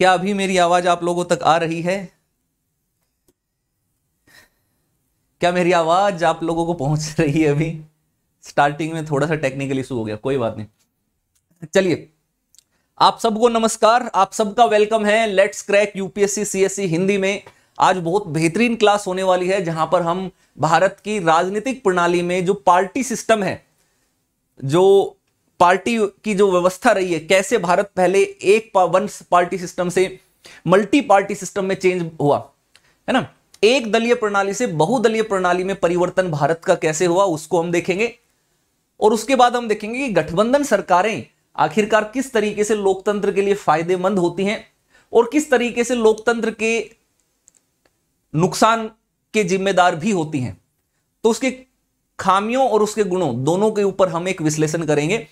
क्या अभी मेरी आवाज आप लोगों तक आ रही है क्या मेरी आवाज आप लोगों को पहुंच रही है अभी स्टार्टिंग में थोड़ा सा टेक्निकल इशू हो गया कोई बात नहीं चलिए आप सबको नमस्कार आप सबका वेलकम है let's crack UPSC CSC Hindi में आज बहुत बेहतरीन क्लास होने वाली है जहां पर हम भारत की राजनीतिक प्रणाली में जो पार्टी सिस्टम है जो पार्टी की जो व्यवस्था रही है कैसे भारत पहले एक वन पार्टी सिस्टम से मल्टी पार्टी सिस्टम में चेंज हुआ है ना एक दलीय प्रणाली से बहुदलीय प्रणाली में परिवर्तन भारत का कैसे हुआ उसको हम देखेंगे और उसके बाद हम देखेंगे कि गठबंधन सरकारें आखिरकार किस तरीके से लोकतंत्र के लिए फायदेमंद होती हैं और किस तरीके से लोकतंत्र के नुकसान के जिम्मेदार भी होती हैं तो उसके खामियों और उसके गुणों दोनों के ऊपर हम एक विश्लेषण करेंगे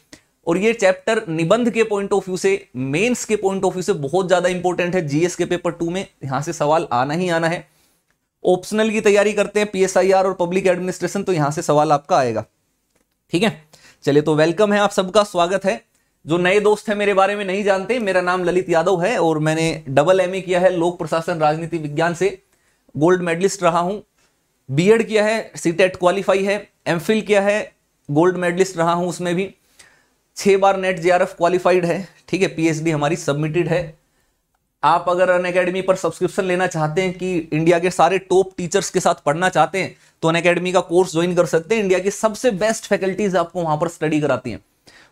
और ये चैप्टर निबंध के पॉइंट ऑफ व्यू से मेंस के पॉइंट ऑफ व्यू से बहुत ज्यादा इंपॉर्टेंट है जीएस के पेपर टू में यहां से सवाल आना ही आना है ऑप्शनल की तैयारी करते हैं पीएसआईआर और पब्लिक एडमिनिस्ट्रेशन तो यहां से सवाल आपका आएगा ठीक है चलिए तो वेलकम है आप सबका स्वागत है जो नए दोस्त हैं मेरे बारे में नहीं जानते मेरा नाम ललित यादव है और मैंने डबल एम किया है लोक प्रशासन राजनीति विज्ञान से गोल्ड मेडलिस्ट रहा हूं बीएड किया है सीटेट क्वालिफाई e है एम किया है गोल्ड मेडलिस्ट रहा हूँ उसमें भी छः बार नेट जे क्वालिफाइड है ठीक है पी हमारी सबमिटेड है आप अगर अन अकेडमी पर सब्सक्रिप्शन लेना चाहते हैं कि इंडिया के सारे टॉप टीचर्स के साथ पढ़ना चाहते हैं तो अन अकेडमी का कोर्स ज्वाइन कर सकते हैं इंडिया की सबसे बेस्ट फैकल्टीज आपको वहां पर स्टडी कराती हैं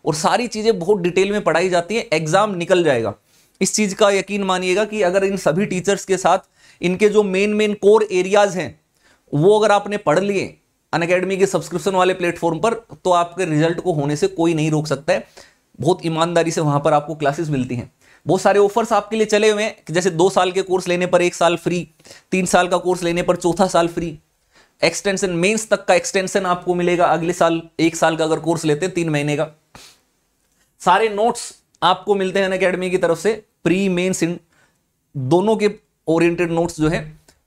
और सारी चीज़ें बहुत डिटेल में पढ़ाई जाती हैं एग्जाम निकल जाएगा इस चीज़ का यकीन मानिएगा कि अगर इन सभी टीचर्स के साथ इनके जो मेन मेन कोर एरियाज हैं वो अगर आपने पढ़ लिए अनकेडमी के सब्सक्रिप्शन वाले प्लेटफॉर्म पर तो आपके रिजल्ट को होने से कोई नहीं रोक सकता है बहुत ईमानदारी से वहां पर आपको क्लासेस मिलती हैं बहुत सारे ऑफर्स आपके लिए चले हुए हैं कि जैसे दो साल के कोर्स लेने पर एक साल फ्री तीन साल का कोर्स लेने पर चौथा साल फ्री एक्सटेंशन मेंस तक का एक्सटेंशन आपको मिलेगा अगले साल एक साल का अगर कोर्स लेते हैं तीन महीने का सारे नोट्स आपको मिलते हैं अकेडमी की तरफ से प्री मेंस इन दोनों के ओरिएंटेड नोट्स जो है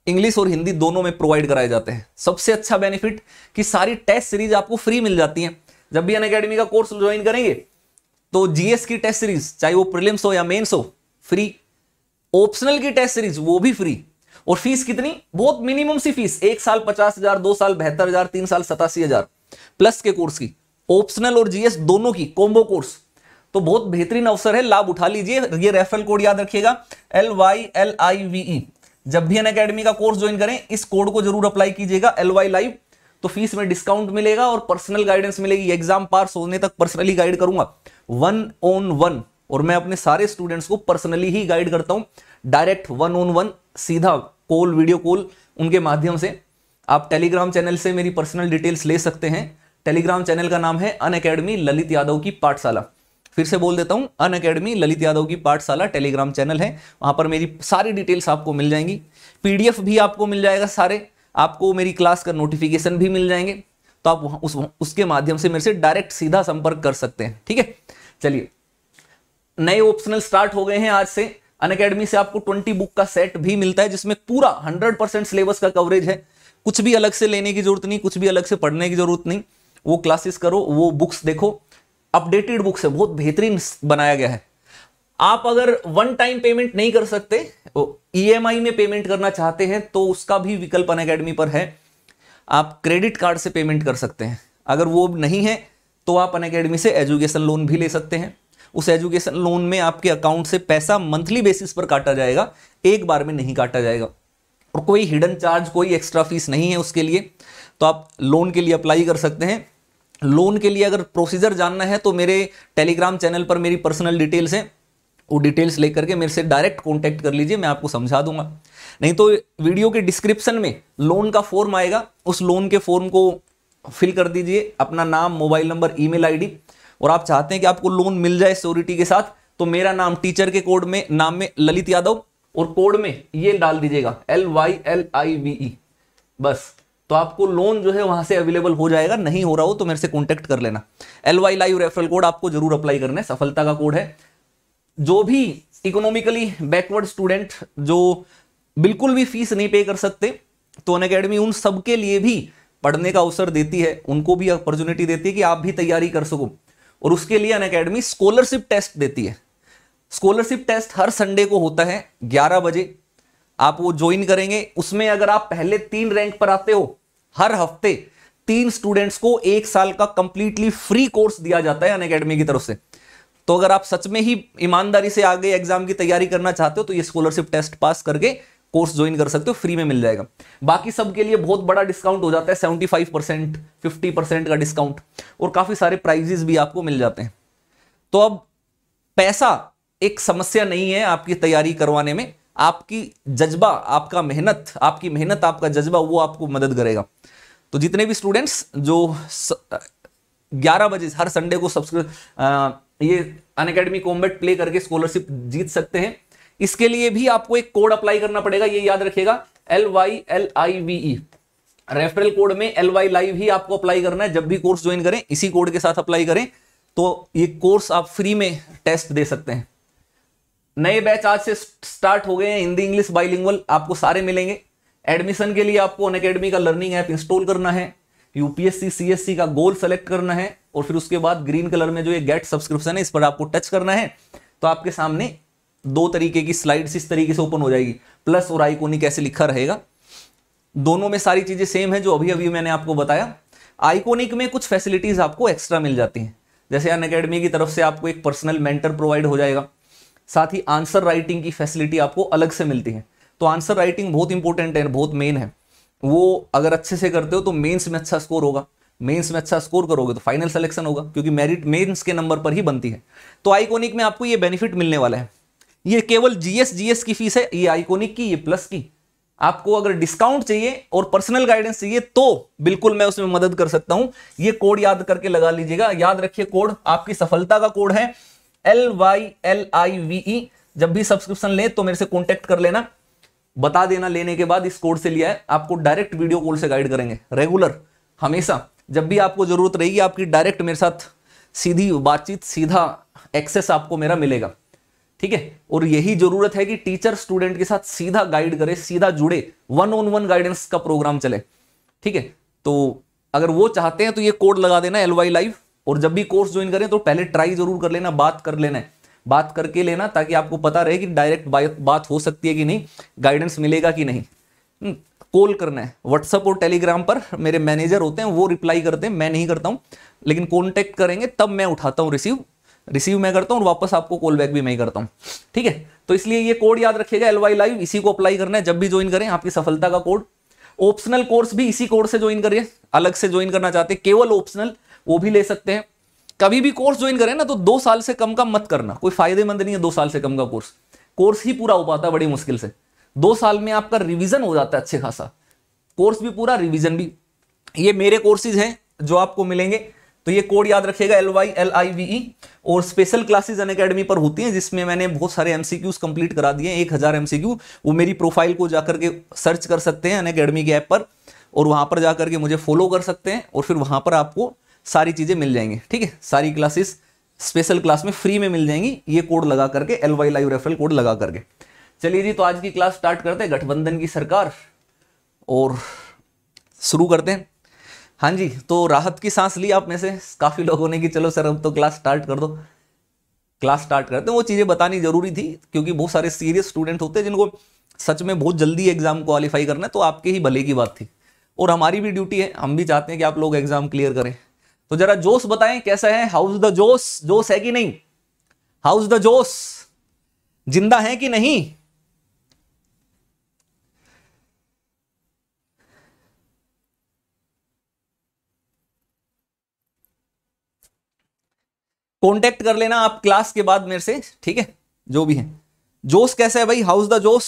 इंग्लिश और हिंदी दोनों में प्रोवाइड कराए जाते हैं सबसे अच्छा बेनिफिट कि सारी टेस्ट सीरीज आपको फ्री मिल जाती है जब भी अन अकेडमी का कोर्स ज्वाइन करेंगे तो जीएस की टेस्ट सीरीज चाहे वो प्रिलिम्स हो या मेन्स हो फ्री ऑप्शनल की टेस्ट सीरीज वो भी फ्री और फीस कितनी बहुत मिनिमम सी फीस एक साल पचास हजार दो साल बहत्तर हजार तीन साल सतासी हजार प्लस के कोर्स की ऑप्शनल और जीएस दोनों की कॉम्बो कोर्स तो बहुत बेहतरीन अवसर है लाभ उठा लीजिए ये रेफरल कोड याद रखिएगा L Y L I V E जब भी अन अकेडमी का कोर्स ज्वाइन करें इस कोड को जरूर अप्लाई कीजिएगा एल वाई लाइव तो फीस में डिस्काउंट मिलेगा और पर्सनल गाइडेंस मिलेगी एग्जाम पास होने तक पर्सनली गाइड करूंगा वन ऑन वन और मैं अपने सारे स्टूडेंट्स को पर्सनली ही गाइड करता हूं डायरेक्ट वन ऑन वन सीधा कॉल वीडियो कॉल उनके माध्यम से आप टेलीग्राम चैनल से मेरी पर्सनल डिटेल्स ले सकते हैं टेलीग्राम चैनल का नाम है अन अकेडमी ललित यादव की पाठशाला फिर से बोल देता हूँ अन अकेडमी ललित यादव की पाठशाला टेलीग्राम चैनल है वहाँ पर मेरी सारी डिटेल्स आपको मिल जाएंगी पीडीएफ भी आपको मिल जाएगा सारे आपको मेरी क्लास का नोटिफिकेशन भी मिल जाएंगे तो आप वहाँ उस उसके माध्यम से मेरे से डायरेक्ट सीधा संपर्क कर सकते हैं ठीक है चलिए नए ऑप्शनल स्टार्ट हो गए हैं आज से अन अकेडमी से आपको ट्वेंटी बुक का सेट भी मिलता है जिसमें पूरा हंड्रेड परसेंट सिलेबस का कवरेज है कुछ भी अलग से लेने की जरूरत नहीं कुछ भी अलग से पढ़ने की जरूरत नहीं वो क्लासेस करो वो बुक्स देखो अपडेटेड बुक्स है बहुत बेहतरीन बनाया गया है आप अगर वन टाइम पेमेंट नहीं कर सकते ईएमआई e में पेमेंट करना चाहते हैं तो उसका भी विकल्प अन अकेडमी पर है आप क्रेडिट कार्ड से पेमेंट कर सकते हैं अगर वो नहीं है तो आप अन अकेडमी से एजुकेशन लोन भी ले सकते हैं उस एजुकेशन लोन में आपके अकाउंट से पैसा मंथली बेसिस पर काटा जाएगा एक बार में नहीं काटा जाएगा और कोई हिडन चार्ज कोई एक्स्ट्रा फीस नहीं है उसके लिए तो आप लोन के लिए अप्लाई कर सकते हैं लोन के लिए अगर प्रोसीजर जानना है तो मेरे टेलीग्राम चैनल पर मेरी पर्सनल डिटेल्स हैं वो डिटेल्स लेकर के मेरे से डायरेक्ट कॉन्टैक्ट कर लीजिए मैं आपको समझा दूंगा नहीं तो वीडियो के डिस्क्रिप्शन में लोन का फॉर्म आएगा उस लोन के फॉर्म को फिल कर दीजिए अपना नाम मोबाइल नंबर ई मेल और आप चाहते हैं कि आपको लोन मिल जाए सोरिटी के साथ तो मेरा नाम टीचर के कोड में नाम में ललित यादव और कोड में ये डाल दीजिएगा L Y L I V E बस तो आपको लोन जो है वहां से अवेलेबल हो जाएगा नहीं हो रहा हो तो मेरे से कॉन्टेक्ट कर लेना L Y live referral code आपको जरूर अप्लाई करना है सफलता का कोड है जो भी इकोनॉमिकली बैकवर्ड स्टूडेंट जो बिल्कुल भी फीस नहीं पे कर सकते तो अन अकेडमी उन सबके लिए भी पढ़ने का अवसर देती है उनको भी अपॉर्चुनिटी देती है कि आप भी तैयारी कर सको और उसके लिए अन अकेडमी स्कॉलरशिप टेस्ट देती है स्कॉलरशिप टेस्ट हर संडे को होता है ग्यारह बजे आप वो ज्वाइन करेंगे उसमें अगर आप पहले तीन रैंक पर आते हो हर हफ्ते तीन स्टूडेंट्स को एक साल का कंप्लीटली फ्री कोर्स दिया जाता है अन अकेडमी की तरफ से तो अगर आप सच में ही ईमानदारी से आगे एग्जाम की तैयारी करना चाहते हो तो ये स्कॉलरशिप टेस्ट पास करके कोर्स ज्वाइन कर सकते हो फ्री में मिल जाएगा बाकी सबके लिए बहुत बड़ा डिस्काउंट हो जाता है seventy five percent fifty percent का डिस्काउंट और काफ़ी सारे प्राइजेस भी आपको मिल जाते हैं तो अब पैसा एक समस्या नहीं है आपकी तैयारी करवाने में आपकी जज्बा आपका मेहनत आपकी मेहनत आपका जज्बा वो आपको मदद करेगा तो जितने भी स्टूडेंट्स जो ग्यारह बजे हर संडे को सब्सक्राइब ये अन अकेडमी कॉम्बेट प्ले करके स्कॉलरशिप जीत सकते हैं इसके लिए भी आपको एक कोड अप्लाई करना पड़ेगा ये याद रखिएगा L Y L I V E referral code में एल वाई लाइव ही आपको अप्लाई करना है जब भी कोर्स ज्वाइन करें इसी कोड के साथ अप्लाई करें तो ये कोर्स आप फ्री में टेस्ट दे सकते हैं नए बैच आज से स्टार्ट हो गए हैं हिंदी इंग्लिश बाइलिंगुअल आपको सारे मिलेंगे एडमिशन के लिए आपको अन अकेडमी का लर्निंग ऐप इंस्टॉल करना है यूपीएससी सीएससी का गोल सेलेक्ट करना है और फिर उसके बाद ग्रीन कलर में जो ये गेट सब्सक्रिप्शन है इस पर आपको टच करना है तो आपके सामने दो तरीके की स्लाइड्स इस तरीके से ओपन हो जाएगी प्लस और आइकोनिक ऐसे लिखा रहेगा दोनों में सारी चीज़ें सेम है जो अभी अभी मैंने आपको बताया आइकोनिक में कुछ फैसिलिटीज़ आपको एक्स्ट्रा मिल जाती हैं जैसे अन अकेडमी की तरफ से आपको एक पर्सनल मेंटर प्रोवाइड हो जाएगा साथ ही आंसर राइटिंग की फैसिलिटी आपको अलग से मिलती है तो आंसर राइटिंग बहुत इंपॉर्टेंट है बहुत मेन है वो अगर अच्छे से करते हो तो मेंस में अच्छा स्कोर होगा मेंस में अच्छा स्कोर करोगे तो फाइनल सिलेक्शन होगा क्योंकि मेरिट मेंस के नंबर पर ही बनती है तो आइकोनिक में आपको ये बेनिफिट मिलने वाला है ये केवल जीएस जीएस की फीस है ये आइकोनिक की ये प्लस की आपको अगर डिस्काउंट चाहिए और पर्सनल गाइडेंस चाहिए तो बिल्कुल मैं उसमें मदद कर सकता हूं ये कोड याद करके लगा लीजिएगा याद रखिए कोड आपकी सफलता का कोड है L Y L I V E जब भी सब्सक्रिप्शन ले तो मेरे से कॉन्टेक्ट कर लेना बता देना लेने के बाद इस कोड से लिया है आपको डायरेक्ट वीडियो कॉल से गाइड करेंगे रेगुलर हमेशा जब भी आपको ज़रूरत रहेगी आपकी डायरेक्ट मेरे साथ सीधी बातचीत सीधा एक्सेस आपको मेरा मिलेगा ठीक है और यही जरूरत है कि टीचर स्टूडेंट के साथ सीधा गाइड करे सीधा जुड़े वन ऑन वन गाइडेंस का प्रोग्राम चले ठीक है तो अगर वो चाहते हैं तो ये कोड लगा देना एल वाई लाइव और जब भी कोर्स ज्वाइन करें तो पहले ट्राई जरूर कर लेना बात कर लेना बात करके लेना ताकि आपको पता रहे कि डायरेक्ट बात हो सकती है कि नहीं गाइडेंस मिलेगा कि नहीं कॉल हम्म, करना है व्हाट्सअप और टेलीग्राम पर मेरे मैनेजर होते हैं वो रिप्लाई करते हैं मैं नहीं करता हूं लेकिन कॉन्टेक्ट करेंगे तब मैं उठाता हूं रिसीव रिसीव मैं करता हूं और वापस आपको कॉल बैक भी मैं करता हूं ठीक है तो इसलिए ये कोड याद रखिएगा एलवाई लाइव इसी को अप्लाई करना है जब भी ज्वाइन करें आपकी सफलता का कोड ऑप्शनल कोर्स भी इसी कोड से ज्वाइन करिए अलग से ज्वाइन करना चाहते केवल ऑप्शनल वो भी ले सकते हैं कभी भी कोर्स ज्वाइन करें ना तो दो साल से कम का मत करना कोई फायदेमंद नहीं है दो साल से कम का कोर्स कोर्स ही पूरा हो पाता है बड़ी मुश्किल से दो साल में आपका रिविजन हो जाता है अच्छे खासा कोर्स भी पूरा रिविजन भी ये मेरे कोर्सेज हैं जो आपको मिलेंगे तो ये कोड याद रखिएगा L Y L I V E और स्पेशल क्लासेज अन अकेडमी पर होती हैं जिसमें मैंने बहुत सारे एम सी क्यूज कंप्लीट करा दिए एक हज़ार एम सी क्यू वो मेरी प्रोफाइल को जाकर के सर्च कर सकते हैं अन अकेडमी के ऐप पर और वहाँ पर जाकर के मुझे फॉलो कर सकते हैं और फिर वहाँ पर आपको सारी चीज़ें मिल जाएंगी ठीक है सारी क्लासेस स्पेशल क्लास में फ्री में मिल जाएंगी ये कोड लगा करके L Y live referral code लगा करके चलिए जी तो आज की क्लास स्टार्ट करते हैं गठबंधन की सरकार और शुरू करते हैं हाँ जी तो राहत की सांस ली आप में से काफ़ी लोगों ने कि चलो सर अब तो क्लास स्टार्ट कर दो क्लास स्टार्ट करते हैं वो चीज़ें बतानी जरूरी थी क्योंकि बहुत सारे सीरियस स्टूडेंट होते हैं जिनको सच में बहुत जल्दी एग्जाम क्वालिफाई करना है तो आपके ही भले की बात थी और हमारी भी ड्यूटी है हम भी चाहते हैं कि आप लोग एग्जाम क्लियर करें तो जरा जोश बताएं कैसा है हाउस द जोश जोश है कि नहीं हाउस द जोश जिंदा है कि नहीं कांटेक्ट कर लेना आप क्लास के बाद मेरे से ठीक है जो भी है जोश कैसा है भाई हाउस द जोश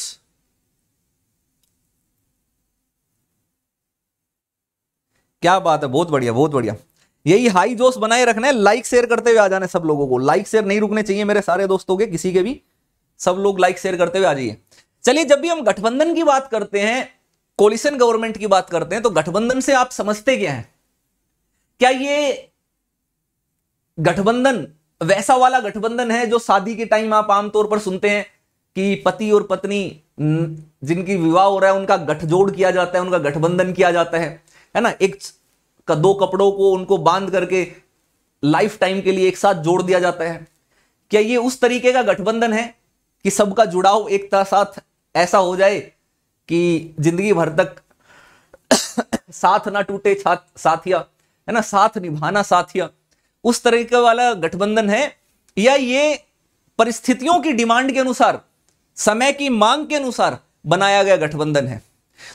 क्या बात है बहुत बढ़िया बहुत बढ़िया यही हाई जोश बनाए रखना है लाइक शेयर करते हुए आ जाने सब लोगों को लाइक शेयर नहीं रुकने चाहिए मेरे सारे दोस्तों के किसी के भी सब लोग लाइक शेयर करते हुए आ जाइए चलिए जब भी हम गठबंधन की बात करते हैं कोलिशन गवर्नमेंट की बात करते हैं तो गठबंधन से आप समझते क्या है क्या ये गठबंधन वैसा वाला गठबंधन है जो शादी के टाइम आप आमतौर पर सुनते हैं कि पति और पत्नी जिनकी विवाह हो रहा है उनका गठजोड़ किया जाता है उनका गठबंधन किया जाता है है ना एक का दो कपड़ों को उनको बांध करके लाइफ टाइम के लिए एक साथ जोड़ दिया जाता है क्या ये उस तरीके का गठबंधन है कि सबका जुड़ाव एक साथ ऐसा हो जाए कि जिंदगी भर तक साथ ना टूटे साथिया है ना साथ निभाना साथिया उस तरीके वाला गठबंधन है या ये परिस्थितियों की डिमांड के अनुसार समय की मांग के अनुसार बनाया गया गठबंधन है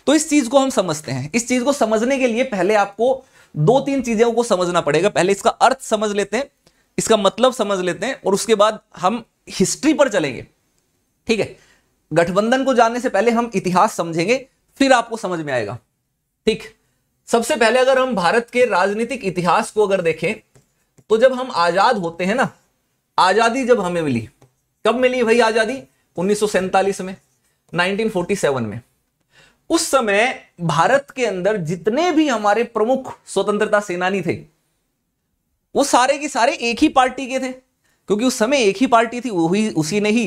तो इस चीज को हम समझते हैं इस चीज को समझने के लिए पहले आपको दो तीन चीजों को समझना पड़ेगा पहले इसका अर्थ समझ लेते हैं इसका मतलब समझ लेते हैं और उसके बाद हम हिस्ट्री पर चलेंगे ठीक है गठबंधन को जानने से पहले हम इतिहास समझेंगे फिर आपको समझ में आएगा ठीक सबसे पहले अगर हम भारत के राजनीतिक इतिहास को अगर देखें तो जब हम आजाद होते हैं ना आजादी जब हमें मिली कब मिली भाई आजादी उन्नीस में 1947 में उस समय भारत के अंदर जितने भी हमारे प्रमुख स्वतंत्रता सेनानी थे वो सारे के सारे एक ही पार्टी के थे क्योंकि उस समय एक ही पार्टी थी वही उसी ने ही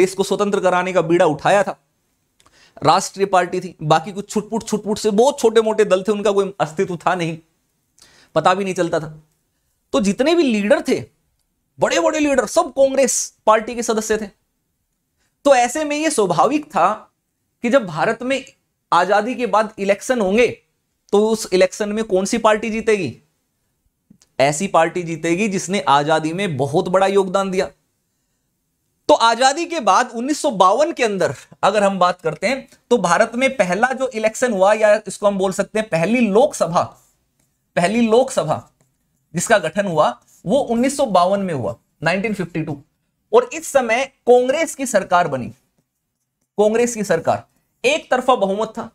देश को स्वतंत्र कराने का बीड़ा उठाया था राष्ट्रीय पार्टी थी बाकी कुछ छुटपुट छुटपुट से बहुत छोटे मोटे दल थे उनका कोई अस्तित्व था नहीं पता भी नहीं चलता था तो जितने भी लीडर थे बड़े बड़े लीडर सब कांग्रेस पार्टी के सदस्य थे तो ऐसे में यह स्वाभाविक था कि जब भारत में आजादी के बाद इलेक्शन होंगे तो उस इलेक्शन में कौन सी पार्टी जीतेगी ऐसी पार्टी जीतेगी जिसने आजादी में बहुत बड़ा योगदान दिया तो आजादी के बाद उन्नीस के अंदर अगर हम बात करते हैं तो भारत में पहला जो इलेक्शन हुआ या इसको हम बोल सकते हैं पहली लोकसभा पहली लोकसभा जिसका गठन हुआ वो उन्नीस में हुआ 1952 और इस समय कांग्रेस की सरकार बनी कांग्रेस की सरकार एक तरफा बहुमत था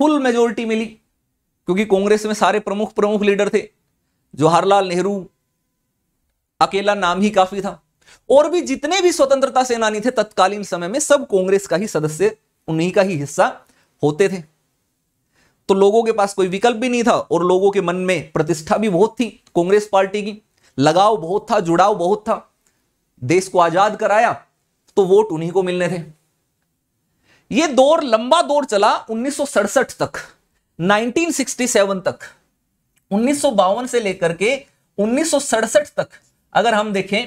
फुल मेजोरिटी मिली क्योंकि कांग्रेस में सारे प्रमुख प्रमुख लीडर थे जवाहरलाल नेहरू अकेला नाम ही काफी था और भी जितने भी स्वतंत्रता सेनानी थे तत्कालीन समय में सब कांग्रेस का ही सदस्य उन्हीं का ही हिस्सा होते थे तो लोगों के पास कोई विकल्प भी नहीं था और लोगों के मन में प्रतिष्ठा भी बहुत थी कांग्रेस पार्टी की लगाव बहुत था जुड़ाव बहुत था देश को आजाद कराया तो वोट उन्हीं को मिलने थे ये दौर लंबा दौर चला उन्नीस तक 1967 तक उन्नीस से लेकर के उन्नीस तक अगर हम देखें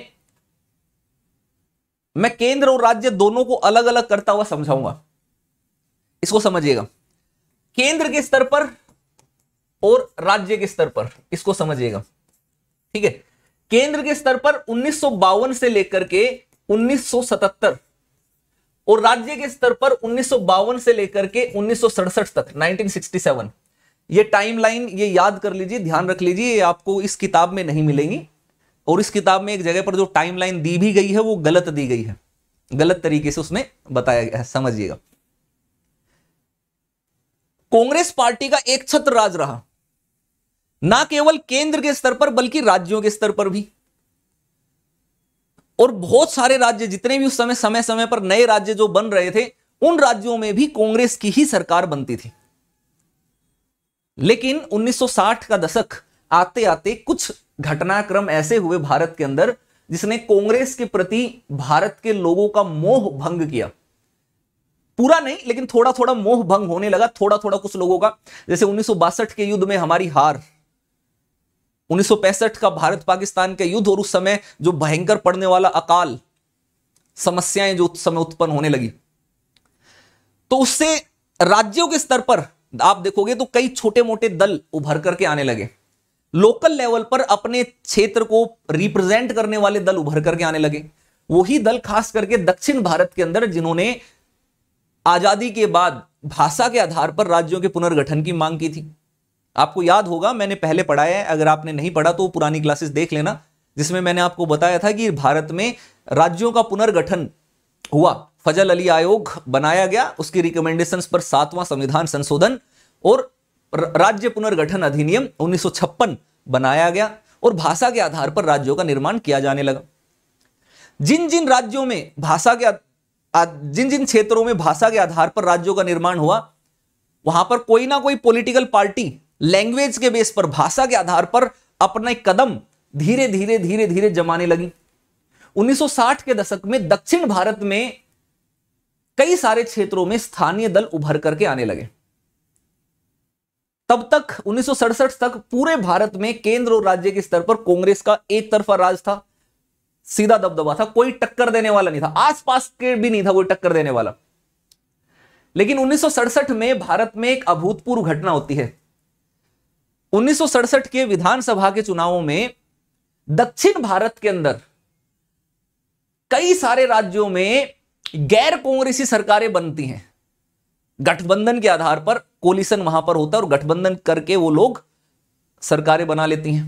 मैं केंद्र और राज्य दोनों को अलग अलग करता हुआ समझाऊंगा इसको समझिएगा केंद्र के स्तर पर और राज्य के स्तर पर इसको समझिएगा ठीक है केंद्र के स्तर पर उन्नीस से लेकर के उन्नीस और राज्य के स्तर पर उन्नीस से लेकर के उन्नीस तक 1967 ये टाइमलाइन ये याद कर लीजिए ध्यान रख लीजिए ये आपको इस किताब में नहीं मिलेंगी और इस किताब में एक जगह पर जो टाइमलाइन दी भी गई है वो गलत दी गई है गलत तरीके से उसमें बताया गया है समझिएगा कांग्रेस पार्टी का एक छत्र राज रहा ना केवल केंद्र के स्तर पर बल्कि राज्यों के स्तर पर भी और बहुत सारे राज्य जितने भी उस समय समय समय पर नए राज्य जो बन रहे थे उन राज्यों में भी कांग्रेस की ही सरकार बनती थी लेकिन 1960 का दशक आते आते कुछ घटनाक्रम ऐसे हुए भारत के अंदर जिसने कांग्रेस के प्रति भारत के लोगों का मोह भंग किया पूरा नहीं लेकिन थोड़ा थोड़ा मोह भंग होने लगा थोड़ा थोड़ा कुछ लोगों का जैसे उन्नीस के युद्ध में हमारी हार उन्नीस का भारत पाकिस्तान का युद्ध और उस समय जो भयंकर पड़ने वाला अकाल समस्याएं जो उस समय उत्पन्न होने लगी तो उससे राज्यों के स्तर पर आप देखोगे तो कई छोटे मोटे दल उभर करके आने लगे लोकल लेवल पर अपने क्षेत्र को रिप्रेजेंट करने वाले दल उभर करके आने लगे वही दल खास करके दक्षिण भारत के अंदर जिन्होंने आजादी के बाद भाषा के आधार पर राज्यों के पुनर्गठन की मांग की थी आपको याद होगा मैंने पहले पढ़ाया है अगर आपने नहीं पढ़ा तो पुरानी क्लासेस देख लेना जिसमें मैंने आपको बताया था कि भारत में राज्यों का पुनर्गठन हुआ फजल अली आयोग बनाया गया उसकी रिकमेंडेशंस पर सातवां संविधान संशोधन और राज्य पुनर्गठन अधिनियम उन्नीस बनाया गया और भाषा के आधार पर राज्यों का निर्माण किया जाने लगा जिन जिन राज्यों में भाषा के जिन जिन क्षेत्रों में भाषा के आधार पर राज्यों का निर्माण हुआ वहां पर कोई ना कोई पॉलिटिकल पार्टी लैंग्वेज के बेस पर भाषा के आधार पर अपने कदम धीरे धीरे धीरे धीरे जमाने लगी 1960 के दशक में दक्षिण भारत में कई सारे क्षेत्रों में स्थानीय दल उभर करके आने लगे तब तक उन्नीस तक पूरे भारत में केंद्र और राज्य के स्तर पर कांग्रेस का एक तरफा राज था सीधा दबदबा था कोई टक्कर देने वाला नहीं था आसपास के भी नहीं था कोई टक्कर देने वाला लेकिन उन्नीस में भारत में एक अभूतपूर्व घटना होती है उन्नीस के विधानसभा के चुनावों में दक्षिण भारत के अंदर कई सारे राज्यों में गैर कांग्रेसी सरकारें बनती हैं गठबंधन के आधार पर कोलिशन वहां पर होता है और गठबंधन करके वो लोग सरकारें बना लेती हैं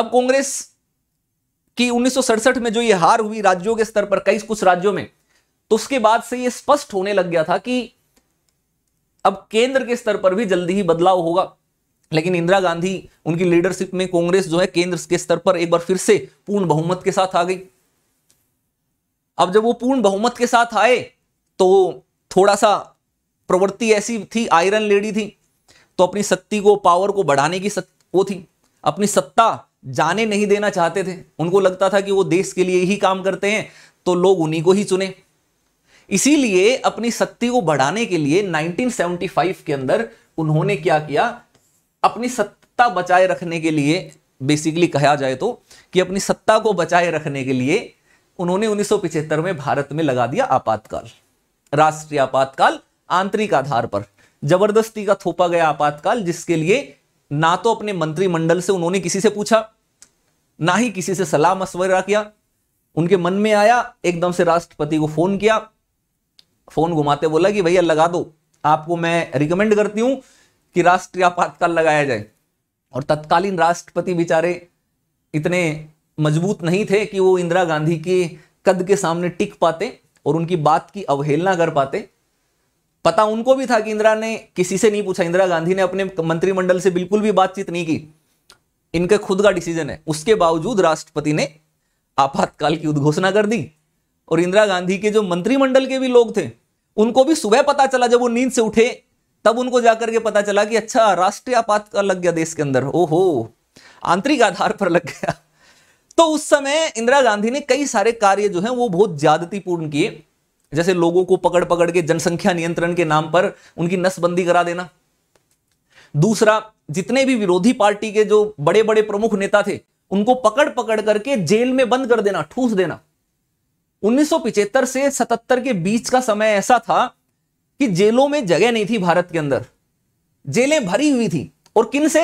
अब कांग्रेस की उन्नीस में जो ये हार हुई राज्यों के स्तर पर कई कुछ राज्यों में तो उसके बाद से ये स्पष्ट होने लग गया था कि अब केंद्र के स्तर पर भी जल्दी ही बदलाव होगा लेकिन इंदिरा गांधी उनकी लीडरशिप में कांग्रेस जो है केंद्र के स्तर पर एक बार फिर से पूर्ण बहुमत के साथ आ गई अब जब वो पूर्ण बहुमत के साथ आए तो थोड़ा सा प्रवृत्ति ऐसी थी आयरन लेडी थी तो अपनी शक्ति को पावर को बढ़ाने की वो थी अपनी सत्ता जाने नहीं देना चाहते थे उनको लगता था कि वो देश के लिए ही काम करते हैं तो लोग उन्हीं को ही चुने इसीलिए अपनी शक्ति को बढ़ाने के लिए 1975 के अंदर उन्होंने क्या किया अपनी सत्ता बचाए रखने के लिए बेसिकली कहा जाए तो कि अपनी सत्ता को बचाए रखने के लिए उन्होंने उन्नीस में भारत में लगा दिया आपातकाल राष्ट्रीय आपातकाल आंतरिक आधार पर जबरदस्ती का थोपा गया आपातकाल जिसके लिए ना तो अपने मंत्रिमंडल से उन्होंने किसी से पूछा ना ही किसी से सलाह मशवरा किया उनके मन में आया एकदम से राष्ट्रपति को फोन किया फोन घुमाते बोला कि भैया लगा दो आपको मैं रिकमेंड करती हूं कि राष्ट्रीय आपातकाल लगाया जाए और तत्कालीन राष्ट्रपति बेचारे इतने मजबूत नहीं थे कि वो इंदिरा गांधी के कद के सामने टिक पाते और उनकी बात की अवहेलना कर पाते पता उनको भी था कि इंदिरा ने किसी से नहीं पूछा इंदिरा गांधी ने अपने मंत्रिमंडल से बिल्कुल भी बातचीत नहीं की इनका खुद का डिसीजन है उसके बावजूद राष्ट्रपति ने आपातकाल की उद्घोषणा कर दी और इंदिरा गांधी के जो मंत्रिमंडल के भी लोग थे उनको भी सुबह पता चला जब वो नींद से उठे तब उनको जाकर के पता चला कि अच्छा राष्ट्रीय आपात का लग गया देश के अंदर ओहो आंतरिक आधार पर लग गया तो उस समय इंदिरा गांधी ने कई सारे कार्य जो है वो बहुत ज्यादतीपूर्ण किए जैसे लोगों को पकड़ पकड़ के जनसंख्या नियंत्रण के नाम पर उनकी नसबंदी करा देना दूसरा जितने भी विरोधी पार्टी के जो बड़े बड़े प्रमुख नेता थे उनको पकड़ पकड़ करके जेल में बंद कर देना ठूस देना 1975 से 77 के बीच का समय ऐसा था कि जेलों में जगह नहीं थी भारत के अंदर जेलें भरी हुई थी और किन से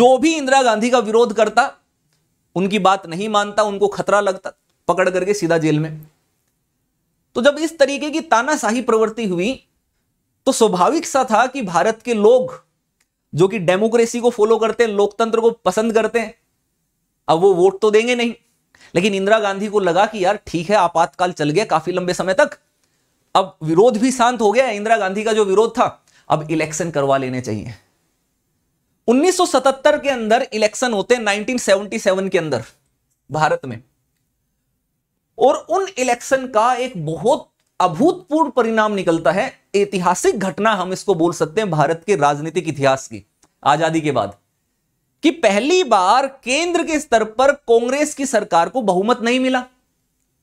जो भी इंदिरा गांधी का विरोध करता उनकी बात नहीं मानता उनको खतरा लगता पकड़ करके सीधा जेल में तो जब इस तरीके की तानाशाही प्रवृत्ति हुई तो स्वाभाविक सा था कि भारत के लोग जो कि डेमोक्रेसी को फॉलो करते हैं लोकतंत्र को पसंद करते हैं अब वो वोट तो देंगे नहीं लेकिन इंदिरा गांधी को लगा कि यार ठीक है आपातकाल चल गया काफी लंबे समय तक अब विरोध भी शांत हो गया इंदिरा गांधी का जो विरोध था अब इलेक्शन करवा लेने चाहिए 1977 के अंदर इलेक्शन होते हैं 1977 के अंदर भारत में और उन इलेक्शन का एक बहुत अभूतपूर्व परिणाम निकलता है ऐतिहासिक घटना हम इसको बोल सकते हैं भारत के राजनीतिक इतिहास की आजादी के बाद कि पहली बार केंद्र के स्तर पर कांग्रेस की सरकार को बहुमत नहीं मिला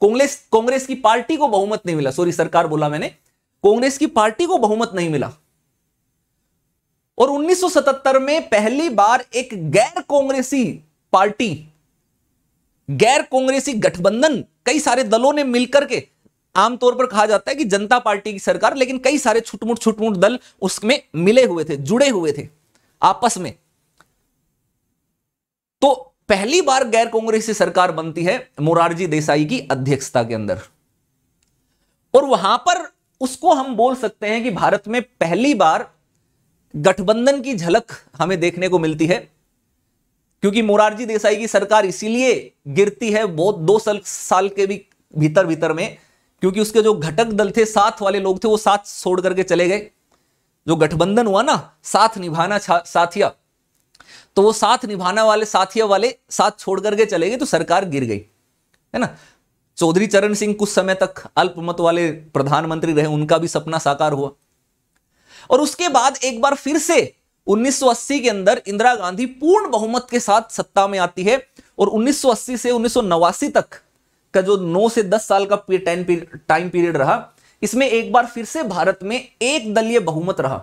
कांग्रेस कांग्रेस की पार्टी को बहुमत नहीं मिला सॉरी सरकार बोला मैंने कांग्रेस की पार्टी को बहुमत नहीं मिला और 1977 में पहली बार एक गैर कांग्रेसी पार्टी गैर कांग्रेसी गठबंधन कई सारे दलों ने मिलकर के आमतौर पर कहा जाता है कि जनता पार्टी की सरकार लेकिन कई सारे छुटमुट छुटमुट दल उसमें मिले हुए थे जुड़े हुए थे आपस में तो पहली बार गैर कांग्रेसी सरकार बनती है मोरारजी देसाई की अध्यक्षता के अंदर और वहां पर उसको हम बोल सकते हैं कि भारत में पहली बार गठबंधन की झलक हमें देखने को मिलती है क्योंकि मोरारजी देसाई की सरकार इसीलिए गिरती है बहुत दो साल साल के भी भीतर भीतर में क्योंकि उसके जो घटक दल थे साथ वाले लोग थे वो साथ छोड़ करके चले गए जो गठबंधन हुआ ना साथ निभाना साथिया तो वो साथ निभाने वाले साथियों वाले साथ छोड़ करके चले गए तो सरकार गिर गई है ना चौधरी चरण सिंह कुछ समय तक अल्पमत वाले प्रधानमंत्री रहे उनका भी सपना साकार हुआ और उसके बाद एक बार फिर से 1980 के अंदर इंदिरा गांधी पूर्ण बहुमत के साथ सत्ता में आती है और 1980 से उन्नीस तक का जो 9 से 10 साल का टाइम पीरियड रहा इसमें एक बार फिर से भारत में एक दलीय बहुमत रहा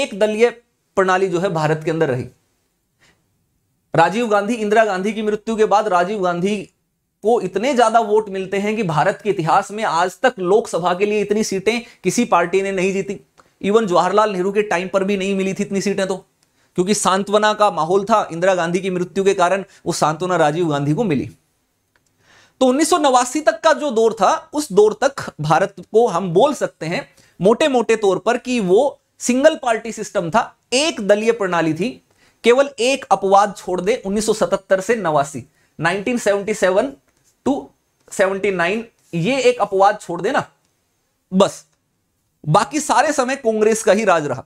एक दलीय प्रणाली जो है भारत के अंदर रही राजीव गांधी इंदिरा गांधी की मृत्यु के बाद राजीव गांधी को इतने ज्यादा वोट मिलते हैं कि भारत के इतिहास में आज तक लोकसभा के लिए इतनी सीटें किसी पार्टी ने नहीं जीती इवन जवाहरलाल नेहरू के टाइम पर भी नहीं मिली थी इतनी सीटें तो क्योंकि सांत्वना का माहौल था इंदिरा गांधी की मृत्यु के कारण वो सांत्वना राजीव गांधी को मिली तो उन्नीस तक का जो दौर था उस दौर तक भारत को हम बोल सकते हैं मोटे मोटे तौर पर कि वो सिंगल पार्टी सिस्टम था एक दलीय प्रणाली थी केवल एक अपवाद छोड़ दे 1977 से नवासी 1977 टू 79 ये एक अपवाद छोड़ देना बस बाकी सारे समय कांग्रेस का ही राज रहा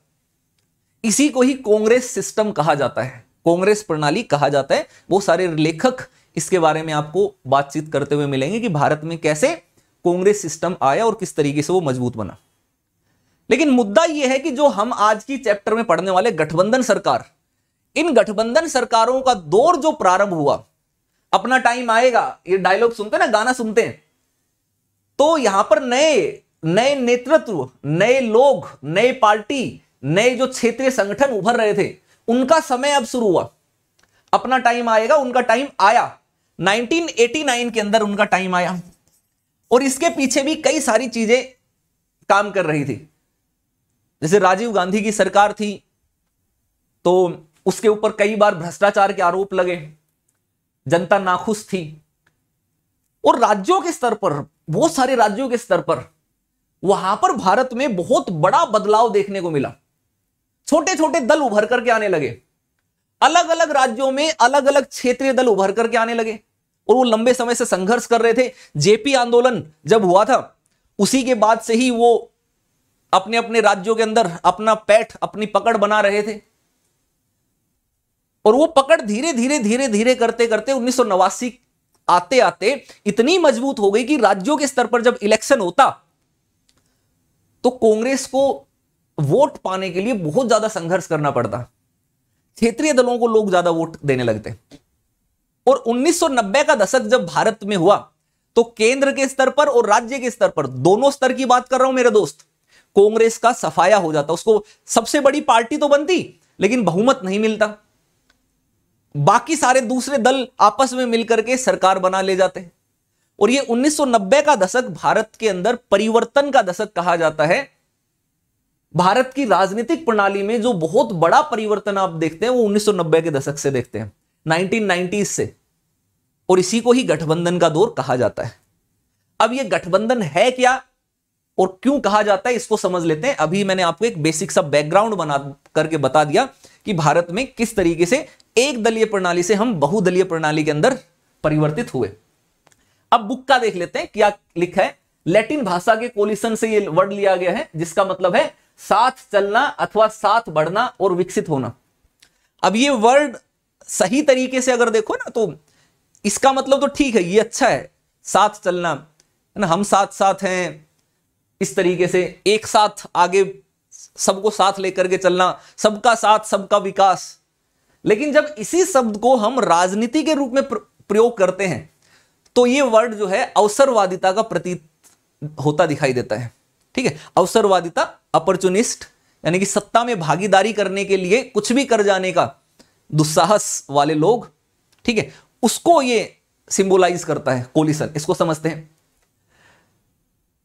इसी को ही कांग्रेस सिस्टम कहा जाता है कांग्रेस प्रणाली कहा जाता है वो सारे लेखक इसके बारे में आपको बातचीत करते हुए मिलेंगे कि भारत में कैसे कांग्रेस सिस्टम आया और किस तरीके से वो मजबूत बना लेकिन मुद्दा यह है कि जो हम आज की चैप्टर में पढ़ने वाले गठबंधन सरकार इन गठबंधन सरकारों का दौर जो प्रारंभ हुआ अपना टाइम आएगा ये डायलॉग सुनते ना गाना सुनते हैं तो यहां पर नए नए नेतृत्व नए लोग नए पार्टी नए जो क्षेत्रीय संगठन उभर रहे थे उनका समय अब शुरू हुआ अपना टाइम आएगा उनका टाइम आया 1989 के अंदर उनका टाइम आया और इसके पीछे भी कई सारी चीजें काम कर रही थी जैसे राजीव गांधी की सरकार थी तो उसके ऊपर कई बार भ्रष्टाचार के आरोप लगे जनता नाखुश थी और राज्यों के स्तर पर बहुत सारे राज्यों के स्तर पर वहां पर भारत में बहुत बड़ा बदलाव देखने को मिला छोटे छोटे दल उभर करके आने लगे अलग अलग राज्यों में अलग अलग क्षेत्रीय दल उभर करके आने लगे और वो लंबे समय से संघर्ष कर रहे थे जेपी आंदोलन जब हुआ था उसी के बाद से ही वो अपने अपने राज्यों के अंदर अपना पैठ अपनी पकड़ बना रहे थे और वो पकड़ धीरे धीरे धीरे धीरे करते करते उन्नीस आते आते इतनी मजबूत हो गई कि राज्यों के स्तर पर जब इलेक्शन होता तो कांग्रेस को वोट पाने के लिए बहुत ज्यादा संघर्ष करना पड़ता क्षेत्रीय दलों को लोग ज्यादा वोट देने लगते और 1990 का दशक जब भारत में हुआ तो केंद्र के स्तर पर और राज्य के स्तर पर दोनों स्तर की बात कर रहा हूं मेरे दोस्त कांग्रेस का सफाया हो जाता उसको सबसे बड़ी पार्टी तो बनती लेकिन बहुमत नहीं मिलता बाकी सारे दूसरे दल आपस में मिलकर के सरकार बना ले जाते हैं और ये 1990 का दशक भारत के अंदर परिवर्तन का दशक कहा जाता है भारत की राजनीतिक प्रणाली में जो बहुत बड़ा परिवर्तन आप देखते हैं वो 1990 के दशक से देखते हैं 1990 से और इसी को ही गठबंधन का दौर कहा जाता है अब ये गठबंधन है क्या और क्यों कहा जाता है इसको समझ लेते हैं अभी मैंने आपको एक बेसिक सा बैकग्राउंड बना करके बता दिया कि भारत में किस तरीके से एक दलीय प्रणाली से हम बहुदलीय प्रणाली के अंदर परिवर्तित हुए अब बुक का देख लेते हैं क्या लिखा है लैटिन भाषा के कोलिशन से ये वर्ड लिया गया है जिसका मतलब है साथ चलना अथवा साथ बढ़ना और विकसित होना अब ये वर्ड सही तरीके से अगर देखो ना तो इसका मतलब तो ठीक है ये अच्छा है साथ चलना है ना हम साथ साथ हैं इस तरीके से एक साथ आगे सबको साथ लेकर के चलना सबका साथ सबका विकास लेकिन जब इसी शब्द को हम राजनीति के रूप में प्रयोग करते हैं तो ये वर्ड जो है अवसरवादिता का प्रतीत होता दिखाई देता है ठीक है अवसरवादिता अपॉर्चुनिस्ट यानी कि सत्ता में भागीदारी करने के लिए कुछ भी कर जाने का दुस्साहस वाले लोग ठीक है उसको ये सिंबोलाइज करता है कोलिसन इसको समझते हैं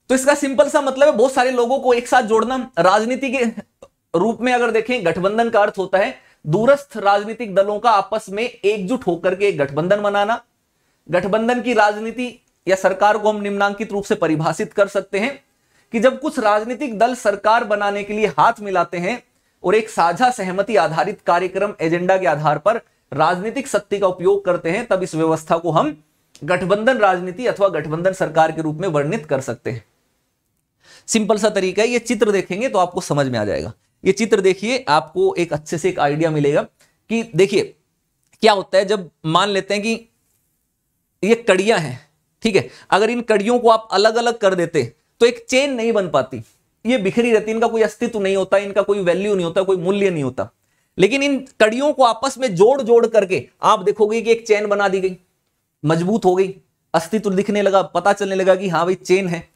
तो इसका सिंपल सा मतलब है बहुत सारे लोगों को एक साथ जोड़ना राजनीति के रूप में अगर देखें गठबंधन का अर्थ होता है दूरस्थ राजनीतिक दलों का आपस में एकजुट होकर के गठबंधन बनाना गठबंधन की राजनीति या सरकार को हम निम्नांकित रूप से परिभाषित कर सकते हैं कि जब कुछ राजनीतिक दल सरकार बनाने के लिए हाथ मिलाते हैं और एक साझा सहमति आधारित कार्यक्रम एजेंडा के आधार पर राजनीतिक शक्ति का उपयोग करते हैं तब इस व्यवस्था को हम गठबंधन राजनीति अथवा गठबंधन सरकार के रूप में वर्णित कर सकते हैं सिंपल सा तरीका है ये चित्र देखेंगे तो आपको समझ में आ जाएगा ये चित्र देखिए आपको एक अच्छे से एक आइडिया मिलेगा कि देखिए क्या होता है जब मान लेते हैं कि ये कड़ियां हैं ठीक है अगर इन कड़ियों को आप अलग अलग कर देते तो एक चेन नहीं बन पाती ये बिखरी रहती इनका कोई अस्तित्व नहीं होता इनका कोई वैल्यू नहीं होता कोई मूल्य नहीं होता लेकिन इन कड़ियों को आपस में जोड़ जोड़ करके आप देखोगे कि एक चेन बना दी गई मजबूत हो गई अस्तित्व दिखने लगा पता चलने लगा कि हाँ भाई चेन है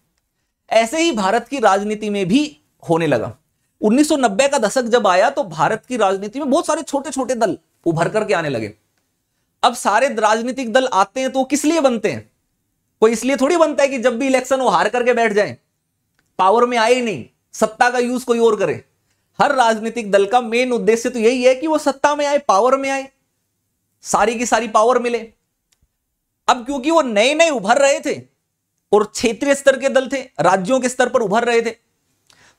ऐसे ही भारत की राजनीति में भी होने लगा 1990 का दशक जब आया तो भारत की राजनीति में बहुत सारे छोटे छोटे दल उभर करके आने लगे अब सारे राजनीतिक दल आते हैं तो किस लिए बनते हैं कोई इसलिए थोड़ी बनता है कि जब भी इलेक्शन वो हार करके बैठ जाए पावर में आए ही नहीं सत्ता का यूज कोई और करे हर राजनीतिक दल का मेन उद्देश्य तो यही है कि वो सत्ता में आए पावर में आए सारी की सारी पावर मिले अब क्योंकि वो नए नए उभर रहे थे और क्षेत्रीय स्तर के दल थे राज्यों के स्तर पर उभर रहे थे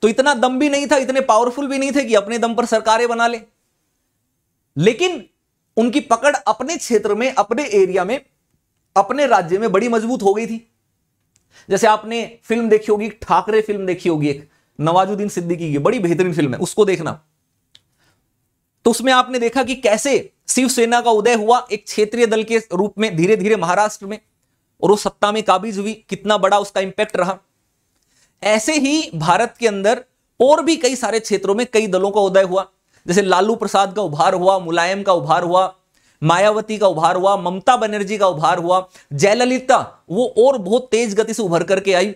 तो इतना दम भी नहीं था इतने पावरफुल भी नहीं थे कि अपने दम पर सरकारें बना ले। लेकिन उनकी पकड़ अपने क्षेत्र में अपने एरिया में अपने राज्य में बड़ी मजबूत हो गई थी जैसे आपने फिल्म देखी होगी ठाकरे फिल्म देखी होगी एक नवाजुद्दीन सिद्दीकी की बड़ी बेहतरीन फिल्म है उसको देखना तो उसमें आपने देखा कि कैसे शिवसेना का उदय हुआ एक क्षेत्रीय दल के रूप में धीरे धीरे महाराष्ट्र में और वो सत्ता में काबिज हुई कितना बड़ा उसका इंपैक्ट रहा ऐसे ही भारत के अंदर और भी कई सारे क्षेत्रों में कई दलों का उदय हुआ जैसे लालू प्रसाद का उभार हुआ मुलायम का उभार हुआ मायावती का उभार हुआ ममता बनर्जी का उभार हुआ जयललिता वो और बहुत तेज गति से उभर करके आई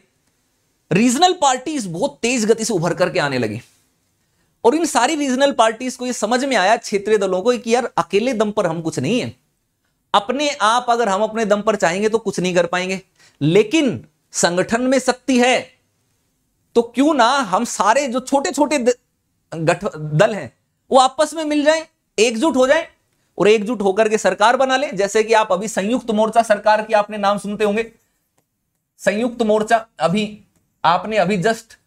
रीजनल पार्टीज बहुत तेज गति से उभर करके आने लगी और इन सारी रीजनल पार्टीज को ये समझ में आया क्षेत्रीय दलों को कि यार अकेले दम पर हम कुछ नहीं है अपने आप अगर हम अपने दम पर चाहेंगे तो कुछ नहीं कर पाएंगे लेकिन संगठन में शक्ति है तो क्यों ना हम सारे जो छोटे छोटे गठ दल हैं वो आपस में मिल जाएं एकजुट हो जाएं और एकजुट होकर के सरकार बना लें जैसे कि आप अभी संयुक्त मोर्चा सरकार की आपने नाम सुनते होंगे संयुक्त मोर्चा अभी आपने अभी जस्ट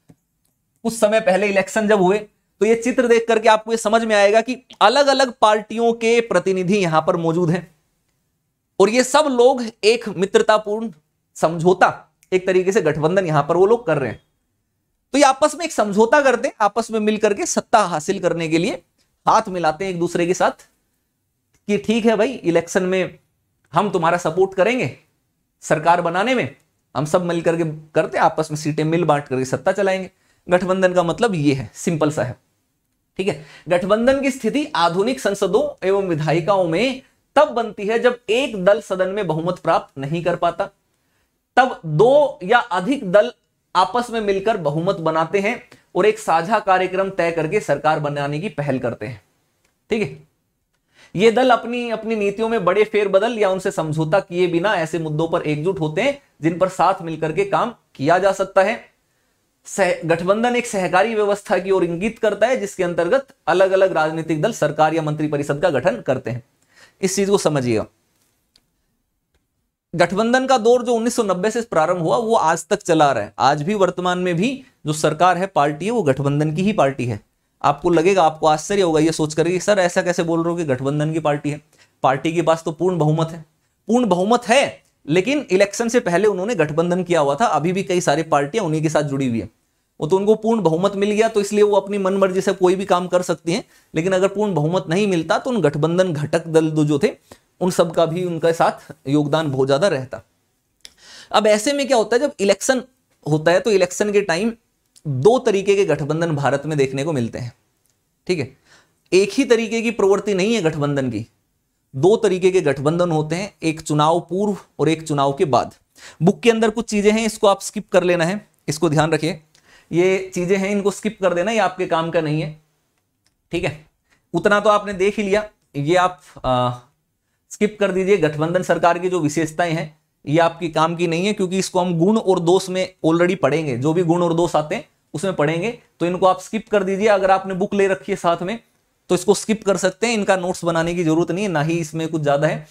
कुछ समय पहले इलेक्शन जब हुए तो ये चित्र देख करके आपको ये समझ में आएगा कि अलग अलग पार्टियों के प्रतिनिधि यहां पर मौजूद हैं और ये सब लोग एक मित्रतापूर्ण समझौता एक तरीके से गठबंधन यहां पर वो लोग कर रहे हैं तो ये आपस में एक समझौता करते हैं आपस में मिल करके सत्ता हासिल करने के लिए हाथ मिलाते हैं एक दूसरे के साथ कि ठीक है भाई इलेक्शन में हम तुम्हारा सपोर्ट करेंगे सरकार बनाने में हम सब मिल करके करते आपस में सीटें मिल बांट करके सत्ता चलाएंगे गठबंधन का मतलब ये है सिंपल सा है ठीक है गठबंधन की स्थिति आधुनिक संसदों एवं विधायिकाओं में तब बनती है जब एक दल सदन में बहुमत प्राप्त नहीं कर पाता तब दो या अधिक दल आपस में मिलकर बहुमत बनाते हैं और एक साझा कार्यक्रम तय करके सरकार बनाने की पहल करते हैं ठीक है ये दल अपनी अपनी नीतियों में बड़े फेरबदल या उनसे समझौता किए बिना ऐसे मुद्दों पर एकजुट होते हैं जिन पर साथ मिलकर के काम किया जा सकता है गठबंधन एक सहकारी व्यवस्था की ओर इंगित करता है जिसके अंतर्गत अलग अलग राजनीतिक दल सरकार या मंत्रिपरिषद परिषद का गठन करते हैं इस चीज को समझिएगा गठबंधन का दौर जो 1990 से प्रारंभ हुआ वो आज तक चला रहा है आज भी वर्तमान में भी जो सरकार है पार्टी है वो गठबंधन की ही पार्टी है आपको लगेगा आपको आश्चर्य होगा ये सोच करेगी सर ऐसा कैसे बोल रहे हो कि गठबंधन की पार्टी है पार्टी के पास तो पूर्ण बहुमत है पूर्ण बहुमत है लेकिन इलेक्शन से पहले उन्होंने गठबंधन किया हुआ था अभी भी कई सारी पार्टियां उन्हीं के साथ जुड़ी हुई है वो तो उनको पूर्ण बहुमत मिल गया तो इसलिए वो अपनी मनमर्जी से कोई भी काम कर सकती हैं लेकिन अगर पूर्ण बहुमत नहीं मिलता तो उन गठबंधन घटक दल जो थे उन सब का भी उनके साथ योगदान बहुत ज़्यादा रहता अब ऐसे में क्या होता है जब इलेक्शन होता है तो इलेक्शन के टाइम दो तरीके के गठबंधन भारत में देखने को मिलते हैं ठीक है एक ही तरीके की प्रवृत्ति नहीं है गठबंधन की दो तरीके के गठबंधन होते हैं एक चुनाव पूर्व और एक चुनाव के बाद बुक के अंदर कुछ चीज़ें हैं इसको आप स्किप कर लेना है इसको ध्यान रखिए ये चीज़ें हैं इनको स्किप कर देना ये आपके काम का नहीं है ठीक है उतना तो आपने देख ही लिया ये आप स्किप कर दीजिए गठबंधन सरकार की जो विशेषताएं हैं ये आपकी काम की नहीं है क्योंकि इसको हम गुण और दोष में ऑलरेडी पढ़ेंगे जो भी गुण और दोष आते हैं उसमें पढ़ेंगे तो इनको आप स्किप कर दीजिए अगर आपने बुक ले रखी है साथ में तो इसको स्किप कर सकते हैं इनका नोट्स बनाने की जरूरत नहीं है ना ही इसमें कुछ ज्यादा है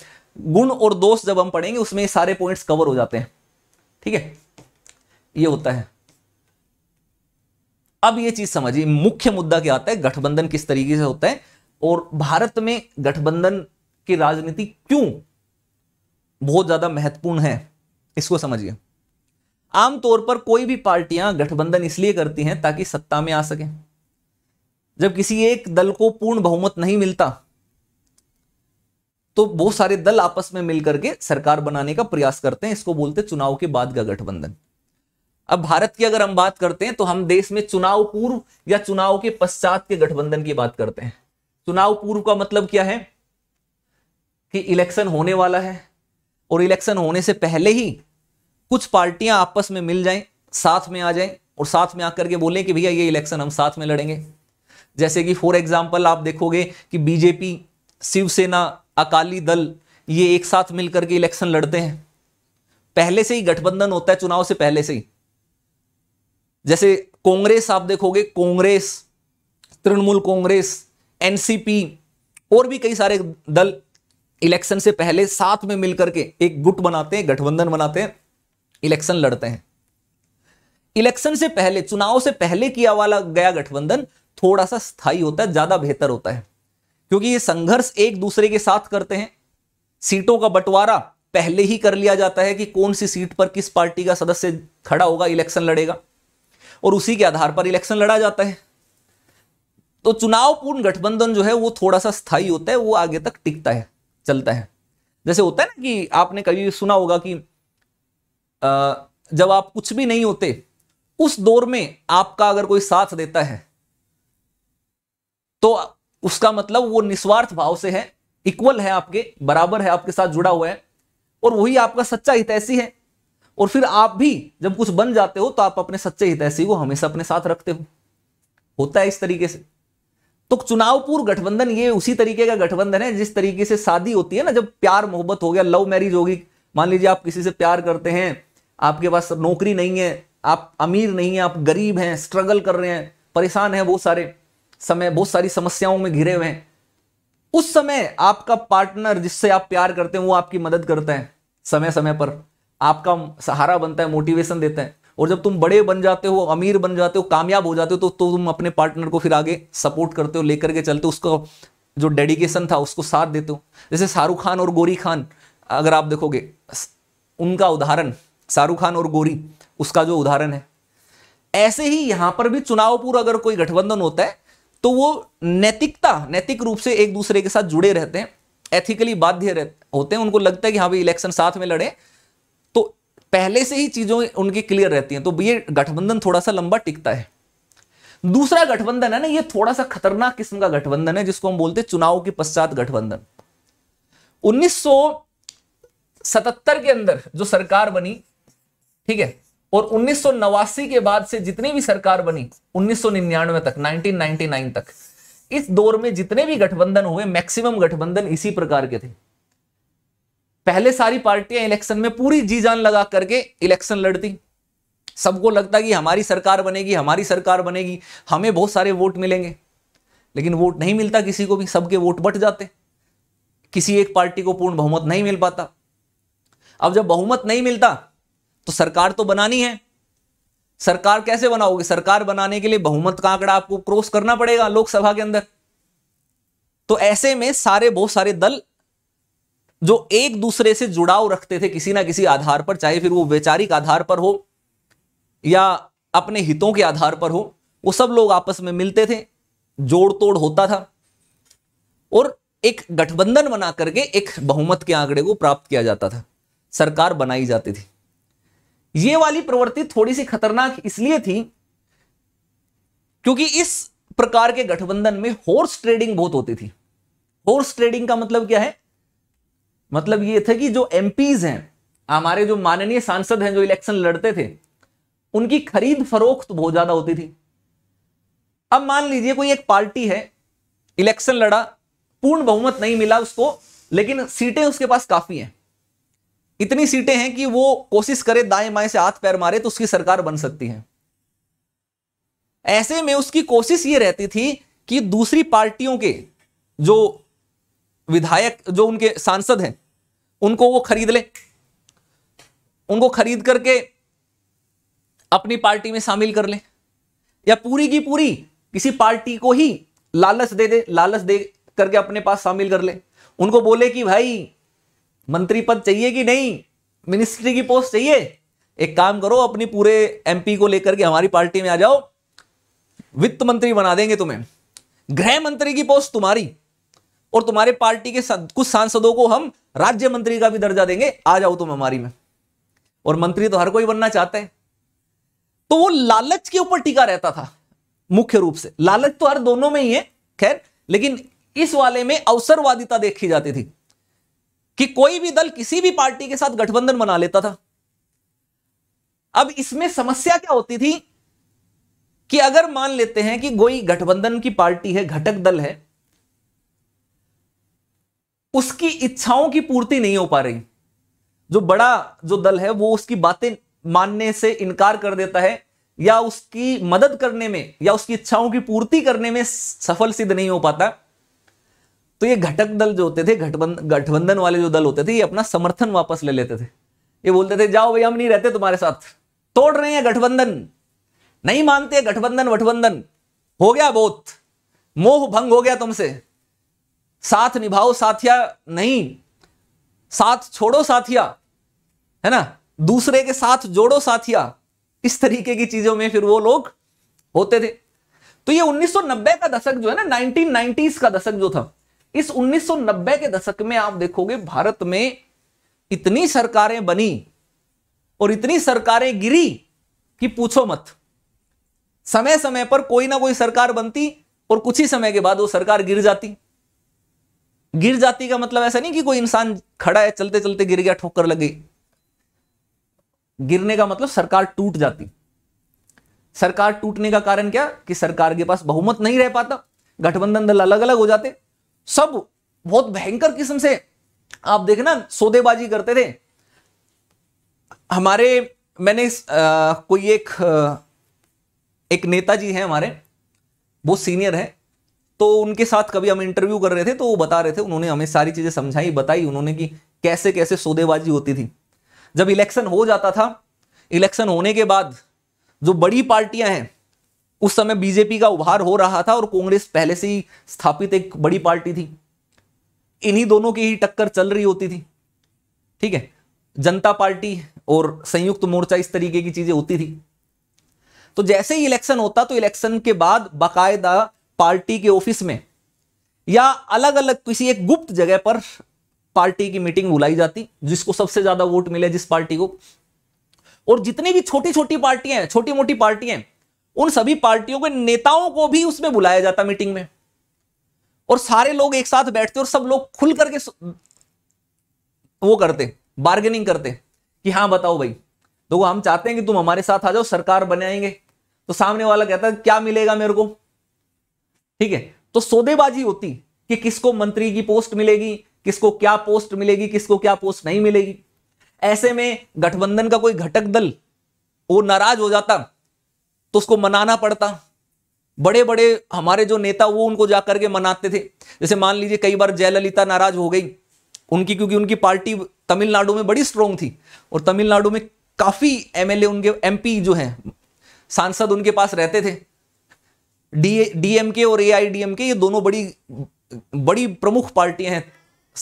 गुण और दोष जब हम पढ़ेंगे उसमें ये सारे पॉइंट्स कवर हो जाते हैं ठीक है ये होता है अब ये चीज समझिए मुख्य मुद्दा क्या आता है गठबंधन किस तरीके से होता है और भारत में गठबंधन कि राजनीति क्यों बहुत ज्यादा महत्वपूर्ण है इसको समझिए आमतौर पर कोई भी पार्टियां गठबंधन इसलिए करती हैं ताकि सत्ता में आ सके जब किसी एक दल को पूर्ण बहुमत नहीं मिलता तो बहुत सारे दल आपस में मिलकर के सरकार बनाने का प्रयास करते हैं इसको बोलते हैं चुनाव के बाद का गठबंधन अब भारत की अगर हम बात करते हैं तो हम देश में चुनाव पूर्व या चुनाव के पश्चात के गठबंधन की बात करते हैं चुनाव पूर्व का मतलब क्या है कि इलेक्शन होने वाला है और इलेक्शन होने से पहले ही कुछ पार्टियां आपस में मिल जाएं साथ में आ जाएं और साथ में आकर के बोलें कि भैया ये इलेक्शन हम साथ में लड़ेंगे जैसे कि फॉर एग्जाम्पल आप देखोगे कि बीजेपी शिवसेना अकाली दल ये एक साथ मिलकर के इलेक्शन लड़ते हैं पहले से ही गठबंधन होता है चुनाव से पहले से ही जैसे कांग्रेस आप देखोगे कांग्रेस तृणमूल कांग्रेस एनसीपी और भी कई सारे दल इलेक्शन से पहले साथ में मिलकर के एक गुट बनाते हैं गठबंधन बनाते हैं इलेक्शन लड़ते हैं इलेक्शन से पहले चुनाव से पहले किया वाला गया गठबंधन थोड़ा सा स्थायी होता है ज्यादा बेहतर होता है क्योंकि ये संघर्ष एक दूसरे के साथ करते हैं सीटों का बंटवारा पहले ही कर लिया जाता है कि कौन सी सीट पर किस पार्टी का सदस्य खड़ा होगा इलेक्शन लड़ेगा और उसी के आधार पर इलेक्शन लड़ा जाता है तो चुनावपूर्ण गठबंधन जो है वो थोड़ा सा स्थायी होता है वो आगे तक टिकता है चलता है जैसे होता है ना कि आपने कभी सुना होगा कि जब आप कुछ भी नहीं होते उस दौर में आपका अगर कोई साथ देता है तो उसका मतलब वो निस्वार्थ भाव से है इक्वल है आपके बराबर है आपके साथ जुड़ा हुआ है और वही आपका सच्चा हितैषी है और फिर आप भी जब कुछ बन जाते हो तो आप अपने सच्चे हितैषी को हमेशा अपने साथ रखते हो होता है इस तरीके से तो चुनाव पूर्व गठबंधन ये उसी तरीके का गठबंधन है जिस तरीके से शादी होती है ना जब प्यार मोहब्बत हो गया लव मैरिज होगी मान लीजिए आप किसी से प्यार करते हैं आपके पास नौकरी नहीं है आप अमीर नहीं है आप गरीब हैं स्ट्रगल कर रहे हैं परेशान हैं बहुत सारे समय बहुत सारी समस्याओं में घिरे हुए हैं उस समय आपका पार्टनर जिससे आप प्यार करते हैं वो आपकी मदद करता है समय समय पर आपका सहारा बनता है मोटिवेशन देता है और जब तुम बड़े बन जाते हो अमीर बन जाते हो कामयाब हो जाते हो तो, तो तुम अपने पार्टनर को फिर आगे सपोर्ट करते हो लेकर के चलते हो उसका जो डेडिकेशन था उसको साथ देते हो जैसे शाहरुख खान और गोरी खान अगर आप देखोगे उनका उदाहरण शाहरुख खान और गोरी उसका जो उदाहरण है ऐसे ही यहां पर भी चुनाव पूर्व अगर कोई गठबंधन होता है तो वो नैतिकता नैतिक रूप से एक दूसरे के साथ जुड़े रहते हैं एथिकली बाध्य होते हैं उनको लगता है कि हाँ भाई इलेक्शन साथ में लड़े पहले से ही चीजों उनकी क्लियर रहती हैं तो ये गठबंधन थोड़ा सा लंबा टिकता है दूसरा गठबंधन है ना ये थोड़ा सा खतरनाक किस्म का गठबंधन है जिसको हम बोलते हैं चुनाव के पश्चात गठबंधन 1977 के अंदर जो सरकार बनी ठीक है और उन्नीस के बाद से जितनी भी सरकार बनी 1999 तक 1999 तक इस दौर में जितने भी गठबंधन हुए मैक्सिमम गठबंधन इसी प्रकार के थे पहले सारी पार्टियां इलेक्शन में पूरी जी जान लगा करके इलेक्शन लड़ती सबको लगता कि हमारी सरकार बनेगी हमारी सरकार बनेगी हमें बहुत सारे वोट मिलेंगे लेकिन वोट नहीं मिलता किसी को भी सबके वोट बट जाते किसी एक पार्टी को पूर्ण बहुमत नहीं मिल पाता अब जब बहुमत नहीं मिलता तो सरकार तो बनानी है सरकार कैसे बनाओगे सरकार बनाने के लिए बहुमत का आंकड़ा आपको क्रॉस करना पड़ेगा लोकसभा के अंदर तो ऐसे में सारे बहुत सारे दल जो एक दूसरे से जुड़ाव रखते थे किसी ना किसी आधार पर चाहे फिर वो वैचारिक आधार पर हो या अपने हितों के आधार पर हो वो सब लोग आपस में मिलते थे जोड़ तोड़ होता था और एक गठबंधन बना करके एक बहुमत के आंकड़े को प्राप्त किया जाता था सरकार बनाई जाती थी ये वाली प्रवृत्ति थोड़ी सी खतरनाक इसलिए थी क्योंकि इस प्रकार के गठबंधन में हॉर्स ट्रेडिंग बहुत होती थी हॉर्स ट्रेडिंग का मतलब क्या है मतलब ये थे कि जो एम हैं हमारे जो माननीय सांसद हैं जो इलेक्शन लड़ते थे उनकी खरीद फरोख्त बहुत ज्यादा होती थी अब मान लीजिए कोई एक पार्टी है इलेक्शन लड़ा पूर्ण बहुमत नहीं मिला उसको लेकिन सीटें उसके पास काफी हैं इतनी सीटें हैं कि वो कोशिश करे दाएं बाएं से हाथ पैर मारे तो उसकी सरकार बन सकती है ऐसे में उसकी कोशिश ये रहती थी कि दूसरी पार्टियों के जो विधायक जो उनके सांसद हैं उनको वो खरीद ले उनको खरीद करके अपनी पार्टी में शामिल कर ले या पूरी की पूरी किसी पार्टी को ही लालच दे दे लालच दे करके अपने पास शामिल कर ले उनको बोले कि भाई मंत्री पद चाहिए कि नहीं मिनिस्ट्री की पोस्ट चाहिए एक काम करो अपनी पूरे एमपी को लेकर के हमारी पार्टी में आ जाओ वित्त मंत्री बना देंगे तुम्हें गृह मंत्री की पोस्ट तुम्हारी और तुम्हारे पार्टी के कुछ सांसदों को हम राज्य मंत्री का भी दर्जा देंगे आ जाओ तुम हमारी में और मंत्री तो हर कोई बनना चाहता है तो वो लालच के ऊपर टिका रहता था मुख्य रूप से लालच तो हर दोनों में ही है खैर लेकिन इस वाले में अवसरवादिता देखी जाती थी कि कोई भी दल किसी भी पार्टी के साथ गठबंधन बना लेता था अब इसमें समस्या क्या होती थी कि अगर मान लेते हैं कि कोई गठबंधन की पार्टी है घटक दल है उसकी इच्छाओं की पूर्ति नहीं हो पा रही जो बड़ा जो दल है वो उसकी बातें मानने से इनकार कर देता है या उसकी मदद करने में या उसकी इच्छाओं की पूर्ति करने में सफल सिद्ध नहीं हो पाता तो ये घटक दल जो होते थे गठबंधन वाले जो दल होते थे ये अपना समर्थन वापस ले लेते थे ये बोलते थे जाओ भैया हम नहीं रहते तुम्हारे साथ तोड़ रहे हैं गठबंधन नहीं मानते गठबंधन वठबंधन हो गया बहुत मोह भंग हो गया तुमसे साथ निभाओ साथिया नहीं साथ छोड़ो साथिया है ना दूसरे के साथ जोड़ो साथिया इस तरीके की चीजों में फिर वो लोग होते थे तो ये 1990 का दशक जो है ना 1990s का दशक जो था इस 1990 के दशक में आप देखोगे भारत में इतनी सरकारें बनी और इतनी सरकारें गिरी कि पूछो मत समय समय पर कोई ना कोई सरकार बनती और कुछ ही समय के बाद वो सरकार गिर जाती गिर जाती का मतलब ऐसा नहीं कि कोई इंसान खड़ा है चलते चलते गिर गया ठोकर लग गई गिरने का मतलब सरकार टूट जाती सरकार टूटने का कारण क्या कि सरकार के पास बहुमत नहीं रह पाता गठबंधन दल अलग अलग हो जाते सब बहुत भयंकर किस्म से आप देखना सौदेबाजी करते थे हमारे मैंने आ, कोई एक आ, एक जी हैं हमारे बहुत सीनियर हैं तो उनके साथ कभी हम इंटरव्यू कर रहे थे तो वो बता रहे थे उन्होंने हमें सारी चीज़ें समझाई बताई उन्होंने कि कैसे कैसे सौदेबाजी होती थी जब इलेक्शन हो जाता था इलेक्शन होने के बाद जो बड़ी पार्टियां हैं उस समय बीजेपी का उभार हो रहा था और कांग्रेस पहले से ही स्थापित एक बड़ी पार्टी थी इन्हीं दोनों की ही टक्कर चल रही होती थी ठीक है जनता पार्टी और संयुक्त मोर्चा इस तरीके की चीजें होती थी तो जैसे ही इलेक्शन होता तो इलेक्शन के बाद बाकायदा पार्टी के ऑफिस में या अलग अलग किसी एक गुप्त जगह पर पार्टी की मीटिंग बुलाई जाती जिसको सबसे ज्यादा वोट मिले जिस पार्टी को और जितनी भी छोटी छोटी पार्टियां हैं छोटी मोटी पार्टियां उन सभी पार्टियों के नेताओं को भी उसमें बुलाया जाता मीटिंग में और सारे लोग एक साथ बैठते और सब लोग खुल करके वो करते बार्गेनिंग करते कि हाँ बताओ भाई देखो हम चाहते हैं कि तुम हमारे साथ आ जाओ सरकार बनाएंगे तो सामने वाला कहता है क्या मिलेगा मेरे को ठीक है तो सौदेबाजी होती कि किसको मंत्री की पोस्ट मिलेगी किसको क्या पोस्ट मिलेगी किसको क्या पोस्ट नहीं मिलेगी ऐसे में गठबंधन का कोई घटक दल वो नाराज हो जाता तो उसको मनाना पड़ता बड़े बड़े हमारे जो नेता वो उनको जाकर के मनाते थे जैसे मान लीजिए कई बार जयललिता नाराज हो गई उनकी क्योंकि उनकी पार्टी तमिलनाडु में बड़ी स्ट्रोंग थी और तमिलनाडु में काफ़ी एमएलए उनके एमपी जो हैं सांसद उनके पास रहते थे डीएमके और एआईडीएमके ये दोनों बड़ी बड़ी प्रमुख पार्टियां हैं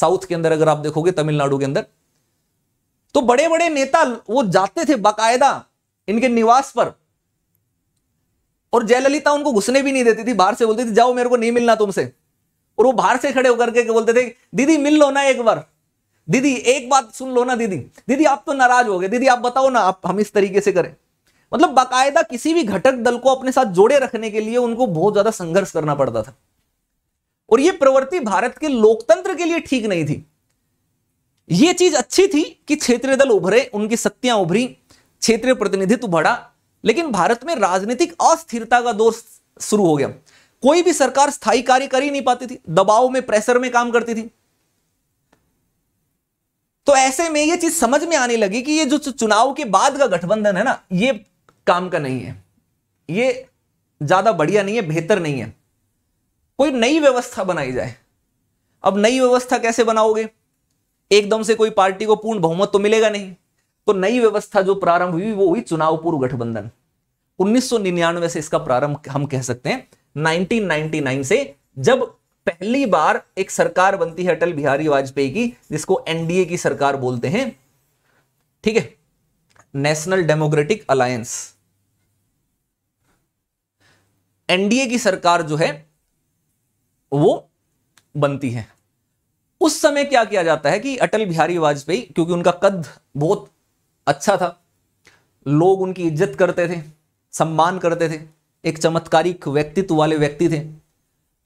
साउथ के अंदर अगर आप देखोगे तमिलनाडु के अंदर तो बड़े बड़े नेता वो जाते थे बाकायदा इनके निवास पर और जयललिता उनको घुसने भी नहीं देती थी बाहर से बोलती थी जाओ मेरे को नहीं मिलना तुमसे और वो बाहर से खड़े होकर के बोलते थे दीदी मिल लो ना एक बार दीदी एक बात सुन लो ना दीदी दीदी आप तो नाराज हो गए दीदी आप बताओ ना आप हम इस तरीके से करें मतलब बाकायदा किसी भी घटक दल को अपने साथ जोड़े रखने के लिए उनको बहुत ज्यादा संघर्ष करना पड़ता था और यह प्रवृत्ति भारत के लोकतंत्र के लिए ठीक नहीं थी यह चीज अच्छी थी कि क्षेत्रीय दल उभरे उनकी शक्तियां उभरी क्षेत्रीय प्रतिनिधित्व बढ़ा लेकिन भारत में राजनीतिक अस्थिरता का दौर शुरू हो गया कोई भी सरकार स्थायी कार्य कर ही नहीं पाती थी दबाव में प्रेशर में काम करती थी तो ऐसे में यह चीज समझ में आने लगी कि ये जो चुनाव के बाद का गठबंधन है ना ये काम का नहीं है ये ज़्यादा बढ़िया नहीं है बेहतर नहीं है कोई नई व्यवस्था बनाई जाए अब नई व्यवस्था कैसे बनाओगे एकदम से कोई पार्टी को पूर्ण बहुमत तो मिलेगा नहीं तो नई व्यवस्था जो प्रारंभ हुई वो हुई चुनाव पूर्व गठबंधन 1999 से इसका प्रारंभ हम कह सकते हैं 1999 से जब पहली बार एक सरकार बनती है अटल बिहारी वाजपेयी की जिसको एनडीए की सरकार बोलते हैं ठीक है नेशनल डेमोक्रेटिक अलायंस एनडीए की सरकार जो है वो बनती है उस समय क्या किया जाता है कि अटल बिहारी वाजपेयी क्योंकि उनका कद बहुत अच्छा था लोग उनकी इज्जत करते थे सम्मान करते थे एक चमत्कारिक व्यक्तित्व वाले व्यक्ति थे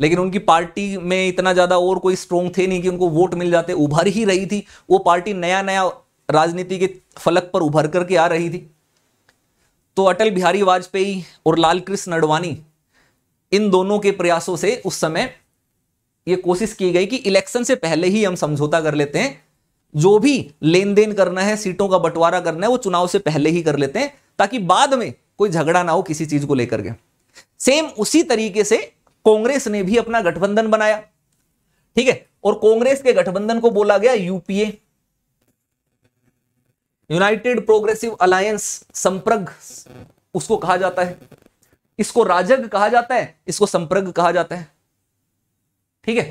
लेकिन उनकी पार्टी में इतना ज़्यादा और कोई स्ट्रोंग थे नहीं कि उनको वोट मिल जाते उभर ही रही थी वो पार्टी नया नया राजनीति के फलक पर उभर करके आ रही थी तो अटल बिहारी वाजपेयी और लाल कृष्ण अडवाणी इन दोनों के प्रयासों से उस समय ये कोशिश की गई कि इलेक्शन से पहले ही हम समझौता कर लेते हैं जो भी लेन देन करना है सीटों का बंटवारा करना है वो चुनाव से पहले ही कर लेते हैं ताकि बाद में कोई झगड़ा ना हो किसी चीज को लेकर के सेम उसी तरीके से कांग्रेस ने भी अपना गठबंधन बनाया ठीक है और कांग्रेस के गठबंधन को बोला गया यूपीए यूनाइटेड प्रोग्रेसिव अलायंस संप्रग उसको कहा जाता है इसको राजग कहा जाता है इसको संप्रग कहा जाता है ठीक है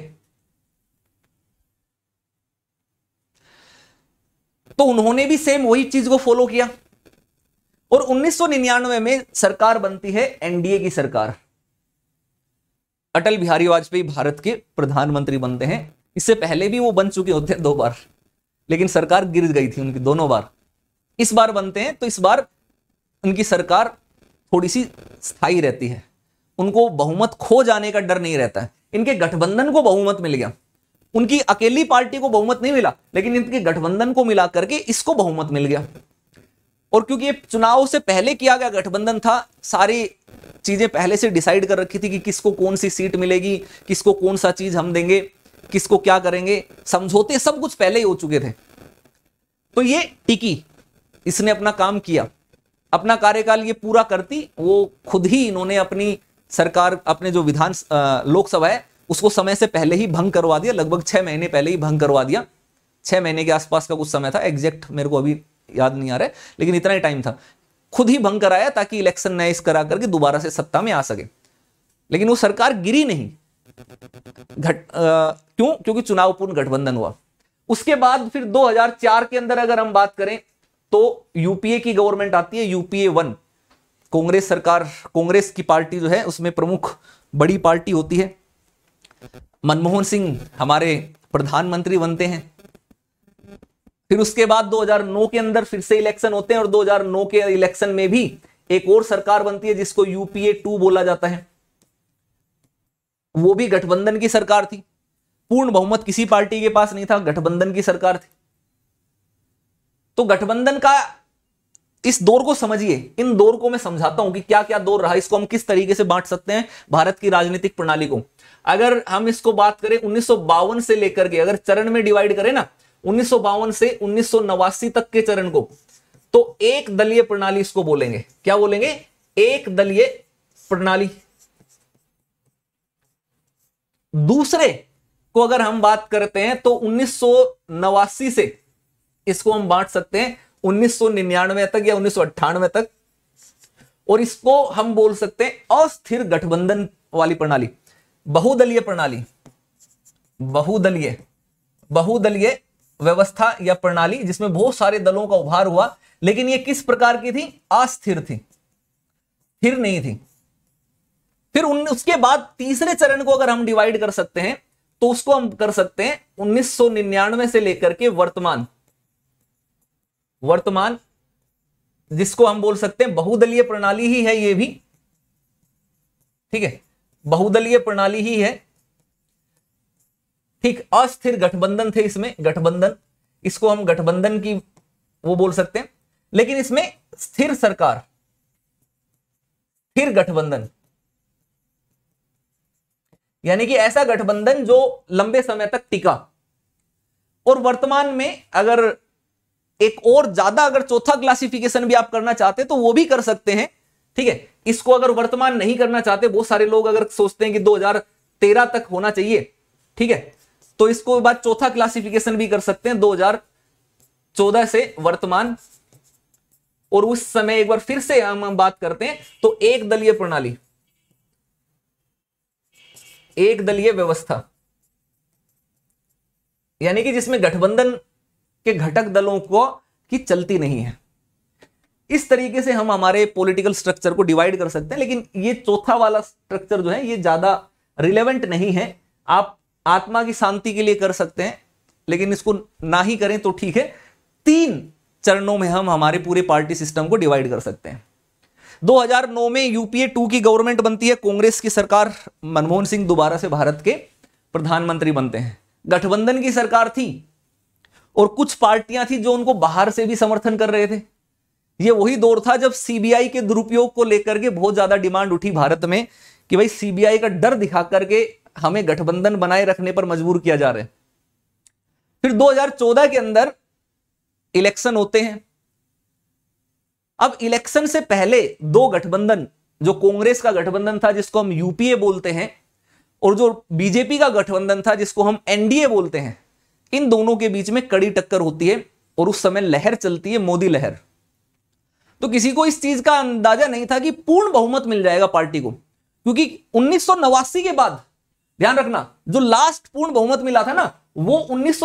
तो उन्होंने भी सेम वही चीज को फॉलो किया और 1999 में सरकार बनती है एनडीए की सरकार अटल बिहारी वाजपेयी भारत के प्रधानमंत्री बनते हैं इससे पहले भी वो बन चुके होते हैं दो बार लेकिन सरकार गिर गई थी उनकी दोनों बार इस बार बनते हैं तो इस बार उनकी सरकार थोड़ी सी स्थायी रहती है उनको बहुमत खो जाने का डर नहीं रहता है इनके गठबंधन को बहुमत मिल गया उनकी अकेली पार्टी को बहुमत नहीं मिला लेकिन इनके गठबंधन को मिला करके इसको बहुमत मिल गया और क्योंकि ये चुनाव से पहले किया गया गठबंधन था सारी चीजें पहले से डिसाइड कर रखी थी कि किसको कौन सी सीट मिलेगी किसको कौन सा चीज हम देंगे किसको क्या करेंगे समझौते सब कुछ पहले ही हो चुके थे तो ये टिकी इसने अपना काम किया अपना कार्यकाल ये पूरा करती वो खुद ही इन्होंने अपनी सरकार अपने जो विधान लोकसभा है उसको समय से पहले ही भंग करवा दिया लगभग छह महीने पहले ही भंग करवा दिया छह महीने के आसपास का कुछ समय था एग्जैक्ट मेरे को अभी याद नहीं आ रहा है लेकिन इतना ही टाइम था खुद ही भंग कराया ताकि इलेक्शन इस करा करके दोबारा से सत्ता में आ सके लेकिन वो सरकार गिरी नहीं घट क्यों क्योंकि चुनावपूर्ण गठबंधन हुआ उसके बाद फिर 2004 के अंदर अगर हम बात करें तो यूपीए की गवर्नमेंट आती है यूपीए वन कांग्रेस सरकार कांग्रेस की पार्टी जो है उसमें प्रमुख बड़ी पार्टी होती है मनमोहन सिंह हमारे प्रधानमंत्री बनते हैं फिर उसके बाद 2009 के अंदर फिर से इलेक्शन होते हैं और 2009 के इलेक्शन में भी एक और सरकार बनती है जिसको यूपीए टू बोला जाता है वो भी गठबंधन की सरकार थी पूर्ण बहुमत किसी पार्टी के पास नहीं था गठबंधन की सरकार थी तो गठबंधन का इस दौर को समझिए इन दौर को मैं समझाता हूं कि क्या क्या दौर रहा इसको हम किस तरीके से बांट सकते हैं भारत की राजनीतिक प्रणाली को अगर हम इसको बात करें उन्नीस से लेकर के अगर चरण में डिवाइड करें ना उन्नीस से उन्नीस तक के चरण को तो एक दलीय प्रणाली इसको बोलेंगे क्या बोलेंगे एक दलीय प्रणाली दूसरे को अगर हम बात करते हैं तो उन्नीस से इसको हम बांट सकते हैं उन्नीस तक या उन्नीस तक और इसको हम बोल सकते हैं अस्थिर गठबंधन वाली प्रणाली बहुदलीय प्रणाली बहुदलीय बहुदलीय व्यवस्था या प्रणाली जिसमें बहुत सारे दलों का उभार हुआ लेकिन यह किस प्रकार की थी अस्थिर थी फिर नहीं थी फिर उन उसके बाद तीसरे चरण को अगर हम डिवाइड कर सकते हैं तो उसको हम कर सकते हैं 1999 से लेकर के वर्तमान वर्तमान जिसको हम बोल सकते हैं बहुदलीय प्रणाली ही है ये भी ठीक है बहुदलीय प्रणाली ही है ठीक अस्थिर गठबंधन थे इसमें गठबंधन इसको हम गठबंधन की वो बोल सकते हैं लेकिन इसमें स्थिर सरकार स्थिर गठबंधन यानी कि ऐसा गठबंधन जो लंबे समय तक टिका और वर्तमान में अगर एक और ज्यादा अगर चौथा क्लासिफिकेशन भी आप करना चाहते हैं तो वो भी कर सकते हैं ठीक है इसको अगर वर्तमान नहीं करना चाहते बहुत सारे लोग अगर सोचते हैं कि 2013 तक होना चाहिए ठीक है तो इसको बाद चौथा क्लासिफिकेशन भी कर सकते हैं 2014 से वर्तमान और उस समय एक बार फिर से हम हम बात करते हैं तो एक दलीय प्रणाली एक दलीय व्यवस्था यानी कि जिसमें गठबंधन के घटक दलों को की चलती नहीं है इस तरीके से हम हमारे पॉलिटिकल स्ट्रक्चर को डिवाइड कर सकते हैं लेकिन ये चौथा वाला स्ट्रक्चर जो है ये ज्यादा रिलेवेंट नहीं है आप आत्मा की शांति के लिए कर सकते हैं लेकिन इसको ना ही करें तो ठीक है तीन चरणों में हम हमारे पूरे पार्टी सिस्टम को डिवाइड कर सकते हैं 2009 में यूपीए टू की गवर्नमेंट बनती है कांग्रेस की सरकार मनमोहन सिंह दोबारा से भारत के प्रधानमंत्री बनते हैं गठबंधन की सरकार थी और कुछ पार्टियां थी जो उनको बाहर से भी समर्थन कर रहे थे ये वही दौर था जब सीबीआई के दुरुपयोग को लेकर के बहुत ज्यादा डिमांड उठी भारत में कि भाई सीबीआई का डर दिखा करके हमें गठबंधन बनाए रखने पर मजबूर किया जा रहा है फिर 2014 के अंदर इलेक्शन होते हैं अब इलेक्शन से पहले दो गठबंधन जो कांग्रेस का गठबंधन था जिसको हम यूपीए बोलते हैं और जो बीजेपी का गठबंधन था जिसको हम एनडीए बोलते हैं इन दोनों के बीच में कड़ी टक्कर होती है और उस समय लहर चलती है मोदी लहर तो किसी को इस चीज का अंदाजा नहीं था कि पूर्ण बहुमत मिल जाएगा पार्टी को क्योंकि उन्नीस के बाद ध्यान रखना जो लास्ट पूर्ण बहुमत मिला था ना वो उन्नीस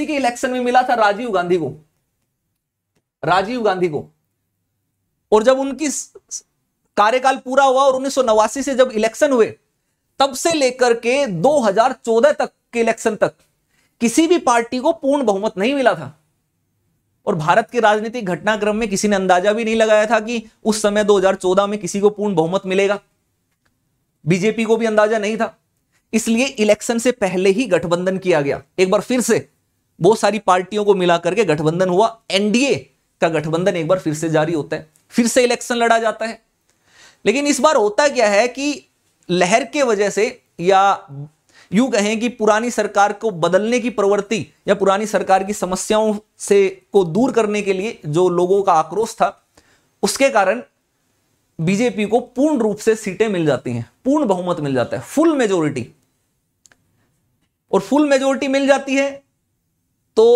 के इलेक्शन में मिला था राजीव गांधी को राजीव गांधी को और जब उनकी कार्यकाल पूरा हुआ और उन्नीस से जब इलेक्शन हुए तब से लेकर के 2014 तक के इलेक्शन तक किसी भी पार्टी को पूर्ण बहुमत नहीं मिला था और भारत के राजनीतिक घटनाक्रम में किसी ने अंदाजा भी नहीं लगाया था कि उस समय 2014 में किसी को पूर्ण बहुमत मिलेगा बीजेपी को भी अंदाजा नहीं था इसलिए इलेक्शन से पहले ही गठबंधन किया गया एक बार फिर से बहुत सारी पार्टियों को मिलाकर के गठबंधन हुआ एनडीए का गठबंधन एक बार फिर से जारी होता है फिर से इलेक्शन लड़ा जाता है लेकिन इस बार होता क्या है कि लहर के वजह से या यूं कहें कि पुरानी सरकार को बदलने की प्रवृत्ति या पुरानी सरकार की समस्याओं से को दूर करने के लिए जो लोगों का आक्रोश था उसके कारण बीजेपी को पूर्ण रूप से सीटें मिल जाती हैं पूर्ण बहुमत मिल जाता है फुल मेजोरिटी और फुल मेजोरिटी मिल जाती है तो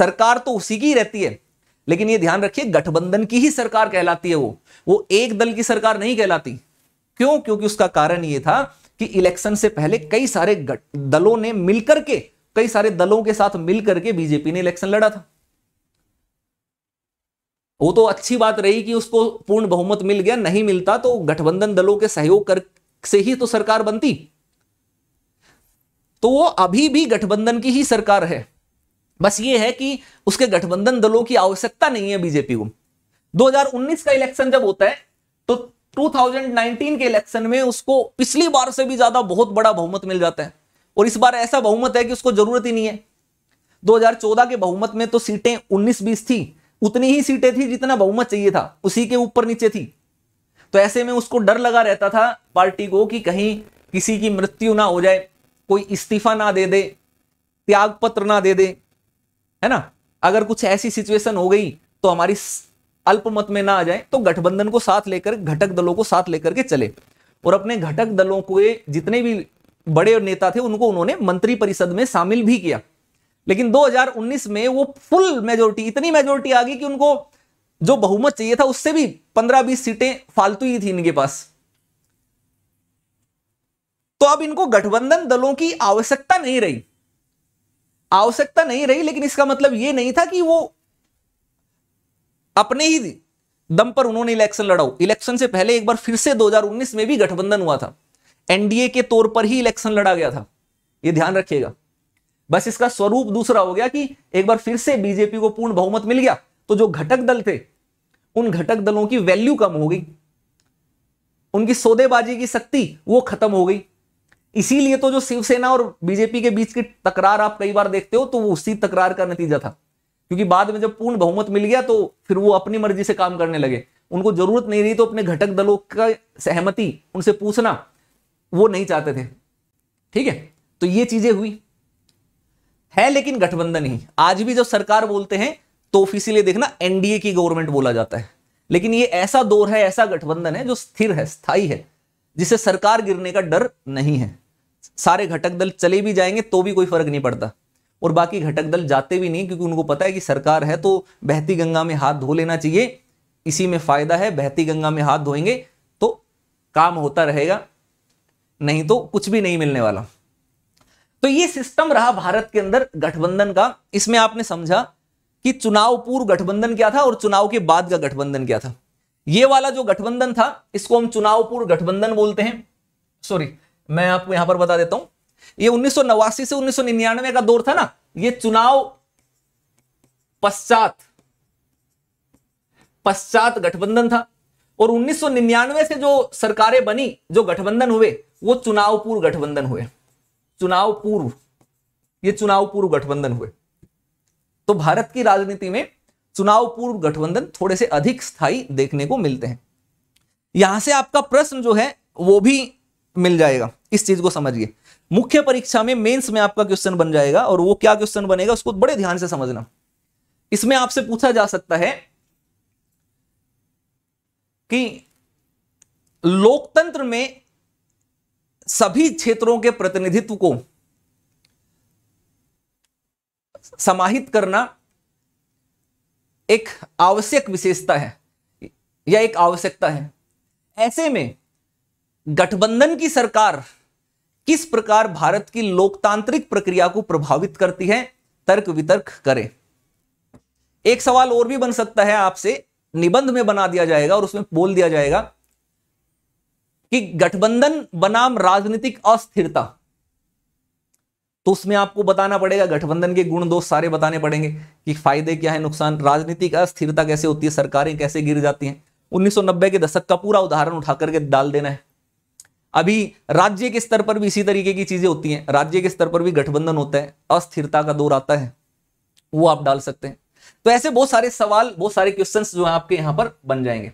सरकार तो उसी की रहती है लेकिन यह ध्यान रखिए गठबंधन की ही सरकार कहलाती है वो वो एक दल की सरकार नहीं कहलाती क्यों क्योंकि उसका कारण यह था कि इलेक्शन से पहले कई सारे दलों ने मिलकर के कई सारे दलों के साथ मिलकर के बीजेपी ने इलेक्शन लड़ा था वो तो अच्छी बात रही कि उसको पूर्ण बहुमत मिल गया नहीं मिलता तो गठबंधन दलों के सहयोग कर से ही तो सरकार बनती तो वो अभी भी गठबंधन की ही सरकार है बस ये है कि उसके गठबंधन दलों की आवश्यकता नहीं है बीजेपी को 2019 का इलेक्शन जब होता है तो 2019 के इलेक्शन में उसको पिछली बार से भी ज्यादा बहुत बड़ा बहुमत मिल जाता है और इस बार ऐसा बहुमत है कि उसको जरूरत ही नहीं है 2014 के बहुमत में तो सीटें 19 बीस थी उतनी ही सीटें थी जितना बहुमत चाहिए था उसी के ऊपर नीचे थी तो ऐसे में उसको डर लगा रहता था पार्टी को कि कहीं किसी की मृत्यु ना हो जाए कोई इस्तीफा ना दे दे त्याग पत्र ना दे दे है ना अगर कुछ ऐसी सिचुएशन हो गई तो हमारी अल्पमत में ना आ जाए तो गठबंधन को साथ लेकर घटक दलों को साथ लेकर के चले और अपने घटक दलों को जितने भी बड़े नेता थे उनको उन्होंने मंत्री परिषद में शामिल भी किया लेकिन 2019 में वो फुल मेजोरिटी इतनी मेजोरिटी आ गई कि उनको जो बहुमत चाहिए था उससे भी 15-20 सीटें फालतू ही थी इनके पास तो अब इनको गठबंधन दलों की आवश्यकता नहीं रही आवश्यकता नहीं रही लेकिन इसका मतलब यह नहीं था कि वो अपने ही दम पर उन्होंने इलेक्शन लड़ाओ इलेक्शन से पहले एक बार फिर से 2019 में भी गठबंधन हुआ था एनडीए के तौर पर ही इलेक्शन लड़ा गया था ये ध्यान रखिएगा बस इसका स्वरूप दूसरा हो गया कि एक बार फिर से बीजेपी को पूर्ण बहुमत मिल गया तो जो घटक दल थे उन घटक दलों की वैल्यू कम हो गई उनकी सौदेबाजी की शक्ति वो खत्म हो गई इसीलिए तो जो शिवसेना और बीजेपी के बीच की तकरार आप कई बार देखते हो तो वो उसी तकरार का नतीजा था क्योंकि बाद में जब पूर्ण बहुमत मिल गया तो फिर वो अपनी मर्जी से काम करने लगे उनको जरूरत नहीं रही तो अपने घटक दलों का सहमति उनसे पूछना वो नहीं चाहते थे ठीक है तो ये चीजें हुई है लेकिन गठबंधन ही आज भी जब सरकार बोलते हैं तो इसीलिए देखना एनडीए की गवर्नमेंट बोला जाता है लेकिन ये ऐसा दौर है ऐसा गठबंधन है जो स्थिर है स्थायी है जिसे सरकार गिरने का डर नहीं है सारे घटक दल चले भी जाएंगे तो भी कोई फर्क नहीं पड़ता और बाकी घटक दल जाते भी नहीं क्योंकि उनको पता है कि सरकार है तो बहती गंगा में हाथ धो लेना चाहिए इसी में फायदा है बहती गंगा में हाथ धोएंगे तो काम होता रहेगा नहीं तो कुछ भी नहीं मिलने वाला तो ये सिस्टम रहा भारत के अंदर गठबंधन का इसमें आपने समझा कि चुनाव पूर्व गठबंधन क्या था और चुनाव के बाद का गठबंधन क्या था ये वाला जो गठबंधन था इसको हम चुनाव पूर्व गठबंधन बोलते हैं सॉरी मैं आपको यहां पर बता देता हूं ये उन्नीस से उन्नीस का दौर था ना ये चुनाव पश्चात पश्चात गठबंधन था और 1999 से जो सरकारें बनी जो गठबंधन हुए वो चुनाव पूर्व गठबंधन हुए चुनाव पूर्व ये चुनाव पूर्व गठबंधन हुए तो भारत की राजनीति में चुनाव पूर्व गठबंधन थोड़े से अधिक स्थायी देखने को मिलते हैं यहां से आपका प्रश्न जो है वो भी मिल जाएगा इस चीज को समझिए मुख्य परीक्षा में मेंस में आपका क्वेश्चन बन जाएगा और वो क्या क्वेश्चन बनेगा उसको बड़े ध्यान से समझना इसमें आपसे पूछा जा सकता है कि लोकतंत्र में सभी क्षेत्रों के प्रतिनिधित्व को समाहित करना एक आवश्यक विशेषता है या एक आवश्यकता है ऐसे में गठबंधन की सरकार किस प्रकार भारत की लोकतांत्रिक प्रक्रिया को प्रभावित करती है तर्क वितर्क करें एक सवाल और भी बन सकता है आपसे निबंध में बना दिया जाएगा और उसमें बोल दिया जाएगा कि गठबंधन बनाम राजनीतिक अस्थिरता तो उसमें आपको बताना पड़ेगा गठबंधन के गुण दोष सारे बताने पड़ेंगे कि फायदे क्या है नुकसान राजनीतिक अस्थिरता कैसे होती है सरकारें कैसे गिर जाती हैं 1990 के दशक का पूरा उदाहरण उठा करके डाल देना है अभी राज्य के स्तर पर भी इसी तरीके की चीजें होती हैं राज्य के स्तर पर भी गठबंधन होता है अस्थिरता का दौर आता है वो आप डाल सकते हैं तो ऐसे बहुत सारे सवाल बहुत सारे क्वेश्चन जो है आपके यहां पर बन जाएंगे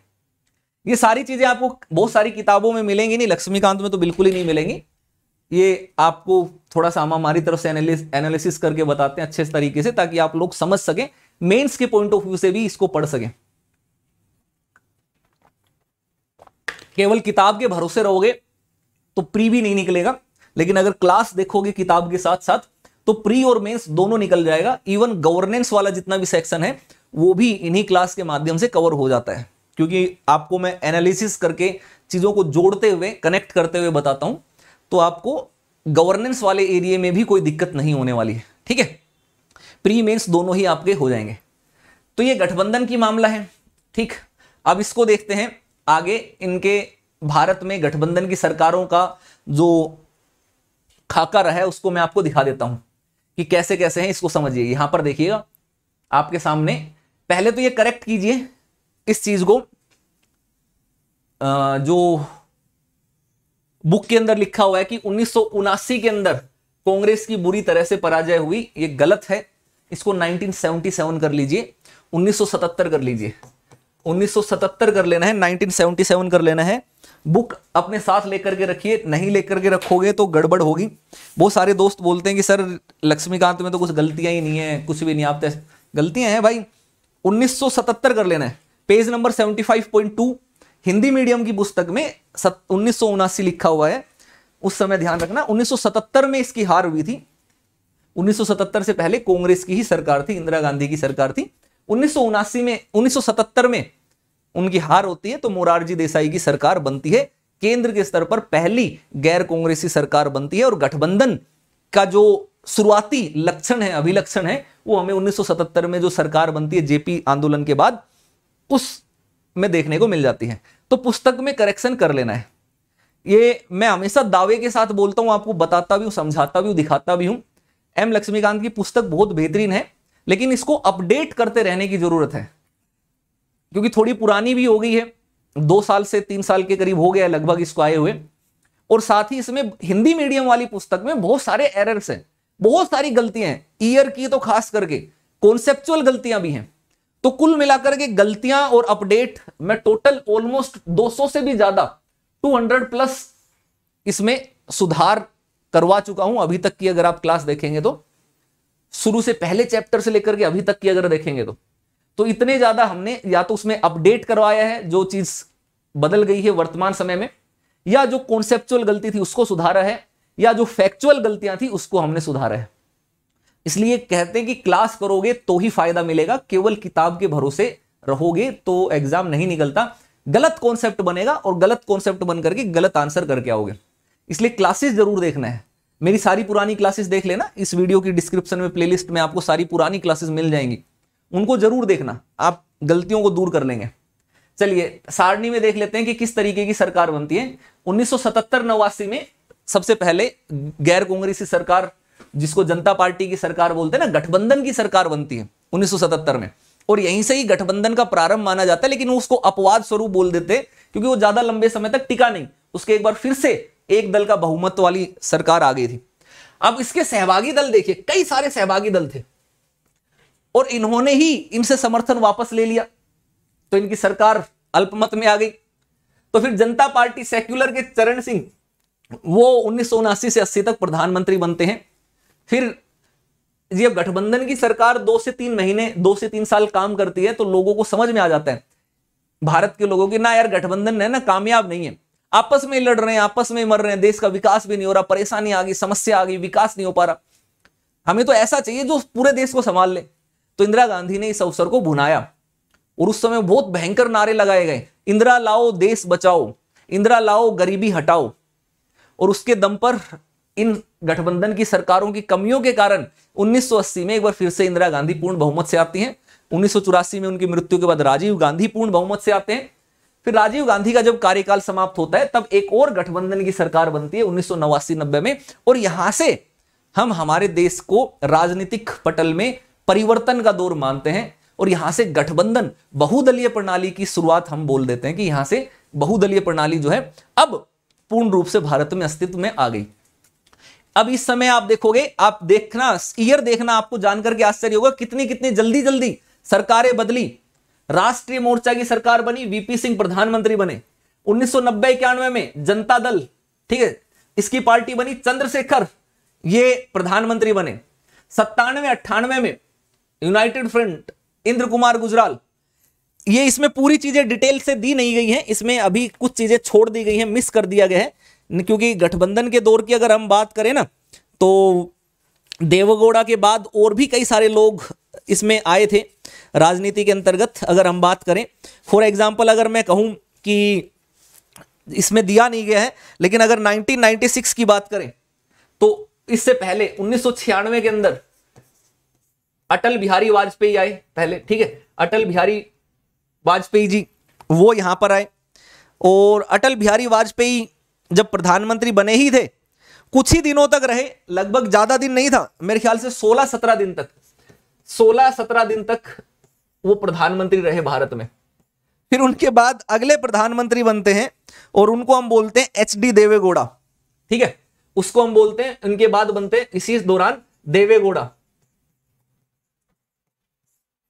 ये सारी चीजें आपको बहुत सारी किताबों में मिलेंगी नहीं लक्ष्मीकांत में तो बिल्कुल ही नहीं मिलेंगी ये आपको थोड़ा सा हम हमारी तरफ से एनालिसिस करके बताते हैं अच्छे तरीके से ताकि आप लोग समझ सकें मेंस के पॉइंट ऑफ व्यू से भी इसको पढ़ सकें केवल किताब के भरोसे रहोगे तो प्री भी नहीं निकलेगा लेकिन अगर क्लास देखोगे किताब के साथ साथ तो प्री और मेंस दोनों निकल जाएगा इवन गवर्नेंस वाला जितना भी सेक्शन है वो भी इन्हीं क्लास के माध्यम से कवर हो जाता है क्योंकि आपको मैं एनालिसिस करके चीज़ों को जोड़ते हुए कनेक्ट करते हुए बताता हूं तो आपको गवर्नेंस वाले एरिए में भी कोई दिक्कत नहीं होने वाली है ठीक है प्री मेंस दोनों ही आपके हो जाएंगे तो ये गठबंधन की मामला है ठीक अब इसको देखते हैं आगे इनके भारत में गठबंधन की सरकारों का जो खाका रहा है उसको मैं आपको दिखा देता हूं कि कैसे कैसे हैं इसको समझिए यहां पर देखिएगा आपके सामने पहले तो ये करेक्ट कीजिए इस चीज को जो बुक के अंदर लिखा हुआ है कि उन्नीस के अंदर कांग्रेस की बुरी तरह से पराजय हुई ये गलत है इसको 1977 कर लीजिए 1977 कर लीजिए 1977 कर लेना है 1977 कर लेना है बुक अपने साथ लेकर के रखिए नहीं लेकर के रखोगे तो गड़बड़ होगी बहुत सारे दोस्त बोलते हैं कि सर लक्ष्मीकांत में तो कुछ गलतियां ही नहीं है कुछ भी नहीं आपते तो गलतियां हैं भाई 1977 कर लेना है पेज नंबर 75.2 हिंदी मीडियम की पुस्तक में उन्नीस लिखा हुआ है उस समय ध्यान रखना 1977 में इसकी हार हुई थी 1977 से पहले कांग्रेस की ही सरकार थी इंदिरा गांधी की सरकार थी उन्नीस में उन्नीस में उनकी हार होती है तो मोरारजी देसाई की सरकार बनती है केंद्र के स्तर पर पहली गैर कांग्रेसी सरकार बनती है और गठबंधन का जो शुरुआती लक्षण है अभिलक्षण है वो हमें 1977 में जो सरकार बनती है जेपी आंदोलन के बाद उस में देखने को मिल जाती है तो पुस्तक में करेक्शन कर लेना है ये मैं हमेशा दावे के साथ बोलता हूं आपको बताता भी हूं समझाता भी हूं दिखाता भी हूं एम लक्ष्मीकांत की पुस्तक बहुत बेहतरीन है लेकिन इसको अपडेट करते रहने की जरूरत है क्योंकि थोड़ी पुरानी भी हो गई है दो साल से तीन साल के करीब हो गया लगभग इसको आए हुए और साथ ही इसमें हिंदी मीडियम वाली पुस्तक में बहुत सारे एरर्स हैं बहुत सारी गलतियां हैं ईयर की तो खास करके कॉन्सेप्चुअल गलतियां भी हैं तो कुल मिलाकर के गलतियां और अपडेट में टोटल ऑलमोस्ट 200 से भी ज्यादा 200 प्लस इसमें सुधार करवा चुका हूं अभी तक की अगर आप क्लास देखेंगे तो शुरू से पहले चैप्टर से लेकर के अभी तक की अगर देखेंगे तो तो इतने ज्यादा हमने या तो उसमें अपडेट करवाया है जो चीज बदल गई है वर्तमान समय में या जो कॉन्सेप्चुअल गलती थी उसको सुधारा है या जो फैक्चुअल गलतियां थी उसको हमने सुधारा है इसलिए कहते हैं कि क्लास करोगे तो ही फायदा मिलेगा केवल किताब के भरोसे रहोगे तो एग्जाम नहीं निकलता गलत कॉन्सेप्ट बनेगा और गलत कॉन्सेप्ट बनकर के गलत आंसर करके आओगे इसलिए क्लासेस जरूर देखना है मेरी सारी पुरानी क्लासेस देख लेना इस वीडियो की डिस्क्रिप्शन में प्लेलिस्ट में आपको सारी पुरानी क्लासेस मिल जाएंगी उनको जरूर देखना आप गलतियों को दूर कर लेंगे चलिए सारणी में देख लेते हैं कि किस तरीके की सरकार बनती है 1977 नवासी में सबसे पहले गैर कांग्रेसी सरकार जिसको जनता पार्टी की सरकार बोलते हैं ना गठबंधन की सरकार बनती है 1977 में और यहीं से ही गठबंधन का प्रारंभ माना जाता है लेकिन उसको अपवाद स्वरूप बोल देते क्योंकि वो ज्यादा लंबे समय तक टिका नहीं उसके एक बार फिर से एक दल का बहुमत वाली सरकार आ गई थी अब इसके सहभागी दल देखिए कई सारे सहभागी दल थे और इन्होंने ही इनसे समर्थन वापस ले लिया तो इनकी सरकार अल्पमत में आ गई तो फिर जनता पार्टी सेक्युलर के चरण सिंह वो उन्नीस से अस्सी तक प्रधानमंत्री बनते हैं फिर अब गठबंधन की सरकार दो से तीन महीने दो से तीन साल काम करती है तो लोगों को समझ में आ जाता है भारत के लोगों की ना यार गठबंधन है ना कामयाब नहीं है आपस में लड़ रहे हैं आपस में मर रहे हैं देश का विकास भी नहीं हो रहा परेशानी आ गई समस्या आ गई विकास नहीं हो पा रहा हमें तो ऐसा चाहिए जो पूरे देश को संभाल ले तो इंदिरा गांधी ने इस अवसर को भुनाया और उस समय बहुत भयंकर नारे लगाए गए इंदिरा लाओ देश बचाओ इंदिरा लाओ गरीबी हटाओ और उसके दम पर इन गठबंधन की सरकारों की कमियों के कारण 1980 में एक बार फिर से इंदिरा गांधी पूर्ण बहुमत से आती हैं उन्नीस में उनकी मृत्यु के बाद राजीव गांधी पूर्ण बहुमत से आते हैं फिर राजीव गांधी का जब कार्यकाल समाप्त होता है तब एक और गठबंधन की सरकार बनती है उन्नीस सौ में और यहां से हम हमारे देश को राजनीतिक पटल में परिवर्तन का दौर मानते हैं और यहां से गठबंधन बहुदलीय प्रणाली की शुरुआत हम बोल देते हैं कि यहां से बहुदलीय प्रणाली जो है अब पूर्ण रूप से भारत में अस्तित्व में आ गई अब इस समय आप देखोगे आप देखना ईयर देखना आपको जानकर के आश्चर्य होगा कितनी कितनी जल्दी जल्दी सरकारें बदली राष्ट्रीय मोर्चा की सरकार बनी वीपी सिंह प्रधानमंत्री बने उन्नीस सौ में जनता दल ठीक है इसकी पार्टी बनी चंद्रशेखर ये प्रधानमंत्री बने सत्तानवे अट्ठानवे में यूनाइटेड फ्रंट इंद्र कुमार गुजराल ये इसमें पूरी चीजें डिटेल से दी नहीं गई हैं इसमें अभी कुछ चीजें छोड़ दी गई हैं मिस कर दिया गया है क्योंकि गठबंधन के दौर की अगर हम बात करें ना तो देवगौड़ा के बाद और भी कई सारे लोग इसमें आए थे राजनीति के अंतर्गत अगर हम बात करें फॉर एग्जाम्पल अगर मैं कहूँ कि इसमें दिया नहीं गया है लेकिन अगर 1996 की बात करें तो इससे पहले उन्नीस के अंदर अटल बिहारी वाजपेयी आए पहले ठीक है अटल बिहारी वाजपेयी जी वो यहां पर आए और अटल बिहारी वाजपेयी जब प्रधानमंत्री बने ही थे कुछ ही दिनों तक रहे लगभग ज्यादा दिन नहीं था मेरे ख्याल से 16-17 दिन तक 16-17 दिन तक वो प्रधानमंत्री रहे भारत में फिर उनके बाद अगले प्रधानमंत्री बनते हैं और उनको हम बोलते हैं एच डी देवेगौड़ा ठीक है उसको हम बोलते हैं उनके बाद बनते हैं इसी दौरान देवेगौड़ा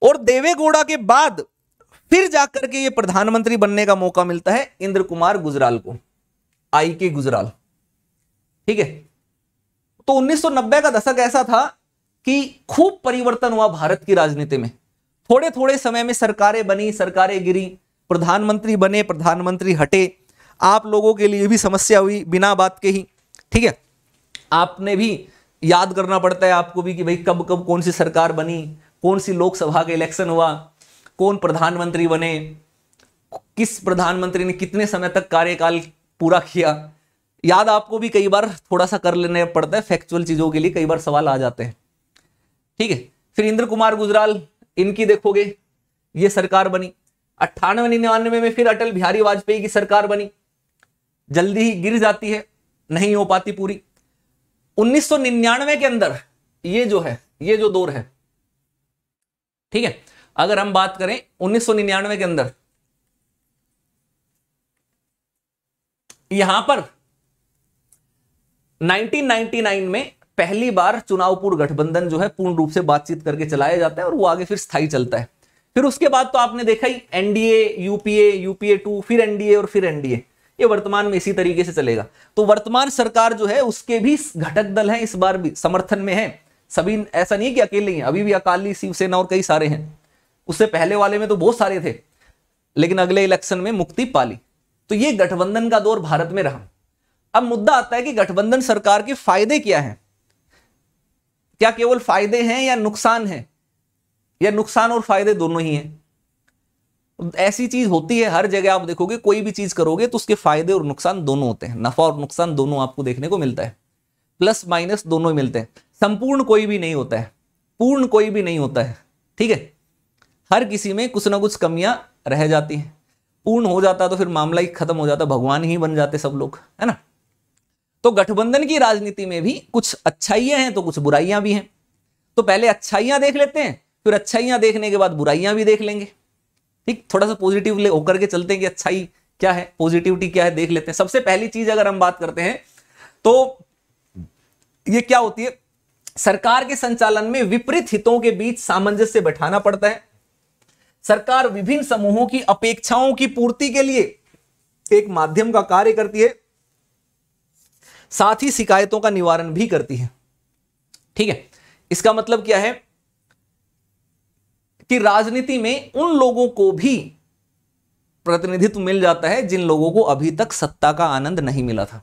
और देवेगौड़ा के बाद फिर जाकर के ये प्रधानमंत्री बनने का मौका मिलता है इंद्र कुमार गुजराल को आई के गुजराल ठीक है तो 1990 का दशक ऐसा था कि खूब परिवर्तन हुआ भारत की राजनीति में थोड़े थोड़े समय में सरकारें बनी सरकारें गिरी प्रधानमंत्री बने प्रधानमंत्री हटे आप लोगों के लिए भी समस्या हुई बिना बात के ही ठीक है आपने भी याद करना पड़ता है आपको भी कि भाई कब कब कौन सी सरकार बनी कौन सी लोकसभा का इलेक्शन हुआ कौन प्रधानमंत्री बने किस प्रधानमंत्री ने कितने समय तक कार्यकाल पूरा किया याद आपको भी कई बार थोड़ा सा कर लेने पड़ता है फैक्चुअल चीज़ों के लिए कई बार सवाल आ जाते हैं ठीक है फिर इंद्र कुमार गुजराल इनकी देखोगे ये सरकार बनी अट्ठानवे निन्यानवे में फिर अटल बिहारी वाजपेयी की सरकार बनी जल्दी ही गिर जाती है नहीं हो पाती पूरी 1999 के अंदर ये जो है ये जो दौर है ठीक है अगर हम बात करें उन्नीस के अंदर यहां पर 1999 में पहली बार चुनावपूर्ण गठबंधन जो है पूर्ण रूप से बातचीत करके चलाया जाता है और वो आगे फिर स्थायी चलता है फिर उसके बाद तो आपने देखा ही एनडीए यूपीए यूपीए टू फिर एनडीए और फिर एनडीए ये वर्तमान में इसी तरीके से चलेगा तो वर्तमान सरकार जो है उसके भी घटक दल है इस बार भी समर्थन में है सभी ऐसा नहीं है कि अकेले ही अभी भी अकाली शिवसेना और कई सारे हैं उससे पहले वाले में तो बहुत सारे थे लेकिन अगले इलेक्शन में मुक्ति पाली तो ये गठबंधन का दौर भारत में रहा अब मुद्दा आता है कि गठबंधन सरकार के फायदे क्या हैं क्या केवल फायदे हैं या नुकसान है या नुकसान और फायदे दोनों ही हैं ऐसी चीज होती है हर जगह आप देखोगे कोई भी चीज करोगे तो उसके फायदे और नुकसान दोनों होते हैं नफा और नुकसान दोनों आपको देखने को मिलता है प्लस माइनस दोनों ही मिलते हैं संपूर्ण कोई भी नहीं होता है पूर्ण कोई भी नहीं होता है ठीक है हर किसी में कुछ ना कुछ कमियां रह जाती हैं पूर्ण हो जाता तो फिर मामला ही खत्म हो जाता भगवान ही बन जाते सब लोग है ना तो गठबंधन की राजनीति में भी कुछ अच्छाइयां हैं तो कुछ बुराइयां भी हैं तो पहले अच्छाइयां देख लेते हैं फिर अच्छाइयां देखने के बाद बुराइयां भी देख लेंगे ठीक थोड़ा सा पॉजिटिव ले होकर के चलते हैं कि अच्छाई क्या है पॉजिटिविटी क्या है देख लेते हैं सबसे पहली चीज अगर हम बात करते हैं तो ये क्या होती है सरकार के संचालन में विपरीत हितों के बीच सामंजस्य बैठाना पड़ता है सरकार विभिन्न समूहों की अपेक्षाओं की पूर्ति के लिए एक माध्यम का कार्य करती है साथ ही शिकायतों का निवारण भी करती है ठीक है इसका मतलब क्या है कि राजनीति में उन लोगों को भी प्रतिनिधित्व मिल जाता है जिन लोगों को अभी तक सत्ता का आनंद नहीं मिला था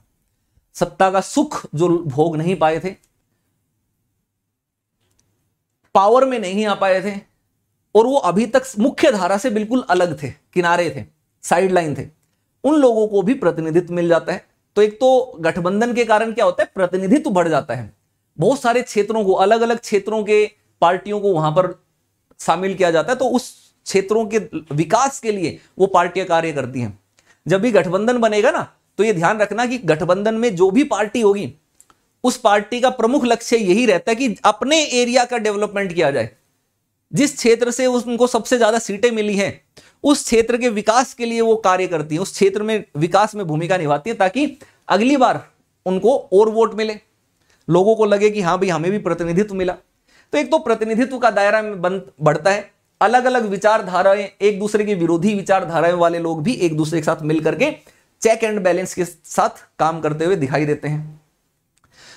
सत्ता का सुख जो भोग नहीं पाए थे पावर में नहीं आ पाए थे और वो अभी तक मुख्य धारा से बिल्कुल अलग थे किनारे थे साइड लाइन थे उन लोगों को भी प्रतिनिधित्व मिल जाता है तो एक तो गठबंधन के कारण क्या होता है प्रतिनिधित्व बढ़ जाता है बहुत सारे क्षेत्रों को अलग अलग क्षेत्रों के पार्टियों को वहां पर शामिल किया जाता है तो उस क्षेत्रों के विकास के लिए वो पार्टियां कार्य करती हैं जब भी गठबंधन बनेगा ना तो ये ध्यान रखना कि गठबंधन में जो भी पार्टी होगी उस पार्टी का प्रमुख लक्ष्य यही रहता है कि अपने एरिया का डेवलपमेंट किया जाए जिस क्षेत्र से उनको सबसे ज्यादा सीटें मिली हैं उस क्षेत्र के विकास के लिए वो कार्य करती है उस क्षेत्र में विकास में भूमिका निभाती है ताकि अगली बार उनको और वोट मिले लोगों को लगे कि हाँ भाई हमें भी प्रतिनिधित्व मिला तो एक तो प्रतिनिधित्व का दायरा में बन बढ़ता है अलग अलग विचारधाराएं एक दूसरे के विरोधी विचारधाराएं वाले लोग भी एक दूसरे के साथ मिलकर के चेक एंड बैलेंस के साथ काम करते हुए दिखाई देते हैं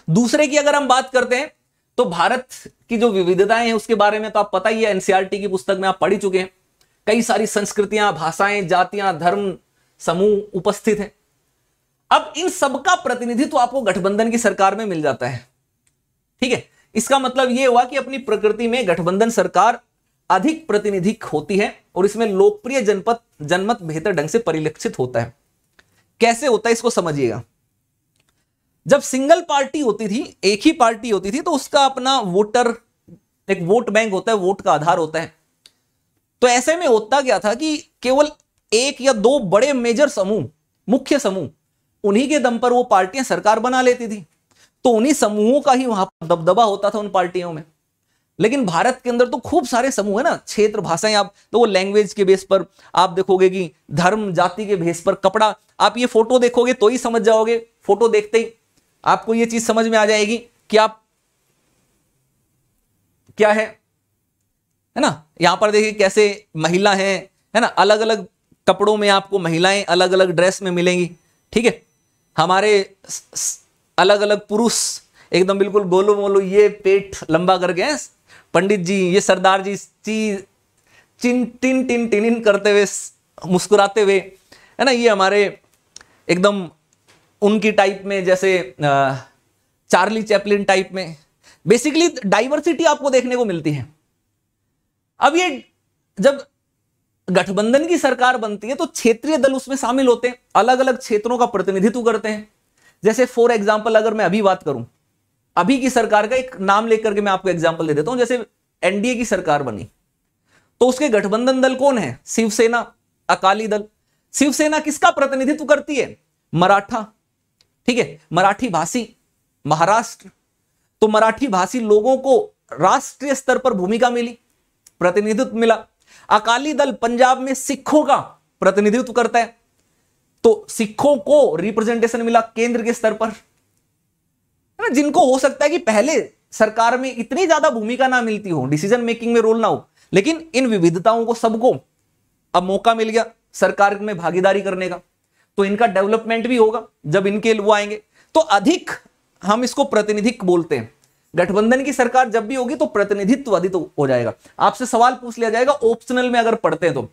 दूसरे की अगर हम बात करते हैं तो भारत की जो विविधताएं हैं उसके बारे में तो आप पता ही है एनसीआरटी e की पुस्तक में आप पढ़ी चुके हैं कई सारी संस्कृतियां भाषाएं जातियां धर्म समूह उपस्थित हैं अब इन सबका प्रतिनिधित्व तो आपको गठबंधन की सरकार में मिल जाता है ठीक है इसका मतलब यह हुआ कि अपनी प्रकृति में गठबंधन सरकार अधिक प्रतिनिधिक होती है और इसमें लोकप्रिय जनपद जनमत बेहतर ढंग से परिलक्षित होता है कैसे होता है इसको समझिएगा जब सिंगल पार्टी होती थी एक ही पार्टी होती थी तो उसका अपना वोटर एक वोट बैंक होता है वोट का आधार होता है तो ऐसे में होता क्या था कि केवल एक या दो बड़े मेजर समूह मुख्य समूह उन्हीं के दम पर वो पार्टियां सरकार बना लेती थी तो उन्हीं समूहों का ही वहां पर दबदबा होता था उन पार्टियों में लेकिन भारत के अंदर तो खूब सारे समूह है ना क्षेत्र भाषाएं आप तो वो लैंग्वेज के बेस पर आप देखोगे कि धर्म जाति के बेस पर कपड़ा आप ये फोटो देखोगे तो ही समझ जाओगे फोटो देखते ही आपको ये चीज समझ में आ जाएगी कि आप क्या है है ना यहां पर देखिए कैसे महिला हैं है ना अलग अलग कपड़ों में आपको महिलाएं अलग अलग ड्रेस में मिलेंगी ठीक है हमारे अलग अलग पुरुष एकदम बिल्कुल बोलो बोलो ये पेट लंबा करके हैं पंडित जी ये सरदार जी ची चिन टिन टिन टिन करते हुए मुस्कुराते हुए है ना ये हमारे एकदम उनकी टाइप में जैसे चार्ली चैपलिन टाइप में बेसिकली डाइवर्सिटी आपको देखने को मिलती है अब ये जब गठबंधन की सरकार बनती है तो क्षेत्रीय दल उसमें शामिल होते हैं अलग अलग क्षेत्रों का प्रतिनिधित्व करते हैं जैसे फॉर एग्जाम्पल अगर मैं अभी बात करूं अभी की सरकार का एक नाम लेकर के मैं आपको एग्जाम्पल दे देता हूं जैसे एनडीए की सरकार बनी तो उसके गठबंधन दल कौन है शिवसेना अकाली दल शिवसेना किसका प्रतिनिधित्व करती है मराठा ठीक है मराठी भाषी महाराष्ट्र तो मराठी भाषी लोगों को राष्ट्रीय स्तर पर भूमिका मिली प्रतिनिधित्व मिला अकाली दल पंजाब में सिखों का प्रतिनिधित्व करता है तो सिखों को रिप्रेजेंटेशन मिला केंद्र के स्तर पर ना जिनको हो सकता है कि पहले सरकार में इतनी ज्यादा भूमिका ना मिलती हो डिसीजन मेकिंग में रोल ना हो लेकिन इन विविधताओं को सबको अब मौका मिल गया सरकार में भागीदारी करने का तो इनका डेवलपमेंट भी होगा जब इनके वो आएंगे तो अधिक हम इसको प्रतिनिधिक बोलते हैं गठबंधन की सरकार जब भी होगी तो प्रतिनिधित्व तो हो जाएगा आपसे सवाल पूछ लिया जाएगा ऑप्शनल में अगर पढ़ते हैं तो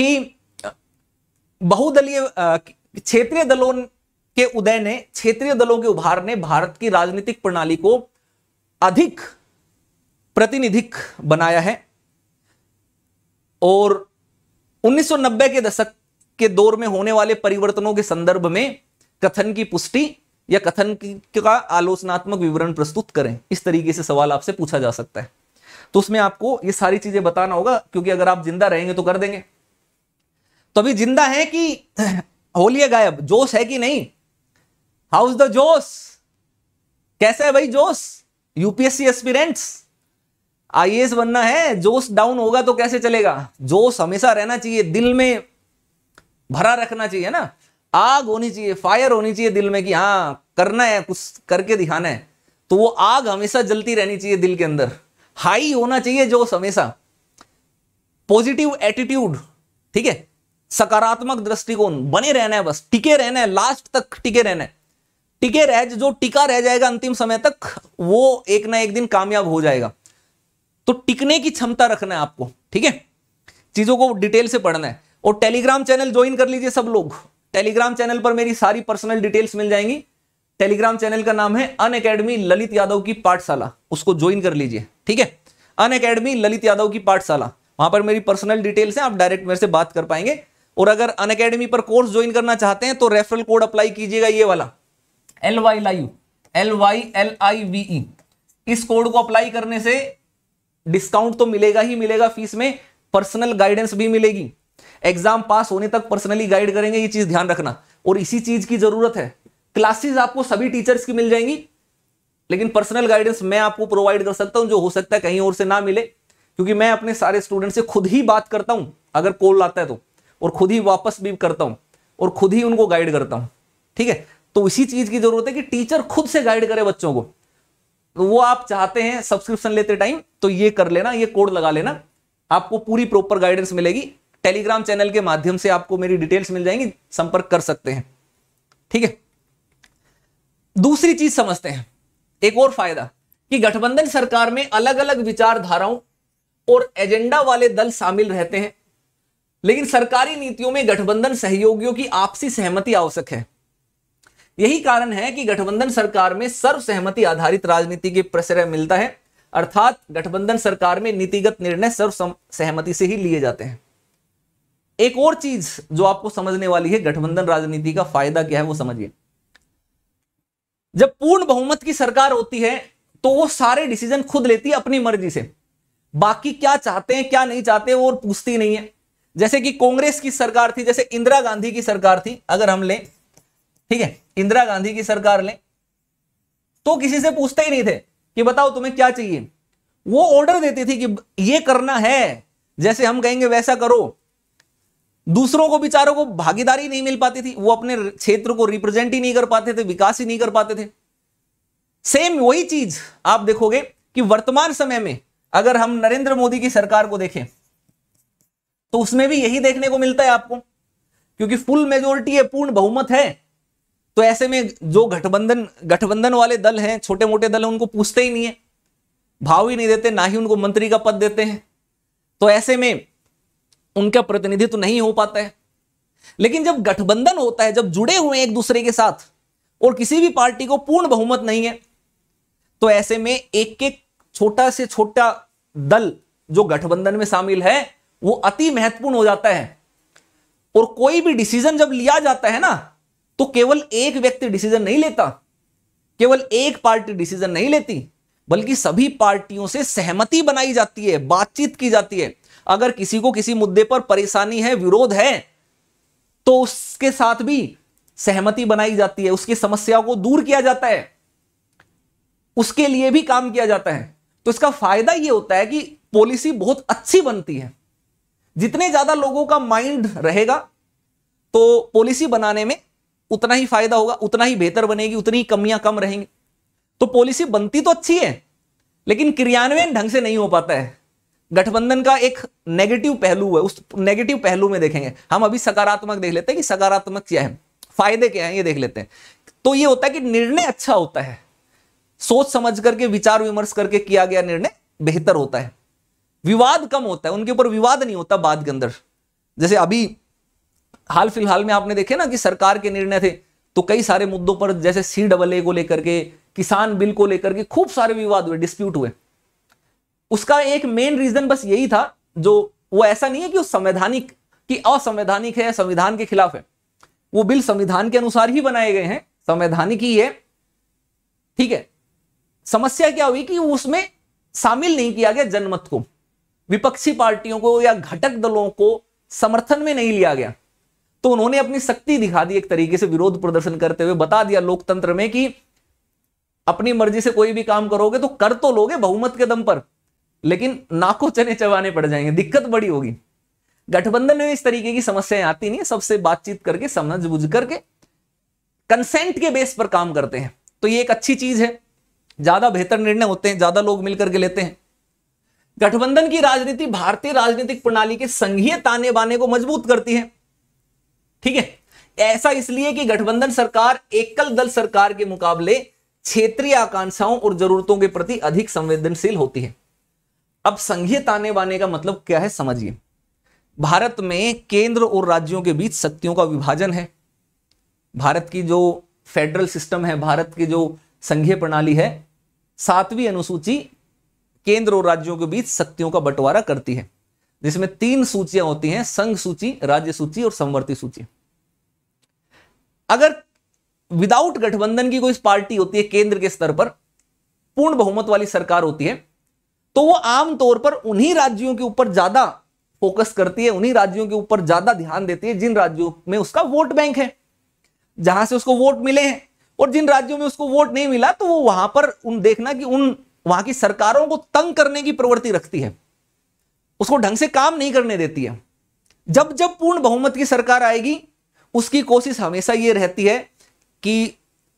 कि बहुदलीय क्षेत्रीय दलों के उदय ने क्षेत्रीय दलों के उभार ने भारत की राजनीतिक प्रणाली को अधिक प्रतिनिधिक बनाया है और 1990 के दशक के दौर में होने वाले परिवर्तनों के संदर्भ में कथन की पुष्टि या कथन का आलोचनात्मक विवरण प्रस्तुत करें इस तरीके से सवाल आपसे पूछा जा सकता है तो उसमें आपको ये सारी चीजें बताना होगा क्योंकि अगर आप जिंदा रहेंगे तो कर देंगे तो अभी जिंदा है कि होलिए गायब जोश है कि नहीं हाउ इज द जोश कैसे है भाई जोश यूपीएससी एस्पिरेंट्स आई बनना है जोश डाउन होगा तो कैसे चलेगा जोश हमेशा रहना चाहिए दिल में भरा रखना चाहिए ना आग होनी चाहिए फायर होनी चाहिए दिल में कि हाँ करना है कुछ करके दिखाना है तो वो आग हमेशा जलती रहनी चाहिए दिल के अंदर हाई होना चाहिए जो हमेशा पॉजिटिव एटीट्यूड ठीक है सकारात्मक दृष्टिकोण बने रहना है बस टिके रहना है लास्ट तक टिके रहना है टिके रह जो टिका रह जाएगा अंतिम समय तक वो एक ना एक दिन कामयाब हो जाएगा तो टिकने की क्षमता रखना है आपको ठीक है चीजों को डिटेल से पढ़ना है और टेलीग्राम चैनल ज्वाइन कर लीजिए सब लोग टेलीग्राम चैनल पर मेरी सारी पर्सनल डिटेल्स मिल जाएंगी टेलीग्राम चैनल का नाम है अन अकेडमी ललित यादव की पाठशाला उसको ज्वाइन कर लीजिए ठीक है अन अकेडमी ललित यादव की पाठशाला वहां पर मेरी पर्सनल डिटेल्स हैं आप डायरेक्ट मेरे से बात कर पाएंगे और अगर अन अकेडमी पर कोर्स ज्वाइन करना चाहते हैं तो रेफरल कोड अप्लाई कीजिएगा ये वाला L Y live L Y L I V E इस कोड को अप्लाई करने से डिस्काउंट तो मिलेगा ही मिलेगा फीस में पर्सनल गाइडेंस भी मिलेगी एग्जाम पास होने तक पर्सनली गाइड करेंगे ये चीज ध्यान रखना और इसी चीज की जरूरत है क्लासेस आपको सभी टीचर्स की मिल जाएंगी लेकिन पर्सनल गाइडेंस मैं आपको प्रोवाइड कर सकता हूं जो हो सकता है कहीं और से ना मिले क्योंकि मैं अपने सारे स्टूडेंट से खुद ही बात करता हूं अगर कॉल आता है तो और खुद ही वापस भी करता हूं और खुद ही उनको गाइड करता हूं ठीक है तो इसी चीज की जरूरत है कि टीचर खुद से गाइड करे बच्चों को तो वो आप चाहते हैं सब्सक्रिप्शन लेते टाइम तो ये कर लेना ये कोड लगा लेना आपको पूरी प्रॉपर गाइडेंस मिलेगी टेलीग्राम चैनल के माध्यम से आपको मेरी डिटेल्स मिल जाएंगी संपर्क कर सकते हैं ठीक है दूसरी चीज समझते हैं एक और फायदा कि गठबंधन सरकार में अलग अलग विचारधाराओं और एजेंडा वाले दल शामिल रहते हैं लेकिन सरकारी नीतियों में गठबंधन सहयोगियों की आपसी सहमति आवश्यक है यही कारण है कि गठबंधन सरकार में सर्वसहमति आधारित राजनीति के प्रसर मिलता है अर्थात गठबंधन सरकार में नीतिगत निर्णय सर्व सहमति से ही लिए जाते हैं एक और चीज जो आपको समझने वाली है गठबंधन राजनीति का फायदा क्या है वो समझिए जब पूर्ण बहुमत की सरकार होती है तो वो सारे डिसीजन खुद लेती है अपनी मर्जी से बाकी क्या चाहते हैं क्या नहीं चाहते वो पूछती नहीं है जैसे कि कांग्रेस की सरकार थी जैसे इंदिरा गांधी की सरकार थी अगर हम लें ठीक है इंदिरा गांधी की सरकार लें तो किसी से पूछते ही नहीं थे कि बताओ तुम्हें क्या चाहिए वो ऑर्डर देती थी कि ये करना है जैसे हम कहेंगे वैसा करो दूसरों को बेचारों को भागीदारी नहीं मिल पाती थी वो अपने क्षेत्र को रिप्रेजेंट ही नहीं कर पाते थे विकास ही नहीं कर पाते थे सेम वही चीज आप देखोगे कि वर्तमान समय में अगर हम नरेंद्र मोदी की सरकार को देखें तो उसमें भी यही देखने को मिलता है आपको क्योंकि फुल मेजोरिटी है पूर्ण बहुमत है तो ऐसे में जो गठबंधन गठबंधन वाले दल हैं छोटे मोटे दल हैं उनको पूछते ही नहीं है भाव ही नहीं देते ना ही उनको मंत्री का पद देते हैं तो ऐसे में उनका प्रतिनिधित्व नहीं हो पाता है लेकिन जब गठबंधन होता है जब जुड़े हुए एक दूसरे के साथ और किसी भी पार्टी को पूर्ण बहुमत नहीं है तो ऐसे में एक एक छोटा से छोटा दल जो गठबंधन में शामिल है वो अति महत्वपूर्ण हो जाता है और कोई भी डिसीजन जब लिया जाता है ना तो केवल एक व्यक्ति डिसीजन नहीं लेता केवल एक पार्टी डिसीजन नहीं लेती बल्कि सभी पार्टियों से सहमति बनाई जाती है बातचीत की जाती है अगर किसी को किसी मुद्दे पर परेशानी है विरोध है तो उसके साथ भी सहमति बनाई जाती है उसकी समस्याओं को दूर किया जाता है उसके लिए भी काम किया जाता है तो इसका फायदा यह होता है कि पॉलिसी बहुत अच्छी बनती है जितने ज्यादा लोगों का माइंड रहेगा तो पॉलिसी बनाने में उतना ही फायदा होगा उतना ही बेहतर बनेगी उतनी ही कमियां कम रहेंगी तो पॉलिसी बनती तो अच्छी है लेकिन क्रियान्वयन ढंग से नहीं हो पाता है गठबंधन का एक नेगेटिव पहलू है उस नेगेटिव पहलू में देखेंगे हम अभी सकारात्मक देख लेते हैं कि सकारात्मक क्या है फायदे क्या है ये देख लेते हैं तो ये होता है कि निर्णय अच्छा होता है सोच समझ करके विचार विमर्श करके किया गया निर्णय बेहतर होता है विवाद कम होता है उनके ऊपर विवाद नहीं होता बाद के अंदर जैसे अभी हाल फिलहाल में आपने देखे ना कि सरकार के निर्णय थे तो कई सारे मुद्दों पर जैसे सी डबल ए को लेकर के किसान बिल को लेकर के खूब सारे विवाद हुए डिस्प्यूट हुए उसका एक मेन रीजन बस यही था जो वो ऐसा नहीं है कि वो संवैधानिक कि असंवैधानिक है संविधान के खिलाफ है वो बिल संविधान के अनुसार ही बनाए गए हैं संवैधानिक ही है ठीक है समस्या क्या हुई कि उसमें शामिल नहीं किया गया जनमत को विपक्षी पार्टियों को या घटक दलों को समर्थन में नहीं लिया गया तो उन्होंने अपनी शक्ति दिखा दी एक तरीके से विरोध प्रदर्शन करते हुए बता दिया लोकतंत्र में कि अपनी मर्जी से कोई भी काम करोगे तो कर तो लोगे बहुमत के दम पर लेकिन नाको चने चबाने पड़ जाएंगे दिक्कत बड़ी होगी गठबंधन में इस तरीके की समस्याएं आती नहीं है सबसे बातचीत करके समझ बुझ करके कंसेंट के बेस पर काम करते हैं तो ये एक अच्छी चीज है ज्यादा बेहतर निर्णय होते हैं ज्यादा लोग मिलकर के लेते हैं गठबंधन की राजनीति भारतीय राजनीतिक प्रणाली के संघीय ताने बाने को मजबूत करती है ठीक है ऐसा इसलिए कि गठबंधन सरकार एकल दल सरकार के मुकाबले क्षेत्रीय आकांक्षाओं और जरूरतों के प्रति अधिक संवेदनशील होती है अब संघीय ताने बाने का मतलब क्या है समझिए भारत में केंद्र और राज्यों के बीच शक्तियों का विभाजन है भारत की जो फेडरल सिस्टम है भारत की जो संघीय प्रणाली है सातवीं अनुसूची केंद्र और राज्यों के बीच शक्तियों का बंटवारा करती है जिसमें तीन सूचियां होती हैं संघ सूची राज्य सूची और संवर्ती सूची अगर विदाउट गठबंधन की कोई पार्टी होती है केंद्र के स्तर पर पूर्ण बहुमत वाली सरकार होती है तो वो आमतौर पर उन्हीं राज्यों के ऊपर ज्यादा फोकस करती है उन्हीं राज्यों के ऊपर ज्यादा ध्यान देती है जिन राज्यों में उसका वोट बैंक है जहां से उसको वोट मिले हैं और जिन राज्यों में उसको वोट नहीं मिला तो वो वहां पर उन देखना कि उन वहां की सरकारों को तंग करने की प्रवृत्ति रखती है उसको ढंग से काम नहीं करने देती है जब जब पूर्ण बहुमत की सरकार आएगी उसकी कोशिश हमेशा ये रहती है कि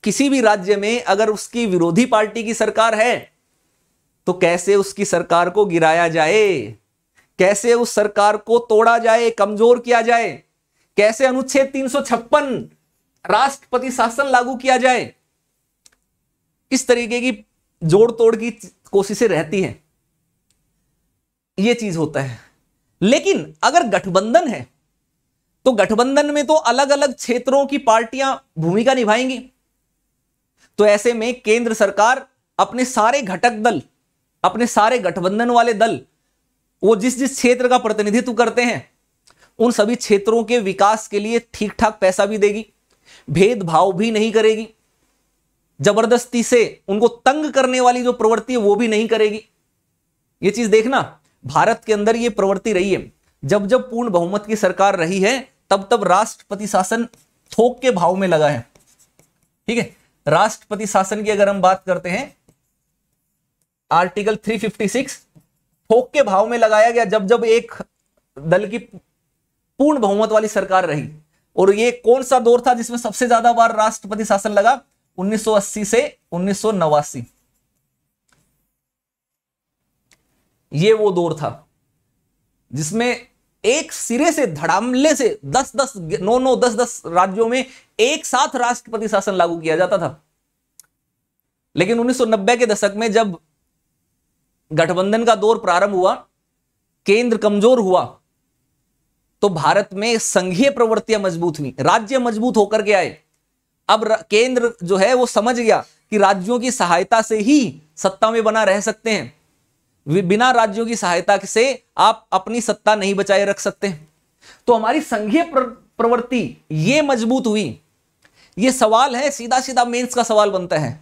किसी भी राज्य में अगर उसकी विरोधी पार्टी की सरकार है तो कैसे उसकी सरकार को गिराया जाए कैसे उस सरकार को तोड़ा जाए कमजोर किया जाए कैसे अनुच्छेद तीन राष्ट्रपति शासन लागू किया जाए इस तरीके की जोड़ तोड़ की कोशिशें रहती हैं यह चीज होता है लेकिन अगर गठबंधन है तो गठबंधन में तो अलग अलग क्षेत्रों की पार्टियां भूमिका निभाएंगी तो ऐसे में केंद्र सरकार अपने सारे घटक दल अपने सारे गठबंधन वाले दल वो जिस जिस क्षेत्र का प्रतिनिधित्व करते हैं उन सभी क्षेत्रों के विकास के लिए ठीक ठाक पैसा भी देगी भेदभाव भी नहीं करेगी जबरदस्ती से उनको तंग करने वाली जो प्रवृत्ति है वो भी नहीं करेगी ये चीज देखना भारत के अंदर ये प्रवृत्ति रही है जब जब पूर्ण बहुमत की सरकार रही है तब तब राष्ट्रपति शासन थोक के भाव में लगा है ठीक है राष्ट्रपति शासन की अगर हम बात करते हैं आर्टिकल 356 थोक के भाव में लगाया गया जब जब एक दल की पूर्ण बहुमत वाली सरकार रही और ये कौन सा दौर था जिसमें सबसे ज्यादा बार राष्ट्रपति शासन लगा 1980 से उन्नीस ये वो दौर था जिसमें एक सिरे से धड़ामले से 10 10 नौ नौ 10 10 राज्यों में एक साथ राष्ट्रपति शासन लागू किया जाता था लेकिन 1990 के दशक में जब गठबंधन का दौर प्रारंभ हुआ केंद्र कमजोर हुआ तो भारत में संघीय प्रवृत्तियां मजबूत हुई राज्य मजबूत होकर के आए अब केंद्र जो है वो समझ गया कि राज्यों की सहायता से ही सत्ता में बना रह सकते हैं बिना राज्यों की सहायता से आप अपनी सत्ता नहीं बचाए रख सकते तो हमारी संघीय प्रवृत्ति ये मजबूत हुई ये सवाल है सीधा सीधा मेंस का सवाल बनता है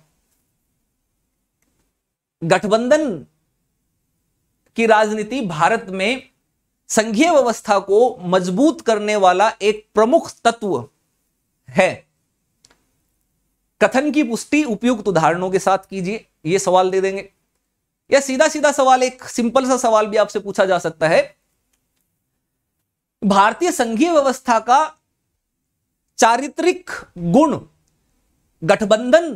गठबंधन कि राजनीति भारत में संघीय व्यवस्था को मजबूत करने वाला एक प्रमुख तत्व है कथन की पुष्टि उपयुक्त उदाहरणों के साथ कीजिए यह सवाल दे देंगे या सीधा सीधा सवाल एक सिंपल सा सवाल भी आपसे पूछा जा सकता है भारतीय संघीय व्यवस्था का चारित्रिक गुण गठबंधन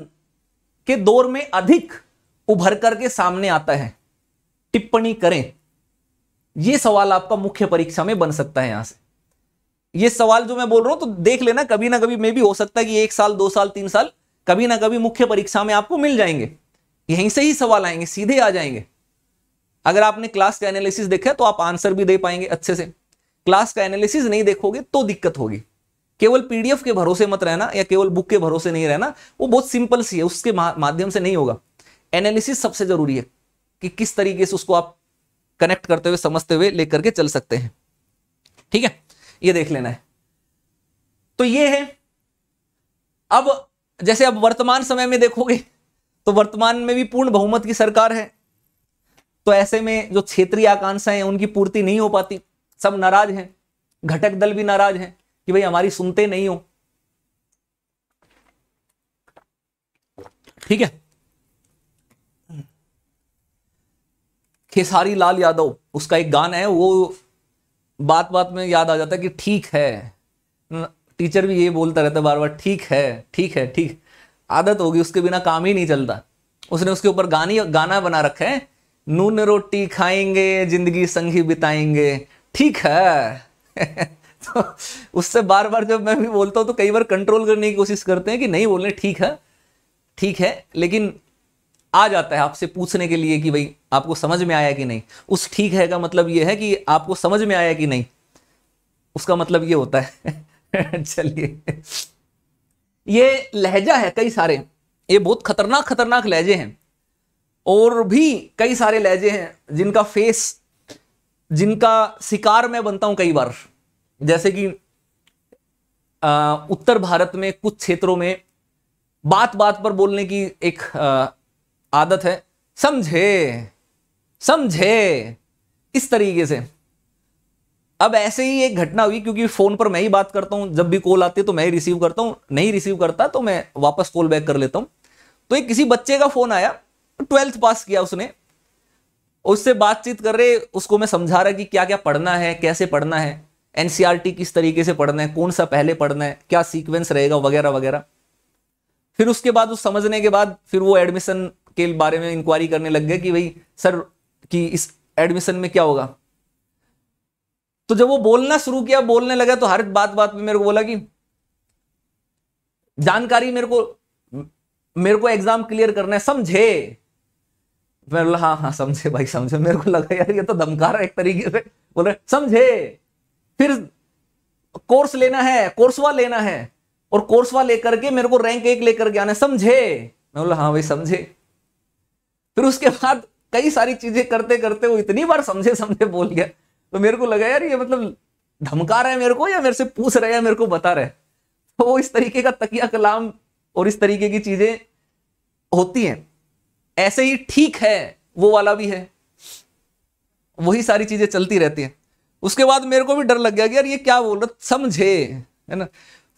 के दौर में अधिक उभर करके सामने आता है टिप्पणी करें यह सवाल आपका मुख्य परीक्षा में बन सकता है यहां से ये सवाल जो मैं बोल रहा हूं तो देख लेना कभी ना कभी मे भी हो सकता है कि एक साल दो साल तीन साल कभी ना कभी मुख्य परीक्षा में आपको मिल जाएंगे यहीं से ही सवाल आएंगे सीधे आ जाएंगे अगर आपने क्लास का एनालिसिस देखा तो आप आंसर भी दे पाएंगे अच्छे से क्लास का एनालिसिस नहीं देखोगे तो दिक्कत होगी केवल पीडीएफ के भरोसे मत रहना या केवल बुक के भरोसे नहीं रहना वो बहुत सिंपल सी है उसके माध्यम से नहीं होगा एनालिसिस सबसे जरूरी है कि किस तरीके से उसको आप कनेक्ट करते हुए समझते हुए लेकर के चल सकते हैं ठीक है ये देख लेना है तो ये है अब जैसे अब वर्तमान समय में देखोगे तो वर्तमान में भी पूर्ण बहुमत की सरकार है तो ऐसे में जो क्षेत्रीय आकांक्षाएं उनकी पूर्ति नहीं हो पाती सब नाराज हैं घटक दल भी नाराज हैं कि भाई हमारी सुनते नहीं हो ठीक है खेसारी लाल यादव उसका एक गाना है वो बात बात में याद आ जाता है कि ठीक है टीचर भी ये बोलता रहता है बार बार ठीक है ठीक है ठीक आदत होगी उसके बिना काम ही नहीं चलता उसने उसके ऊपर गानी गाना बना रखा है नून रोटी खाएंगे जिंदगी संगी बिताएंगे ठीक है तो उससे बार बार जब मैं भी बोलता हूँ तो कई बार कंट्रोल करने की कोशिश करते हैं कि नहीं बोलने ठीक है ठीक है लेकिन आ जाता है आपसे पूछने के लिए कि भाई आपको समझ में आया कि नहीं उस ठीक है का मतलब यह है कि आपको समझ में आया कि नहीं उसका मतलब ये होता है चलिए ये लहजा है कई सारे ये बहुत खतरनाक खतरनाक लहजे हैं और भी कई सारे लहजे हैं जिनका फेस जिनका शिकार मैं बनता हूं कई बार जैसे कि आ, उत्तर भारत में कुछ क्षेत्रों में बात बात पर बोलने की एक आ, आदत है समझे समझे इस तरीके से अब ऐसे ही एक घटना हुई क्योंकि फ़ोन पर मैं ही बात करता हूं जब भी कॉल आती है तो मैं ही रिसीव करता हूँ नहीं रिसीव करता तो मैं वापस कॉल बैक कर लेता हूँ तो एक किसी बच्चे का फ़ोन आया ट्वेल्थ पास किया उसने उससे बातचीत कर रहे उसको मैं समझा रहा कि क्या क्या पढ़ना है कैसे पढ़ना है एन e किस तरीके से पढ़ना है कौन सा पहले पढ़ना है क्या सीक्वेंस रहेगा वगैरह वगैरह फिर उसके बाद उस समझने के बाद फिर वो एडमिशन के बारे में इंक्वायरी करने लग गए कि भाई सर कि इस एडमिशन में क्या होगा तो जब वो बोलना शुरू किया बोलने लगा तो हर बात बात में मेरे को बोला कि जानकारी मेरे को मेरे को एग्जाम क्लियर करना है समझे मैं बोला हाँ हाँ समझे भाई समझे मेरे को लगा यार ये तो धमका रहा एक तरीके से बोल रहे समझे फिर कोर्स लेना है कोर्सवा लेना है और कोर्सवा लेकर के मेरे को रैंक एक लेकर के आना समझे मैं बोला हाँ भाई समझे फिर उसके बाद कई सारी चीजें करते करते वो इतनी बार समझे समझे बोल गया तो मेरे को लगा यार ये मतलब धमका रहा है मेरे को या मेरे से पूछ रहे या मेरे को बता रहे तो वो इस तरीके का तकिया कलाम और इस तरीके की चीजें होती हैं ऐसे ही ठीक है वो वाला भी है वही सारी चीजें चलती रहती हैं उसके बाद मेरे को भी डर लग गया कि यार ये क्या बोल रहा समझे है ना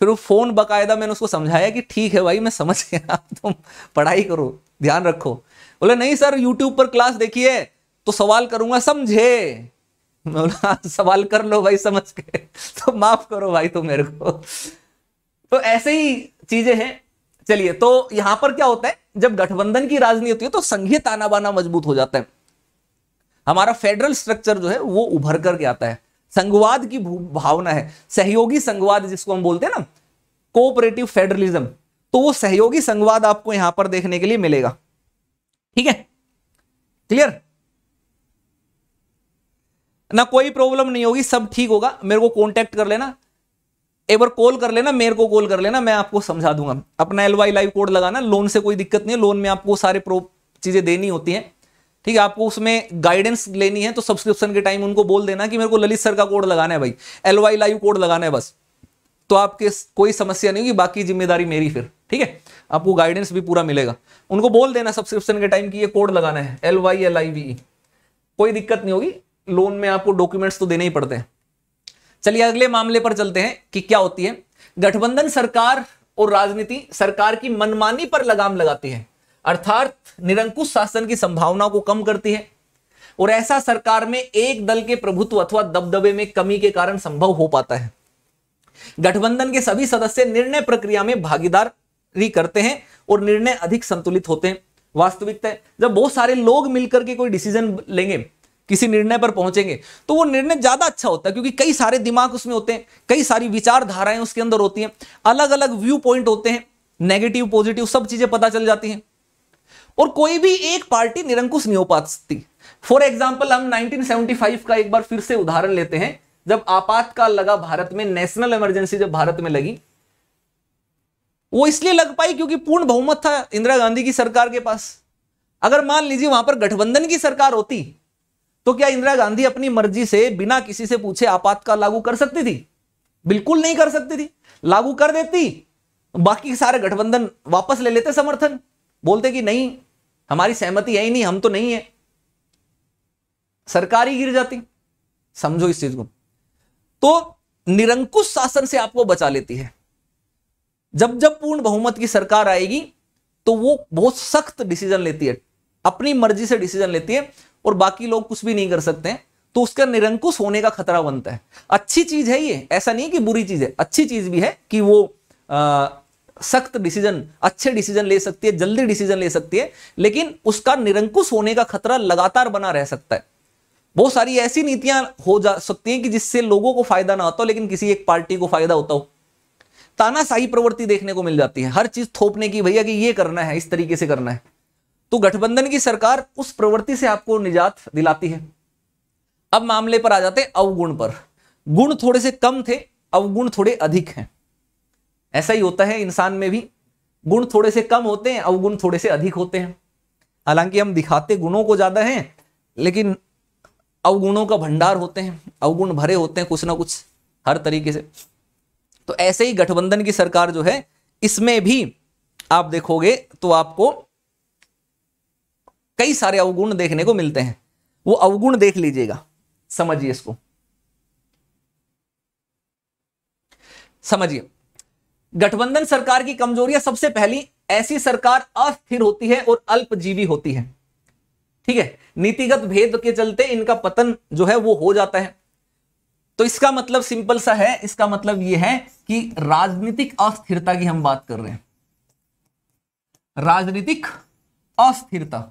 फिर वो फोन बाकायदा मैंने उसको समझाया कि ठीक है भाई मैं समझ गया तुम पढ़ाई करो ध्यान रखो बोले नहीं सर यूट्यूब पर क्लास देखिए तो सवाल करूंगा समझे बोला हाँ, सवाल कर लो भाई समझ के तो माफ करो भाई तो मेरे को तो ऐसे ही चीजें हैं चलिए तो यहां पर क्या होता है जब गठबंधन की राजनीति होती है तो संघीय ताना बाना मजबूत हो जाता है हमारा फेडरल स्ट्रक्चर जो है वो उभर करके आता है संघवाद की भावना है सहयोगी संघवाद जिसको हम बोलते हैं ना कोऑपरेटिव फेडरलिज्म तो वो सहयोगी संघवाद आपको यहां पर देखने के लिए मिलेगा ठीक है क्लियर ना कोई प्रॉब्लम नहीं होगी सब ठीक होगा मेरे को कांटेक्ट कर लेना एक बार कॉल कर लेना मेरे को कॉल कर लेना मैं आपको समझा दूंगा अपना एल लाइव कोड लगाना लोन से कोई दिक्कत नहीं है लोन में आपको सारे प्रो चीज़ें देनी होती हैं ठीक है आपको उसमें गाइडेंस लेनी है तो सब्सक्रिप्शन के टाइम उनको बोल देना कि मेरे को ललित सर का कोड लगाना है भाई एल लाइव कोड लगाना है बस तो आपके कोई समस्या नहीं होगी बाकी जिम्मेदारी मेरी फिर ठीक है आपको गाइडेंस भी पूरा मिलेगा उनको बोल देना सब्सक्रिप्शन के टाइम की ये कोड लगाना है L Y L I V कोई दिक्कत नहीं होगी लोन में आपको डॉक्यूमेंट्स तो देने ही पड़ते हैं चलिए अगले मामले पर चलते हैं कि क्या होती है गठबंधन सरकार और राजनीति सरकार की मनमानी पर लगाम लगाती है अर्थात निरंकुश शासन की संभावना को कम करती है और ऐसा सरकार में एक दल के प्रभुत्व अथवा दबदबे में कमी के कारण संभव हो पाता है गठबंधन के सभी सदस्य निर्णय प्रक्रिया में भागीदार भी करते हैं और निर्णय अधिक संतुलित होते हैं वास्तविकता है जब बहुत सारे लोग मिलकर के कोई डिसीजन लेंगे किसी निर्णय पर पहुंचेंगे तो वो निर्णय ज्यादा अच्छा होता है क्योंकि कई सारे दिमाग उसमें होते हैं कई सारी विचारधाराएं उसके अंदर होती हैं अलग अलग व्यू पॉइंट होते हैं नेगेटिव पॉजिटिव सब चीजें पता चल जाती हैं और कोई भी एक पार्टी निरंकुश नहीं हो पा सकती फॉर एग्जाम्पल हम नाइनटीन का एक बार फिर से उदाहरण लेते हैं जब आपातकाल लगा भारत में नेशनल इमरजेंसी जब भारत में लगी वो इसलिए लग पाई क्योंकि पूर्ण बहुमत था इंदिरा गांधी की सरकार के पास अगर मान लीजिए वहां पर गठबंधन की सरकार होती तो क्या इंदिरा गांधी अपनी मर्जी से बिना किसी से पूछे आपातकाल लागू कर सकती थी बिल्कुल नहीं कर सकती थी लागू कर देती बाकी सारे गठबंधन वापस ले लेते समर्थन बोलते कि नहीं हमारी सहमति है ही नहीं हम तो नहीं है सरकार ही गिर जाती समझो इस चीज को तो निरंकुश शासन से आपको बचा लेती है जब जब पूर्ण बहुमत की सरकार आएगी तो वो बहुत सख्त डिसीजन लेती है अपनी मर्जी से डिसीजन लेती है और बाकी लोग कुछ भी नहीं कर सकते हैं तो उसका निरंकुश होने का खतरा बनता है अच्छी चीज है ये ऐसा नहीं है कि बुरी चीज है अच्छी चीज भी है कि वो सख्त डिसीजन अच्छे डिसीजन ले सकती है जल्दी डिसीजन ले सकती है लेकिन उसका निरंकुश होने का खतरा लगातार बना रह सकता है बहुत सारी ऐसी नीतियां हो जा सकती हैं कि जिससे लोगों को फायदा ना होता हो लेकिन किसी एक पार्टी को फायदा होता हो तानाशाही प्रवृत्ति देखने को मिल जाती है हर चीज थोपने की भैया कि ये करना है इस तरीके से करना है तो गठबंधन की सरकार उस प्रवृत्ति से आपको निजात दिलाती है अब मामले पर आ जाते अवगुण पर गुण थोड़े से कम थे अवगुण थोड़े अधिक हैं ऐसा ही होता है इंसान में भी गुण थोड़े से कम होते हैं अवगुण थोड़े से अधिक होते हैं हालांकि हम दिखाते गुणों को ज्यादा हैं लेकिन अवगुणों का भंडार होते हैं अवगुण भरे होते हैं कुछ ना कुछ हर तरीके से तो ऐसे ही गठबंधन की सरकार जो है इसमें भी आप देखोगे तो आपको कई सारे अवगुण देखने को मिलते हैं वो अवगुण देख लीजिएगा समझिए इसको समझिए गठबंधन सरकार की कमजोरियां सबसे पहली ऐसी सरकार अस्थिर होती है और अल्पजीवी होती है ठीक है नीतिगत भेद के चलते इनका पतन जो है वो हो जाता है तो इसका मतलब सिंपल सा है इसका मतलब यह है कि राजनीतिक अस्थिरता की हम बात कर रहे हैं राजनीतिक अस्थिरता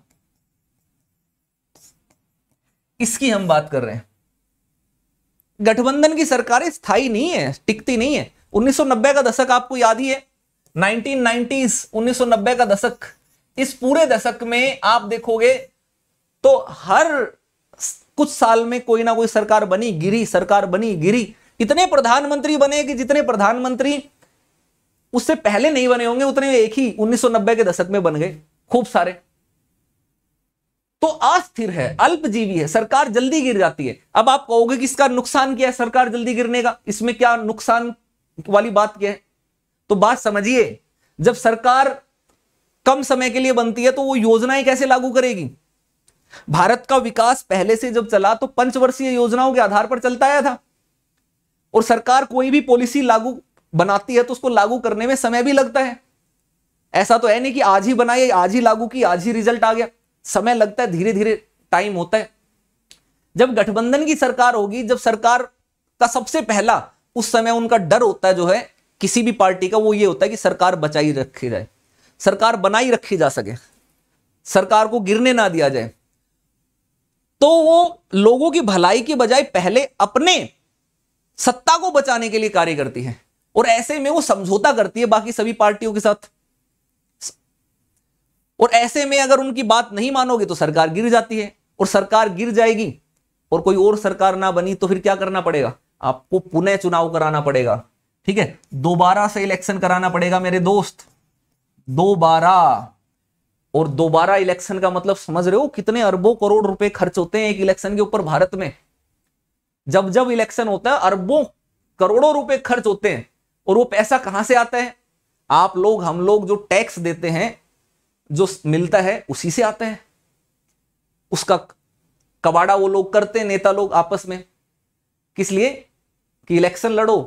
इसकी हम बात कर रहे हैं गठबंधन की सरकारें स्थायी नहीं है टिकती नहीं है 1990 का दशक आपको याद ही है 1990s 1990 का दशक इस पूरे दशक में आप देखोगे तो हर कुछ साल में कोई ना कोई सरकार बनी गिरी सरकार बनी गिरी इतने प्रधानमंत्री बने कि जितने प्रधानमंत्री उससे पहले नहीं बने होंगे उतने एक ही 1990 के दशक में बन गए खूब सारे तो अस्थिर है अल्पजीवी है सरकार जल्दी गिर जाती है अब आप कहोगे कि इसका नुकसान क्या है सरकार जल्दी गिरने का इसमें क्या नुकसान वाली बात क्या है तो बात समझिए जब सरकार कम समय के लिए बनती है तो वो योजनाएं कैसे लागू करेगी भारत का विकास पहले से जब चला तो पंचवर्षीय योजनाओं के आधार पर चलता आया था और सरकार कोई भी पॉलिसी लागू बनाती है तो उसको लागू करने में समय भी लगता है ऐसा तो है नहीं कि आज ही बनाई आज ही लागू की आज ही रिजल्ट आ गया समय लगता है धीरे धीरे टाइम होता है जब गठबंधन की सरकार होगी जब सरकार का सबसे पहला उस समय उनका डर होता है जो है किसी भी पार्टी का वो ये होता है कि सरकार बचाई रखी जाए सरकार बनाई रखी जा सके सरकार को गिरने ना दिया जाए तो वो लोगों की भलाई की बजाय पहले अपने सत्ता को बचाने के लिए कार्य करती है और ऐसे में वो समझौता करती है बाकी सभी पार्टियों के साथ और ऐसे में अगर उनकी बात नहीं मानोगे तो सरकार गिर जाती है और सरकार गिर जाएगी और कोई और सरकार ना बनी तो फिर क्या करना पड़ेगा आपको पुनः चुनाव कराना पड़ेगा ठीक है दोबारा से इलेक्शन कराना पड़ेगा मेरे दोस्त दोबारा और दोबारा इलेक्शन का मतलब समझ रहे हो कितने अरबों करोड़ रुपए खर्च होते हैं एक इलेक्शन के ऊपर भारत में जब जब इलेक्शन होता है अरबों करोड़ों रुपए खर्च होते हैं और वो पैसा कहां से आता है आप लोग हम लोग जो टैक्स देते हैं जो मिलता है उसी से आता है उसका कबाड़ा वो लोग करते हैं नेता लोग आपस में किस लिए कि इलेक्शन लड़ो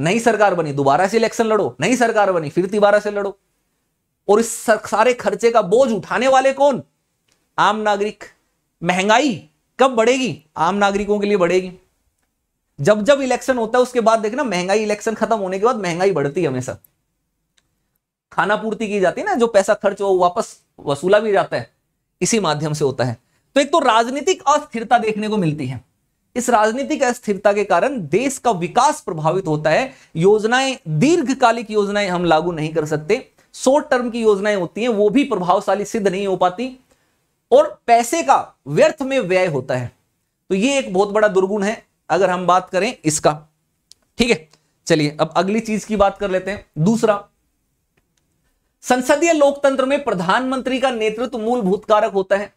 नई सरकार बनी दोबारा से इलेक्शन लड़ो नई सरकार बनी फिर तिबारा से लड़ो और इस सारे खर्चे का बोझ उठाने वाले कौन आम नागरिक महंगाई कब बढ़ेगी आम नागरिकों के लिए बढ़ेगी जब जब इलेक्शन होता है उसके बाद देखना महंगाई इलेक्शन खत्म होने के बाद महंगाई बढ़ती है हमेशा खाना पूर्ति की जाती है ना जो पैसा खर्च हो वापस वसूला भी जाता है इसी माध्यम से होता है तो एक तो राजनीतिक अस्थिरता देखने को मिलती है इस राजनीतिक अस्थिरता के कारण देश का विकास प्रभावित होता है योजनाएं दीर्घकालिक योजनाएं हम लागू नहीं कर सकते शॉर्ट टर्म की योजनाएं होती हैं वो भी प्रभावशाली सिद्ध नहीं हो पाती और पैसे का व्यर्थ में व्यय होता है तो ये एक बहुत बड़ा दुर्गुण है अगर हम बात करें इसका ठीक है चलिए अब अगली चीज की बात कर लेते हैं दूसरा संसदीय लोकतंत्र में प्रधानमंत्री का नेतृत्व मूलभूत कारक होता है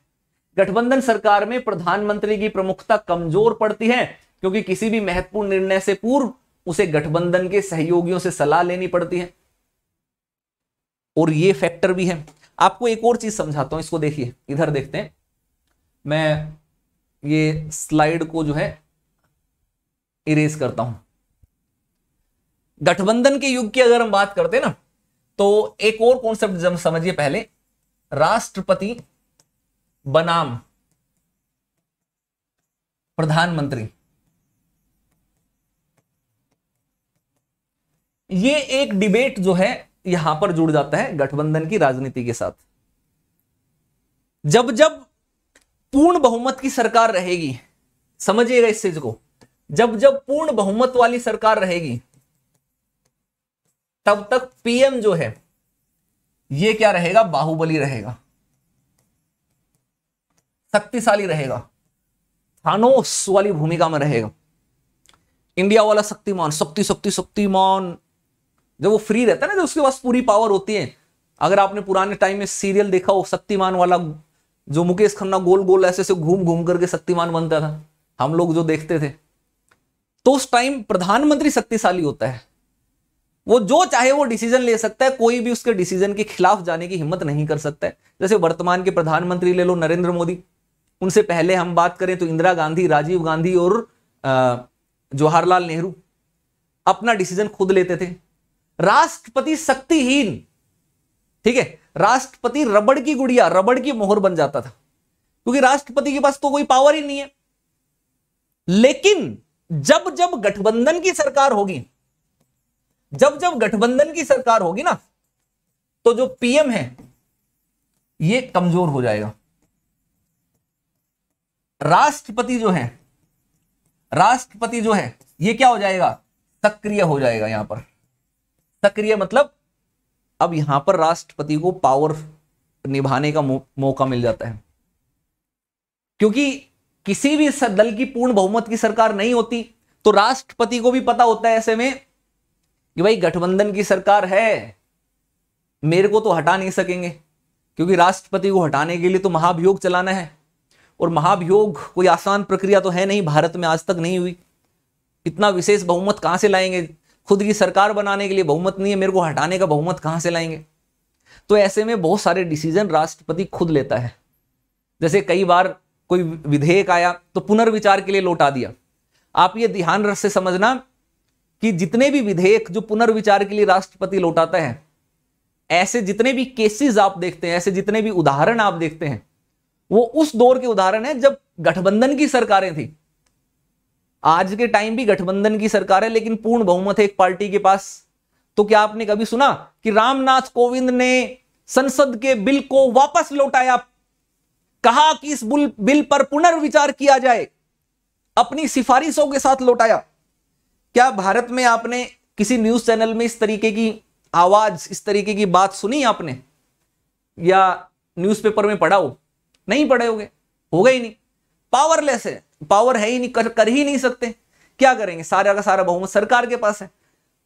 गठबंधन सरकार में प्रधानमंत्री की प्रमुखता कमजोर पड़ती है क्योंकि किसी भी महत्वपूर्ण निर्णय से पूर्व उसे गठबंधन के सहयोगियों से सलाह लेनी पड़ती है और ये फैक्टर भी है आपको एक और चीज समझाता हूं इसको देखिए इधर देखते हैं मैं ये स्लाइड को जो है इरेज करता हूं गठबंधन के युग की अगर हम बात करते हैं ना तो एक और कॉन्सेप्ट समझिए पहले राष्ट्रपति बनाम प्रधानमंत्री ये एक डिबेट जो है यहां पर जुड़ जाता है गठबंधन की राजनीति के साथ जब जब पूर्ण बहुमत की सरकार रहेगी समझिएगा इस चीज को जब जब पूर्ण बहुमत वाली सरकार रहेगी तब तक पीएम जो है ये क्या रहेगा बाहुबली रहेगा शक्तिशाली रहेगा थानोस वाली भूमिका में रहेगा इंडिया वाला शक्तिमान शक्ति शक्ति शक्तिमान जब वो फ्री रहता है ना जब उसके पास पूरी पावर होती है अगर आपने पुराने टाइम में सीरियल देखा हो शक्तिमान वाला जो मुकेश खन्ना गोल गोल ऐसे ऐसे घूम घूम करके शक्तिमान बनता था हम लोग जो देखते थे तो उस टाइम प्रधानमंत्री शक्तिशाली होता है वो जो चाहे वो डिसीजन ले सकता है कोई भी उसके डिसीजन के खिलाफ जाने की हिम्मत नहीं कर सकता है जैसे वर्तमान के प्रधानमंत्री ले लो नरेंद्र मोदी उनसे पहले हम बात करें तो इंदिरा गांधी राजीव गांधी और जवाहरलाल नेहरू अपना डिसीजन खुद लेते थे राष्ट्रपति शक्तिहीन ठीक है राष्ट्रपति रबड़ की गुड़िया रबड़ की मोहर बन जाता था क्योंकि राष्ट्रपति के पास तो कोई पावर ही नहीं है लेकिन जब जब गठबंधन की सरकार होगी जब जब गठबंधन की सरकार होगी ना तो जो पीएम है ये कमजोर हो जाएगा राष्ट्रपति जो है राष्ट्रपति जो है ये क्या हो जाएगा सक्रिय हो जाएगा यहां पर सक्रिय मतलब अब यहां पर राष्ट्रपति को पावर निभाने का मौ, मौका मिल जाता है क्योंकि किसी भी दल की पूर्ण बहुमत की सरकार नहीं होती तो राष्ट्रपति को भी पता होता है ऐसे में कि भाई गठबंधन की सरकार है मेरे को तो हटा नहीं सकेंगे क्योंकि राष्ट्रपति को हटाने के लिए तो महाभियोग चलाना है और महाभियोग कोई आसान प्रक्रिया तो है नहीं भारत में आज तक नहीं हुई इतना विशेष बहुमत कहां से लाएंगे खुद की सरकार बनाने के लिए बहुमत नहीं है मेरे को हटाने का बहुमत कहां से लाएंगे तो ऐसे में बहुत सारे डिसीजन राष्ट्रपति खुद लेता है जैसे कई बार कोई विधेयक आया तो पुनर्विचार के लिए लौटा दिया आप ये ध्यान रख से समझना कि जितने भी विधेयक जो पुनर्विचार के लिए राष्ट्रपति लौटाता है ऐसे जितने भी केसेस आप देखते हैं ऐसे जितने भी उदाहरण आप देखते हैं वो उस दौर के उदाहरण है जब गठबंधन की सरकारें थी आज के टाइम भी गठबंधन की सरकार है लेकिन पूर्ण बहुमत है एक पार्टी के पास तो क्या आपने कभी सुना कि रामनाथ कोविंद ने संसद के बिल को वापस लौटाया कहा कि इस बिल पर पुनर्विचार किया जाए अपनी सिफारिशों के साथ लौटाया क्या भारत में आपने किसी न्यूज चैनल में इस तरीके की आवाज इस तरीके की बात सुनी आपने या न्यूज़पेपर में पढ़ा हो नहीं पढ़े होगे होगा ही नहीं पावरलेस है पावर है ही नहीं कर, कर ही नहीं सकते क्या करेंगे सारा का सारा बहुमत सरकार के पास है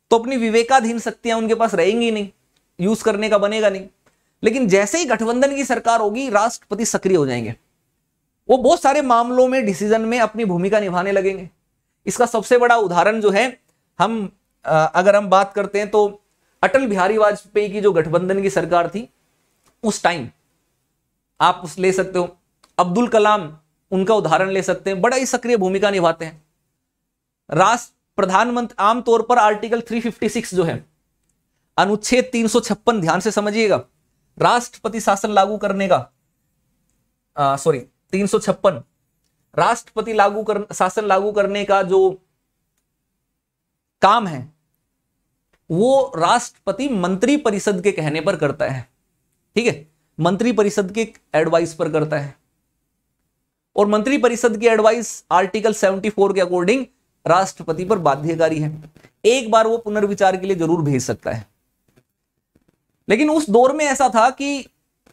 तो अपनी विवेकाधीन शक्तियां उनके पास रहेंगी नहीं यूज करने का बनेगा नहीं लेकिन जैसे ही गठबंधन की सरकार होगी राष्ट्रपति सक्रिय हो जाएंगे वो बहुत सारे मामलों में डिसीजन में अपनी भूमिका निभाने लगेंगे इसका सबसे बड़ा उदाहरण जो है हम अगर हम बात करते हैं तो अटल बिहारी वाजपेयी की जो गठबंधन की सरकार थी उस टाइम आप उस ले सकते हो अब्दुल कलाम उनका उदाहरण ले सकते हैं बड़ा ही सक्रिय भूमिका निभाते हैं राष्ट्र प्रधानमंत्री आमतौर पर आर्टिकल 356 जो है अनुच्छेद 356 ध्यान से समझिएगा राष्ट्रपति शासन लागू करने का सॉरी तीन राष्ट्रपति लागू कर शासन लागू करने का जो काम है वो राष्ट्रपति मंत्री परिषद के कहने पर करता है ठीक है मंत्री परिषद के एडवाइस पर करता है और मंत्री परिषद की एडवाइस आर्टिकल 74 के अकॉर्डिंग राष्ट्रपति पर बाध्यकारी है एक बार वो पुनर्विचार के लिए जरूर भेज सकता है लेकिन उस दौर में ऐसा था कि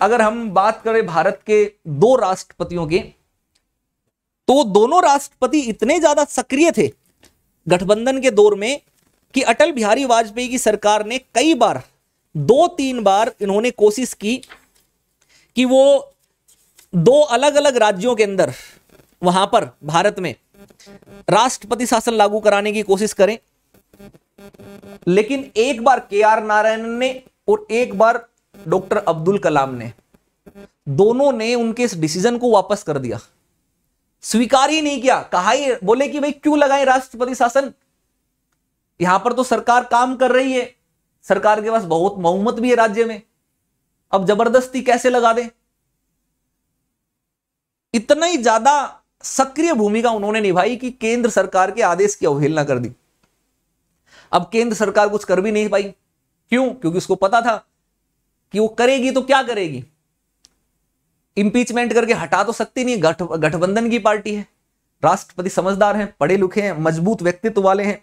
अगर हम बात करें भारत के दो राष्ट्रपतियों के तो दोनों राष्ट्रपति इतने ज्यादा सक्रिय थे गठबंधन के दौर में कि अटल बिहारी वाजपेयी की सरकार ने कई बार दो तीन बार इन्होंने कोशिश की कि वो दो अलग अलग राज्यों के अंदर वहां पर भारत में राष्ट्रपति शासन लागू कराने की कोशिश करें लेकिन एक बार के आर नारायण ने और एक बार डॉक्टर अब्दुल कलाम ने दोनों ने उनके इस डिसीजन को वापस कर दिया स्वीकार ही नहीं किया कहा ही बोले कि भाई क्यों लगाए राष्ट्रपति शासन यहां पर तो सरकार काम कर रही है सरकार के पास बहुत बहुमत भी है राज्य में अब जबरदस्ती कैसे लगा दें इतना ही ज्यादा सक्रिय भूमिका उन्होंने निभाई कि केंद्र सरकार के आदेश की अवहेलना कर दी अब केंद्र सरकार कुछ कर भी नहीं पाई क्यों क्योंकि उसको पता था कि वो करेगी तो क्या करेगी इम्पीचमेंट करके हटा तो सकती नहीं गठ गठबंधन की पार्टी है राष्ट्रपति समझदार हैं पढ़े लिखे हैं मजबूत व्यक्तित्व वाले हैं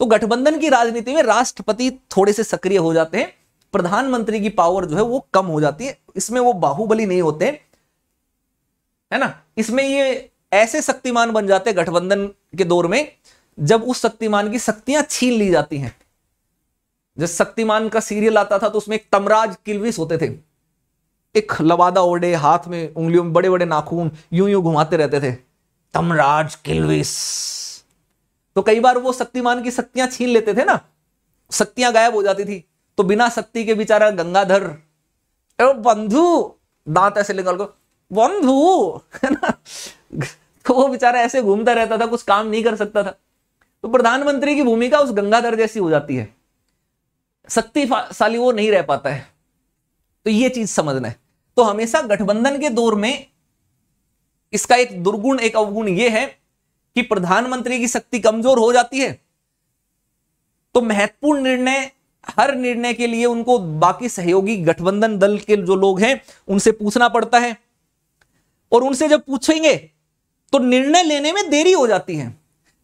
तो गठबंधन की राजनीति में राष्ट्रपति थोड़े से सक्रिय हो जाते हैं प्रधानमंत्री की पावर जो है वो कम हो जाती है इसमें वो बाहुबली नहीं होते है ना इसमें ये ऐसे शक्तिमान बन जाते हैं गठबंधन के दौर में जब उस शक्तिमान की शक्तियां छीन ली जाती हैं जब शक्तिमान का सीरियल आता था तो उसमें एक तमराज किलविस होते थे एक लवादा ओडे हाथ में उंगलियों में बड़े बड़े नाखून यूं यूं घुमाते रहते थे तमराज किलविस तो कई बार वो शक्तिमान की शक्तियां छीन लेते थे ना शक्तियां गायब हो जाती थी तो बिना शक्ति के बेचारा गंगाधर बंधु दांत ऐसे निकाल कर बंधु है ना तो वो बेचारा ऐसे घूमता रहता था कुछ काम नहीं कर सकता था तो प्रधानमंत्री की भूमिका उस गंगाधर जैसी हो जाती है शक्तिशाली वो नहीं रह पाता है तो ये चीज समझना है तो हमेशा गठबंधन के दौर में इसका एक दुर्गुण एक अवगुण यह है कि प्रधानमंत्री की शक्ति कमजोर हो जाती है तो महत्वपूर्ण निर्णय हर निर्णय के लिए उनको बाकी सहयोगी गठबंधन दल के जो लोग हैं उनसे पूछना पड़ता है और उनसे जब पूछेंगे तो निर्णय लेने में देरी हो जाती है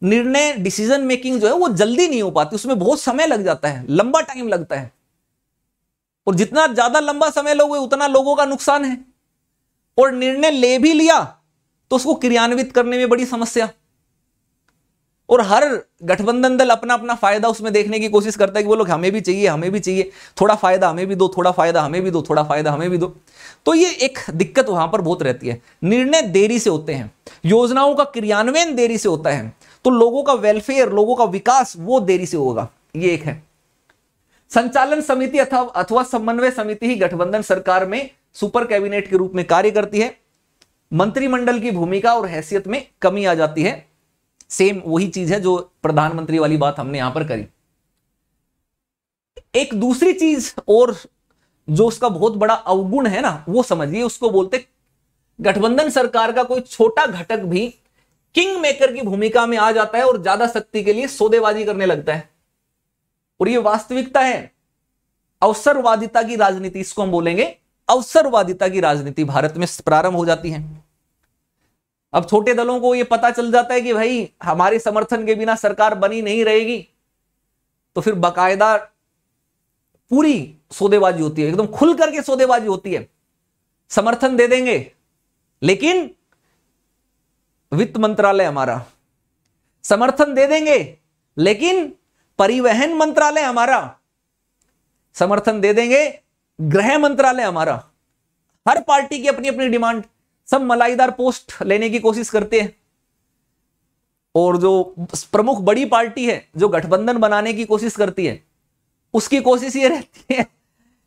निर्णय डिसीजन मेकिंग जो है वो जल्दी नहीं हो पाती उसमें बहुत समय लग जाता है लंबा टाइम लगता है और जितना ज्यादा लंबा समय लोगे उतना लोगों का नुकसान है और निर्णय ले भी लिया तो उसको क्रियान्वित करने में बड़ी समस्या और हर गठबंधन दल अपना अपना फायदा उसमें देखने की कोशिश करता है कि वो लोग हमें भी चाहिए हमें भी चाहिए थोड़ा फायदा हमें भी दो थोड़ा फायदा हमें भी दो थोड़ा फायदा हमें भी दो तो ये एक दिक्कत वहां पर बहुत रहती है निर्णय देरी से होते हैं योजनाओं का क्रियान्वयन देरी से होता है तो लोगों का वेलफेयर लोगों का विकास वो देरी से होगा ये एक है संचालन समिति अथवा अथवा समन्वय समिति ही गठबंधन सरकार में सुपर कैबिनेट के रूप में कार्य करती है मंत्रिमंडल की भूमिका और हैसियत में कमी आ जाती है सेम वही चीज है जो प्रधानमंत्री वाली बात हमने यहां पर करी एक दूसरी चीज और जो उसका बहुत बड़ा अवगुण है ना वो समझिए उसको बोलते गठबंधन सरकार का कोई छोटा घटक भी किंग मेकर की भूमिका में आ जाता है और ज्यादा शक्ति के लिए सौदेबाजी करने लगता है और ये वास्तविकता है अवसरवादिता की राजनीति इसको हम बोलेंगे अवसरवादिता की राजनीति भारत में प्रारंभ हो जाती है अब छोटे दलों को यह पता चल जाता है कि भाई हमारे समर्थन के बिना सरकार बनी नहीं रहेगी तो फिर बाकायदा पूरी सौदेबाजी होती है एकदम खुल करके सौदेबाजी होती है समर्थन दे देंगे लेकिन वित्त मंत्रालय हमारा समर्थन दे देंगे लेकिन परिवहन मंत्रालय हमारा समर्थन दे देंगे गृह मंत्रालय हमारा हर पार्टी की अपनी अपनी डिमांड सब मलाईदार पोस्ट लेने की कोशिश करते हैं और जो प्रमुख बड़ी पार्टी है जो गठबंधन बनाने की कोशिश करती है उसकी कोशिश ये रहती है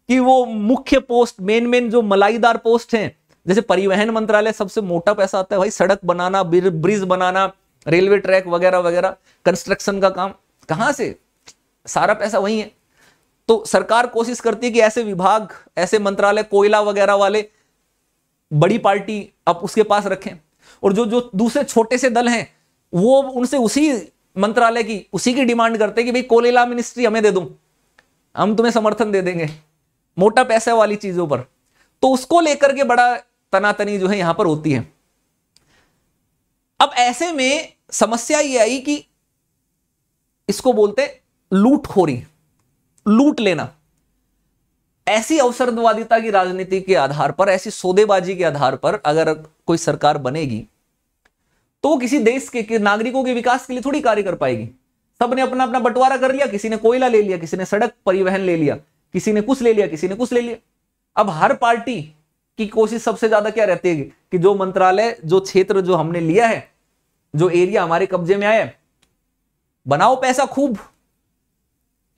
कि वो मुख्य पोस्ट मेन मेन जो मलाईदार पोस्ट हैं जैसे परिवहन मंत्रालय सबसे मोटा पैसा आता है भाई सड़क बनाना ब्रिज बनाना रेलवे ट्रैक वगैरह वगैरह कंस्ट्रक्शन का काम कहाँ से सारा पैसा वही है तो सरकार कोशिश करती है कि ऐसे विभाग ऐसे मंत्रालय कोयला वगैरह वाले बड़ी पार्टी आप उसके पास रखें और जो जो दूसरे छोटे से दल हैं वो उनसे उसी मंत्रालय की उसी की डिमांड करते हैं कि भाई कोलेला मिनिस्ट्री हमें दे दो हम तुम्हें समर्थन दे देंगे मोटा पैसा वाली चीजों पर तो उसको लेकर के बड़ा तनातनी जो है यहां पर होती है अब ऐसे में समस्या ये आई कि इसको बोलते लूटखोरी लूट लेना ऐसी अवसरवादिता की राजनीति के आधार पर ऐसी सौदेबाजी के आधार पर अगर कोई सरकार बनेगी तो वो किसी देश के, के नागरिकों के विकास के लिए थोड़ी कार्य कर पाएगी सबने अपना अपना बंटवारा कर लिया किसी ने कोयला ले लिया किसी ने सड़क परिवहन ले लिया किसी ने कुछ ले लिया किसी ने कुछ ले लिया अब हर पार्टी की कोशिश सबसे ज्यादा क्या रहती है कि जो मंत्रालय जो क्षेत्र जो हमने लिया है जो एरिया हमारे कब्जे में आया बनाओ पैसा खूब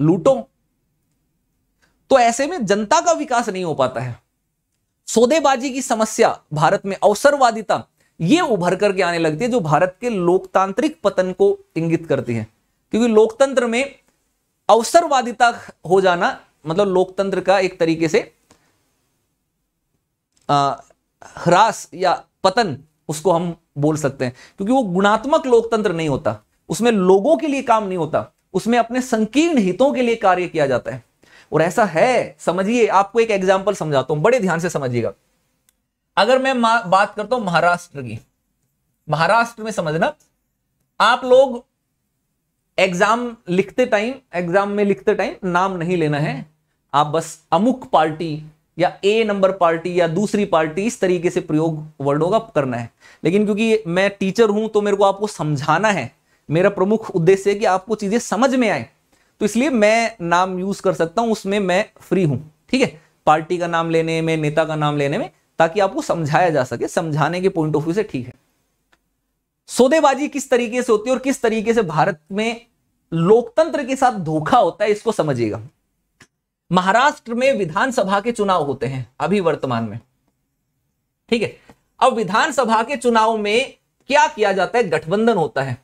लूटो तो ऐसे में जनता का विकास नहीं हो पाता है सौदेबाजी की समस्या भारत में अवसरवादिता ये उभर करके आने लगती है जो भारत के लोकतांत्रिक पतन को इंगित करती है क्योंकि लोकतंत्र में अवसरवादिता हो जाना मतलब लोकतंत्र का एक तरीके से ह्रास या पतन उसको हम बोल सकते हैं क्योंकि वो गुणात्मक लोकतंत्र नहीं होता उसमें लोगों के लिए काम नहीं होता उसमें अपने संकीर्ण हितों के लिए कार्य किया जाता है और ऐसा है समझिए आपको एक एग्जाम्पल समझाता हूं बड़े ध्यान से समझिएगा अगर मैं बात करता हूं महाराष्ट्र की महाराष्ट्र में समझना आप लोग एग्जाम लिखते टाइम एग्जाम में लिखते टाइम नाम नहीं लेना है आप बस अमुक पार्टी या ए नंबर पार्टी या दूसरी पार्टी इस तरीके से प्रयोग वर्डों का करना है लेकिन क्योंकि मैं टीचर हूं तो मेरे को आपको समझाना है मेरा प्रमुख उद्देश्य है कि आपको चीजें समझ में आए तो इसलिए मैं नाम यूज कर सकता हूं उसमें मैं फ्री हूं ठीक है पार्टी का नाम लेने में नेता का नाम लेने में ताकि आपको समझाया जा सके समझाने के पॉइंट ऑफ व्यू से ठीक है सौदेबाजी किस तरीके से होती है और किस तरीके से भारत में लोकतंत्र के साथ धोखा होता है इसको समझिएगा महाराष्ट्र में विधानसभा के चुनाव होते हैं अभी वर्तमान में ठीक है अब विधानसभा के चुनाव में क्या किया जाता है गठबंधन होता है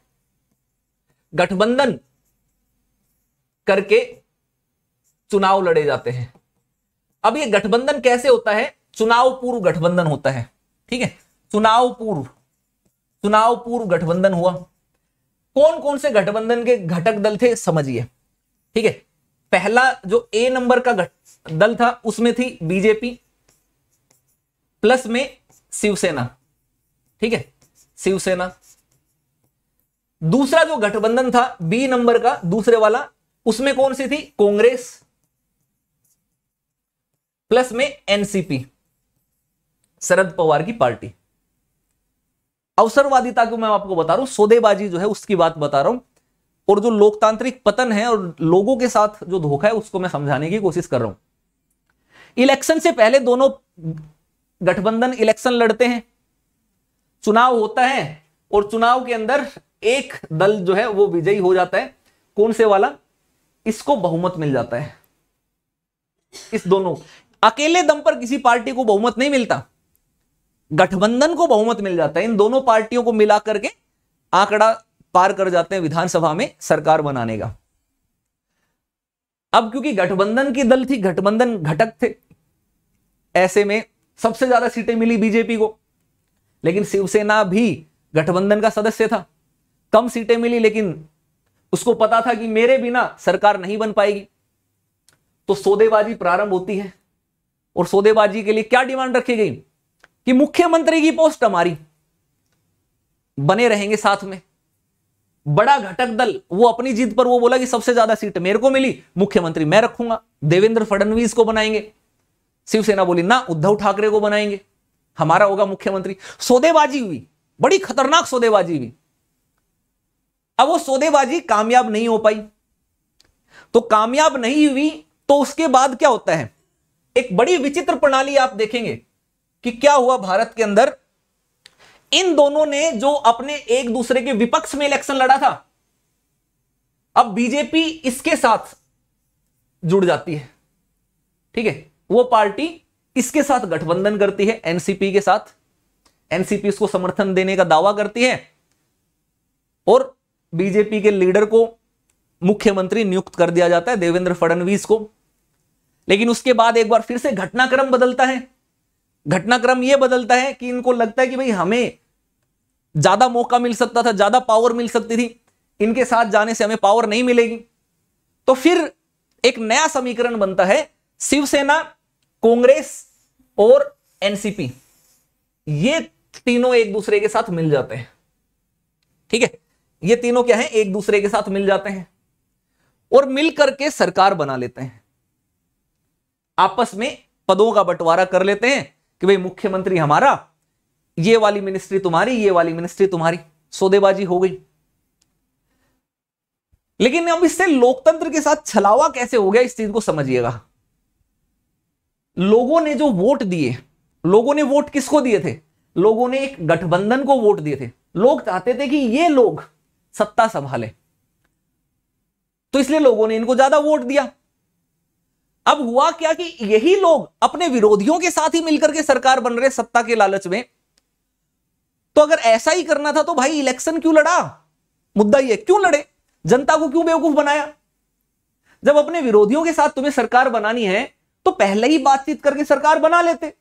गठबंधन करके चुनाव लड़े जाते हैं अब ये गठबंधन कैसे होता है चुनाव पूर्व गठबंधन होता है ठीक है चुनाव पूर्व चुनाव पूर्व गठबंधन हुआ कौन कौन से गठबंधन के घटक दल थे समझिए ठीक है पहला जो ए नंबर का दल था उसमें थी बीजेपी प्लस में शिवसेना ठीक है शिवसेना दूसरा जो गठबंधन था बी नंबर का दूसरे वाला उसमें कौन सी थी कांग्रेस प्लस में एनसीपी शरद पवार की पार्टी अवसरवादिता को मैं आपको बता रहा हूं सौदेबाजी जो है उसकी बात बता रहा हूं और जो लोकतांत्रिक पतन है और लोगों के साथ जो धोखा है उसको मैं समझाने की कोशिश कर रहा हूं इलेक्शन से पहले दोनों गठबंधन इलेक्शन लड़ते हैं चुनाव होता है और चुनाव के अंदर एक दल जो है वो विजयी हो जाता है कौन से वाला इसको बहुमत मिल जाता है इस दोनों अकेले दम पर किसी पार्टी को बहुमत नहीं मिलता गठबंधन को बहुमत मिल जाता है इन दोनों पार्टियों को मिला करके आंकड़ा पार कर जाते हैं विधानसभा में सरकार बनाने का अब क्योंकि गठबंधन की दल थी गठबंधन घटक थे ऐसे में सबसे ज्यादा सीटें मिली बीजेपी को लेकिन शिवसेना भी गठबंधन का सदस्य था कम सीटें मिली लेकिन उसको पता था कि मेरे बिना सरकार नहीं बन पाएगी तो सौदेबाजी प्रारंभ होती है और सौदेबाजी के लिए क्या डिमांड रखी गई कि मुख्यमंत्री की पोस्ट हमारी बने रहेंगे साथ में बड़ा घटक दल वो अपनी जीत पर वो बोला कि सबसे ज्यादा सीट मेरे को मिली मुख्यमंत्री मैं रखूंगा देवेंद्र फडणवीस को बनाएंगे शिवसेना बोली ना उद्धव ठाकरे को बनाएंगे हमारा होगा मुख्यमंत्री सौदेबाजी हुई बड़ी खतरनाक सौदेबाजी हुई अब वो सौदेबाजी कामयाब नहीं हो पाई तो कामयाब नहीं हुई तो उसके बाद क्या होता है एक बड़ी विचित्र प्रणाली आप देखेंगे कि क्या हुआ भारत के अंदर इन दोनों ने जो अपने एक दूसरे के विपक्ष में इलेक्शन लड़ा था अब बीजेपी इसके साथ जुड़ जाती है ठीक है वो पार्टी इसके साथ गठबंधन करती है एनसीपी के साथ एनसीपी उसको समर्थन देने का दावा करती है और बीजेपी के लीडर को मुख्यमंत्री नियुक्त कर दिया जाता है देवेंद्र फडणवीस को लेकिन उसके बाद एक बार फिर से घटनाक्रम बदलता है घटनाक्रम यह बदलता है कि इनको लगता है कि भाई हमें ज्यादा मौका मिल सकता था ज्यादा पावर मिल सकती थी इनके साथ जाने से हमें पावर नहीं मिलेगी तो फिर एक नया समीकरण बनता है शिवसेना कांग्रेस और एनसीपी ये तीनों एक दूसरे के साथ मिल जाते हैं ठीक है ये तीनों क्या है एक दूसरे के साथ मिल जाते हैं और मिल करके सरकार बना लेते हैं आपस में पदों का बंटवारा कर लेते हैं कि भाई मुख्यमंत्री हमारा ये वाली मिनिस्ट्री तुम्हारी ये वाली मिनिस्ट्री तुम्हारी सौदेबाजी हो गई लेकिन अब इससे लोकतंत्र के साथ छलावा कैसे हो गया इस चीज को समझिएगा लोगों ने जो वोट दिए लोगों ने वोट किसको दिए थे लोगों ने एक गठबंधन को वोट दिए थे लोग चाहते थे कि ये लोग सत्ता संभाले तो इसलिए लोगों ने इनको ज्यादा वोट दिया अब हुआ क्या कि यही लोग अपने विरोधियों के साथ ही मिलकर के सरकार बन रहे सत्ता के लालच में तो अगर ऐसा ही करना था तो भाई इलेक्शन क्यों लड़ा मुद्दा ये क्यों लड़े जनता को क्यों बेवकूफ बनाया जब अपने विरोधियों के साथ तुम्हें सरकार बनानी है तो पहले ही बातचीत करके सरकार बना लेते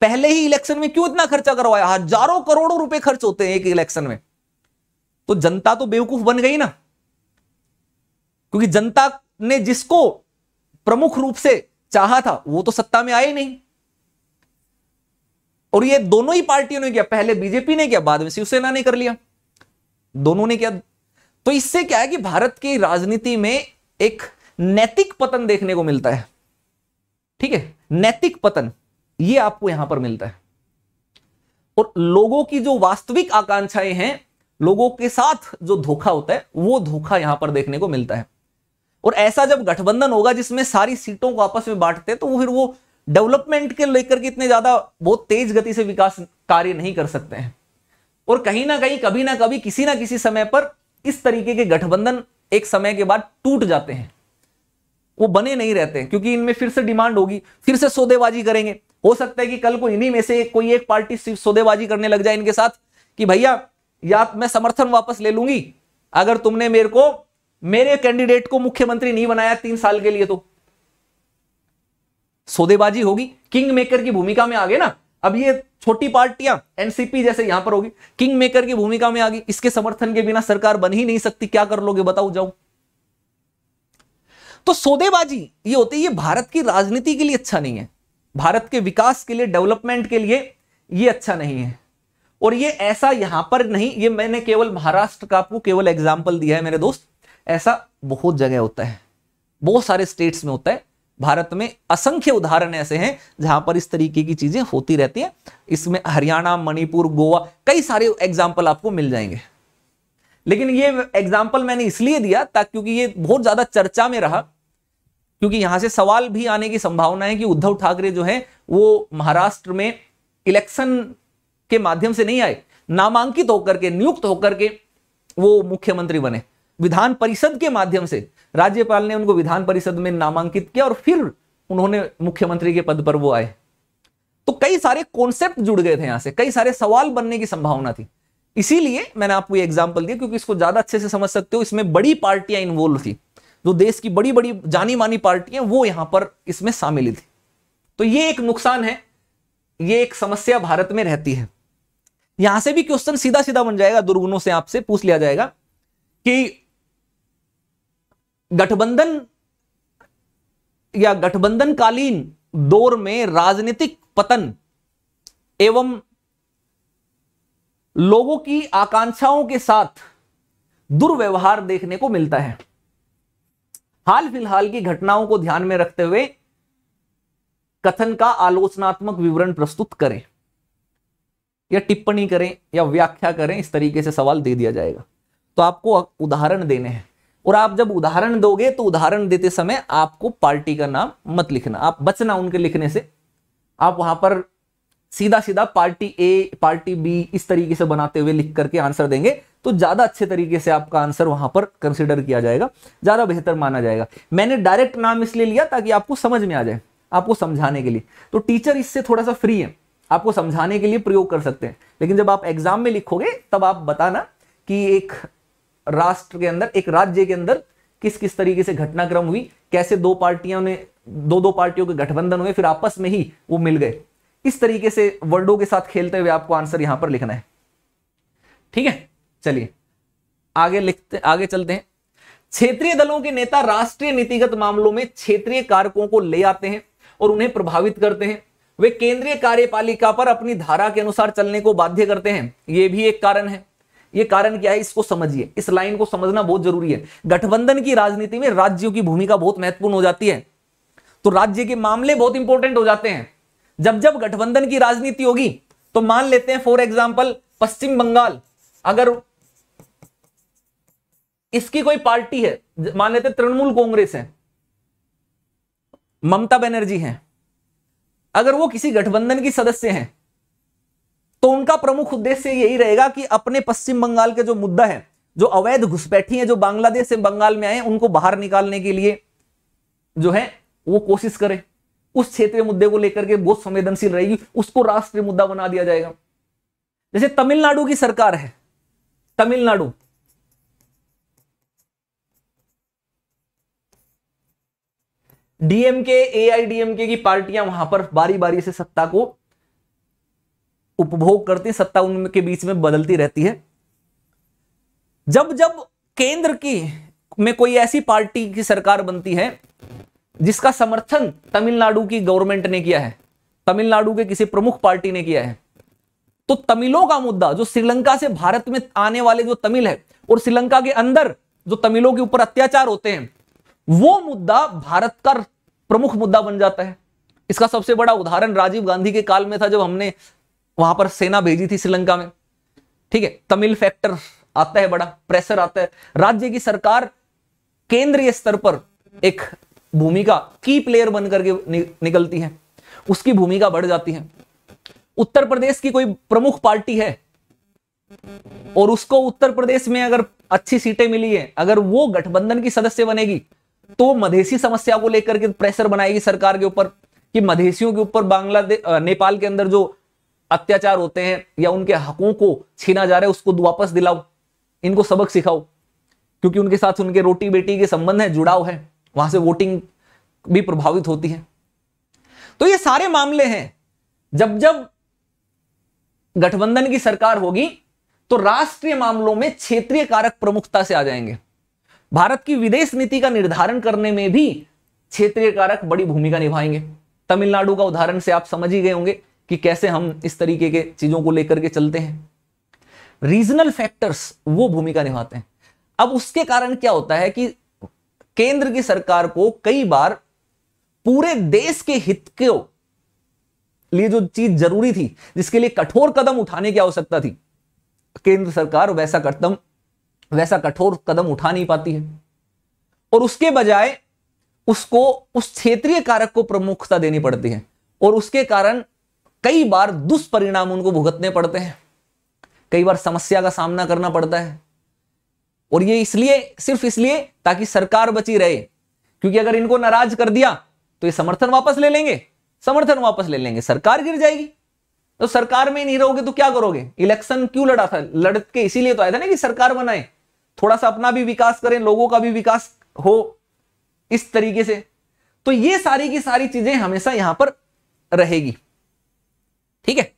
पहले ही इलेक्शन में क्यों इतना खर्चा करवाया हजारों करोड़ों रुपए खर्च होते हैं एक इलेक्शन में तो जनता तो बेवकूफ बन गई ना क्योंकि जनता ने जिसको प्रमुख रूप से चाहा था वो तो सत्ता में आए नहीं और ये दोनों ही पार्टियों ने किया पहले बीजेपी ने किया बाद में शिवसेना ने कर लिया दोनों ने किया तो इससे क्या है कि भारत की राजनीति में एक नैतिक पतन देखने को मिलता है ठीक है नैतिक पतन ये आपको यहां पर मिलता है और लोगों की जो वास्तविक आकांक्षाएं हैं लोगों के साथ जो धोखा होता है वो धोखा यहां पर देखने को मिलता है और ऐसा जब गठबंधन होगा जिसमें सारी सीटों को आपस में बांटते हैं तो फिर वो डेवलपमेंट के लेकर के इतने ज्यादा बहुत तेज गति से विकास कार्य नहीं कर सकते हैं और कहीं ना कहीं कभी ना कभी किसी ना किसी समय पर इस तरीके के गठबंधन एक समय के बाद टूट जाते हैं वो बने नहीं रहते क्योंकि इनमें फिर से डिमांड होगी फिर से सौदेबाजी करेंगे हो सकता है कि कल को इन्हीं में से कोई एक पार्टी सिर्फ सौदेबाजी करने लग जाए इनके साथ कि भैया या मैं समर्थन वापस ले लूंगी अगर तुमने मेरे को मेरे कैंडिडेट को मुख्यमंत्री नहीं बनाया तीन साल के लिए तो सौदेबाजी होगी किंग मेकर की भूमिका में आ गए ना अब ये छोटी पार्टियां एनसीपी जैसे यहां पर होगी किंग मेकर की भूमिका में आ गई इसके समर्थन के बिना सरकार बन ही नहीं सकती क्या कर लोगे बताओ जाऊं तो सौदेबाजी ये होती है ये भारत की राजनीति के लिए अच्छा नहीं है भारत के विकास के लिए डेवलपमेंट के लिए ये अच्छा नहीं है और ये ऐसा यहां पर नहीं ये मैंने केवल महाराष्ट्र का आपको केवल एग्जाम्पल दिया है मेरे दोस्त ऐसा बहुत जगह होता है बहुत सारे स्टेट्स में होता है भारत में असंख्य उदाहरण ऐसे हैं जहां पर इस तरीके की चीजें होती रहती हैं इसमें हरियाणा मणिपुर गोवा कई सारे एग्जाम्पल आपको मिल जाएंगे लेकिन ये एग्जाम्पल मैंने इसलिए दिया ताकि क्योंकि ये बहुत ज्यादा चर्चा में रहा क्योंकि यहां से सवाल भी आने की संभावना है कि उद्धव ठाकरे जो है वो महाराष्ट्र में इलेक्शन के माध्यम से नहीं आए नामांकित होकर के नियुक्त होकर के वो मुख्यमंत्री बने विधान परिषद के माध्यम से राज्यपाल ने उनको विधान परिषद में नामांकित किया और फिर उन्होंने मुख्यमंत्री के पद पर वो आए तो कई सारे कॉन्सेप्ट जुड़ गए थे यहां से कई सारे सवाल बनने की संभावना थी इसीलिए मैंने आपको ये एग्जाम्पल दिया क्योंकि इसको ज्यादा अच्छे से समझ सकते हो इसमें बड़ी पार्टियां इन्वॉल्व थी जो देश की बड़ी बड़ी जानी मानी पार्टियां वो यहां पर इसमें शामिल थी तो ये एक नुकसान है ये एक समस्या भारत में रहती है यहां से भी क्वेश्चन सीधा सीधा बन जाएगा दुर्गुणों से आपसे पूछ लिया जाएगा कि गठबंधन या गठबंधनकालीन दौर में राजनीतिक पतन एवं लोगों की आकांक्षाओं के साथ दुर्व्यवहार देखने को मिलता है हाल फिलहाल की घटनाओं को ध्यान में रखते हुए कथन का आलोचनात्मक विवरण प्रस्तुत करें या टिप्पणी करें या व्याख्या करें इस तरीके से सवाल दे दिया जाएगा तो आपको उदाहरण देने हैं और आप जब उदाहरण दोगे तो उदाहरण देते समय आपको पार्टी का नाम मत लिखना आप बचना उनके लिखने से आप वहां पर सीधा सीधा पार्टी ए पार्टी बी इस तरीके से बनाते हुए लिख करके आंसर देंगे तो ज़्यादा अच्छे तरीके से आपका आंसर वहां पर कंसिडर किया जाएगा ज़्यादा बेहतर माना जाएगा मैंने डायरेक्ट नाम इसलिए लिया ताकि आपको समझ में आ जाए आपको समझाने के लिए तो टीचर इससे थोड़ा सा फ्री है आपको समझाने के लिए प्रयोग कर सकते हैं लेकिन जब आप एग्जाम में लिखोगे तब आप बताना कि एक राष्ट्र के अंदर एक राज्य के अंदर किस किस तरीके से घटनाक्रम हुई कैसे दो पार्टियों ने दो दो पार्टियों के गठबंधन हुए फिर आपस में ही वो मिल गए इस तरीके से वर्डों के साथ खेलते हुए आपको आंसर यहां पर लिखना है ठीक है चलिए आगे लिखते आगे चलते हैं क्षेत्रीय दलों के नेता राष्ट्रीय नीतिगत मामलों में क्षेत्रीय कारकों को ले आते हैं और उन्हें प्रभावित करते हैं वे केंद्रीय कार्यपालिका पर अपनी धारा के अनुसार चलने को बाध्य करते हैं यह भी एक कारण है यह कारण क्या है इसको समझिए इस लाइन को समझना बहुत जरूरी है गठबंधन की राजनीति में राज्यों की भूमिका बहुत महत्वपूर्ण हो जाती है तो राज्य के मामले बहुत इंपॉर्टेंट हो जाते हैं जब जब गठबंधन की राजनीति होगी तो मान लेते हैं फॉर एग्जाम्पल पश्चिम बंगाल अगर इसकी कोई पार्टी है मान लेते तृणमूल कांग्रेस है ममता बनर्जी है अगर वो किसी गठबंधन की सदस्य हैं तो उनका प्रमुख उद्देश्य यही रहेगा कि अपने पश्चिम बंगाल के जो मुद्दा है जो अवैध घुसपैठी है जो बांग्लादेश से बंगाल में आए उनको बाहर निकालने के लिए जो है वो कोशिश करें उस क्षेत्रीय मुद्दे को लेकर के बहुत संवेदनशील रहेगी उसको राष्ट्रीय मुद्दा बना दिया जाएगा जैसे तमिलनाडु की सरकार है तमिलनाडु डीएमके डीएमके की पार्टियां वहां पर बारी बारी से सत्ता को उपभोग करती सत्ता उनके बीच में बदलती रहती है जब जब केंद्र की में कोई ऐसी पार्टी की सरकार बनती है जिसका समर्थन तमिलनाडु की गवर्नमेंट ने किया है तमिलनाडु के किसी प्रमुख पार्टी ने किया है तो तमिलों का मुद्दा जो श्रीलंका से भारत में आने वाले जो तमिल है और श्रीलंका के अंदर जो तमिलों के ऊपर अत्याचार होते हैं वो मुद्दा भारत का प्रमुख मुद्दा बन जाता है इसका सबसे बड़ा उदाहरण राजीव गांधी के काल में था जब हमने वहां पर सेना भेजी थी श्रीलंका में ठीक है तमिल फैक्टर आता है बड़ा प्रेशर आता है राज्य की सरकार केंद्रीय स्तर पर एक भूमिका की प्लेयर बनकर के निकलती है उसकी भूमिका बढ़ जाती है उत्तर प्रदेश की कोई प्रमुख पार्टी है और उसको उत्तर प्रदेश में अगर अच्छी सीटें मिली है अगर वो गठबंधन की सदस्य बनेगी तो मधेसी समस्या को लेकर के प्रेशर बनाएगी सरकार के ऊपर कि मधेसियों के ऊपर बांग्लादेश नेपाल के अंदर जो अत्याचार होते हैं या उनके हकों को छीना जा रहा है उसको वापस दिलाओ इनको सबक सिखाओ क्योंकि उनके साथ उनके रोटी बेटी के संबंध है जुड़ाव है वहां से वोटिंग भी प्रभावित होती है तो ये सारे मामले हैं जब जब गठबंधन की सरकार होगी तो राष्ट्रीय मामलों में क्षेत्रीय कारक प्रमुखता से आ जाएंगे भारत की विदेश नीति का निर्धारण करने में भी क्षेत्रीय कारक बड़ी भूमिका निभाएंगे तमिलनाडु का उदाहरण से आप समझ ही गए होंगे कि कैसे हम इस तरीके के चीजों को लेकर के चलते हैं रीजनल फैक्टर्स वो भूमिका निभाते हैं अब उसके कारण क्या होता है कि केंद्र की सरकार को कई बार पूरे देश के हित को लिए जो चीज जरूरी थी जिसके लिए कठोर कदम उठाने की आवश्यकता थी केंद्र सरकार वैसा कदम वैसा कठोर कदम उठा नहीं पाती है और उसके बजाय उसको उस क्षेत्रीय कारक को प्रमुखता देनी पड़ती है और उसके कारण कई बार दुष्परिणाम उनको भुगतने पड़ते हैं कई बार समस्या का सामना करना पड़ता है और ये इसलिए सिर्फ इसलिए ताकि सरकार बची रहे क्योंकि अगर इनको नाराज कर दिया तो ये समर्थन वापस ले लेंगे समर्थन वापस ले लेंगे सरकार गिर जाएगी तो सरकार में नहीं रहोगे तो क्या करोगे इलेक्शन क्यों लड़ा था लड़के इसीलिए तो आया था ना कि सरकार बनाए थोड़ा सा अपना भी विकास करें लोगों का भी विकास हो इस तरीके से तो ये सारी की सारी चीजें हमेशा यहां पर रहेगी ठीक है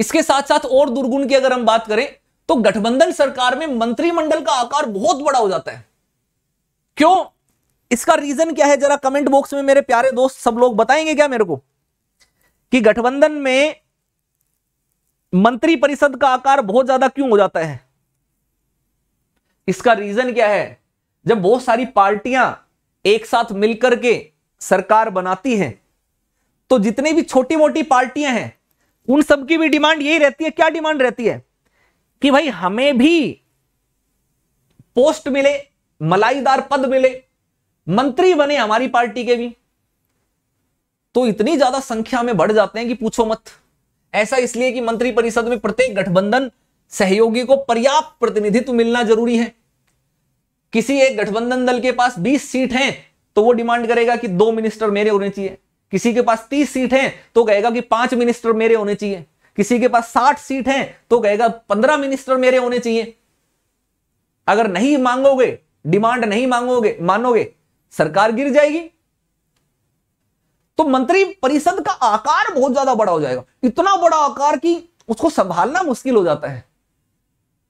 इसके साथ साथ और दुर्गुण की अगर हम बात करें तो गठबंधन सरकार में मंत्रिमंडल का आकार बहुत बड़ा हो जाता है क्यों इसका रीजन क्या है जरा कमेंट बॉक्स में मेरे प्यारे दोस्त सब लोग बताएंगे क्या मेरे को कि गठबंधन में मंत्री परिषद का आकार बहुत ज्यादा क्यों हो जाता है इसका रीजन क्या है जब बहुत सारी पार्टियां एक साथ मिलकर के सरकार बनाती हैं तो जितनी भी छोटी मोटी पार्टियां हैं उन सबकी भी डिमांड यही रहती है क्या डिमांड रहती है कि भाई हमें भी पोस्ट मिले मलाईदार पद मिले मंत्री बने हमारी पार्टी के भी तो इतनी ज्यादा संख्या में बढ़ जाते हैं कि पूछो मत ऐसा इसलिए कि मंत्रिपरिषद में प्रत्येक गठबंधन सहयोगी को पर्याप्त प्रतिनिधित्व मिलना जरूरी है किसी एक गठबंधन दल के पास 20 सीट हैं तो वो डिमांड करेगा कि दो मिनिस्टर मेरे होने चाहिए किसी के पास 30 सीट हैं तो कहेगा कि पांच मिनिस्टर मेरे होने चाहिए किसी के पास 60 सीट हैं तो कहेगा 15 मिनिस्टर मेरे होने चाहिए अगर नहीं मांगोगे डिमांड नहीं मांगोगे मानोगे सरकार गिर जाएगी तो मंत्री परिषद का आकार बहुत ज्यादा बड़ा हो जाएगा इतना बड़ा आकार की उसको संभालना मुश्किल हो जाता है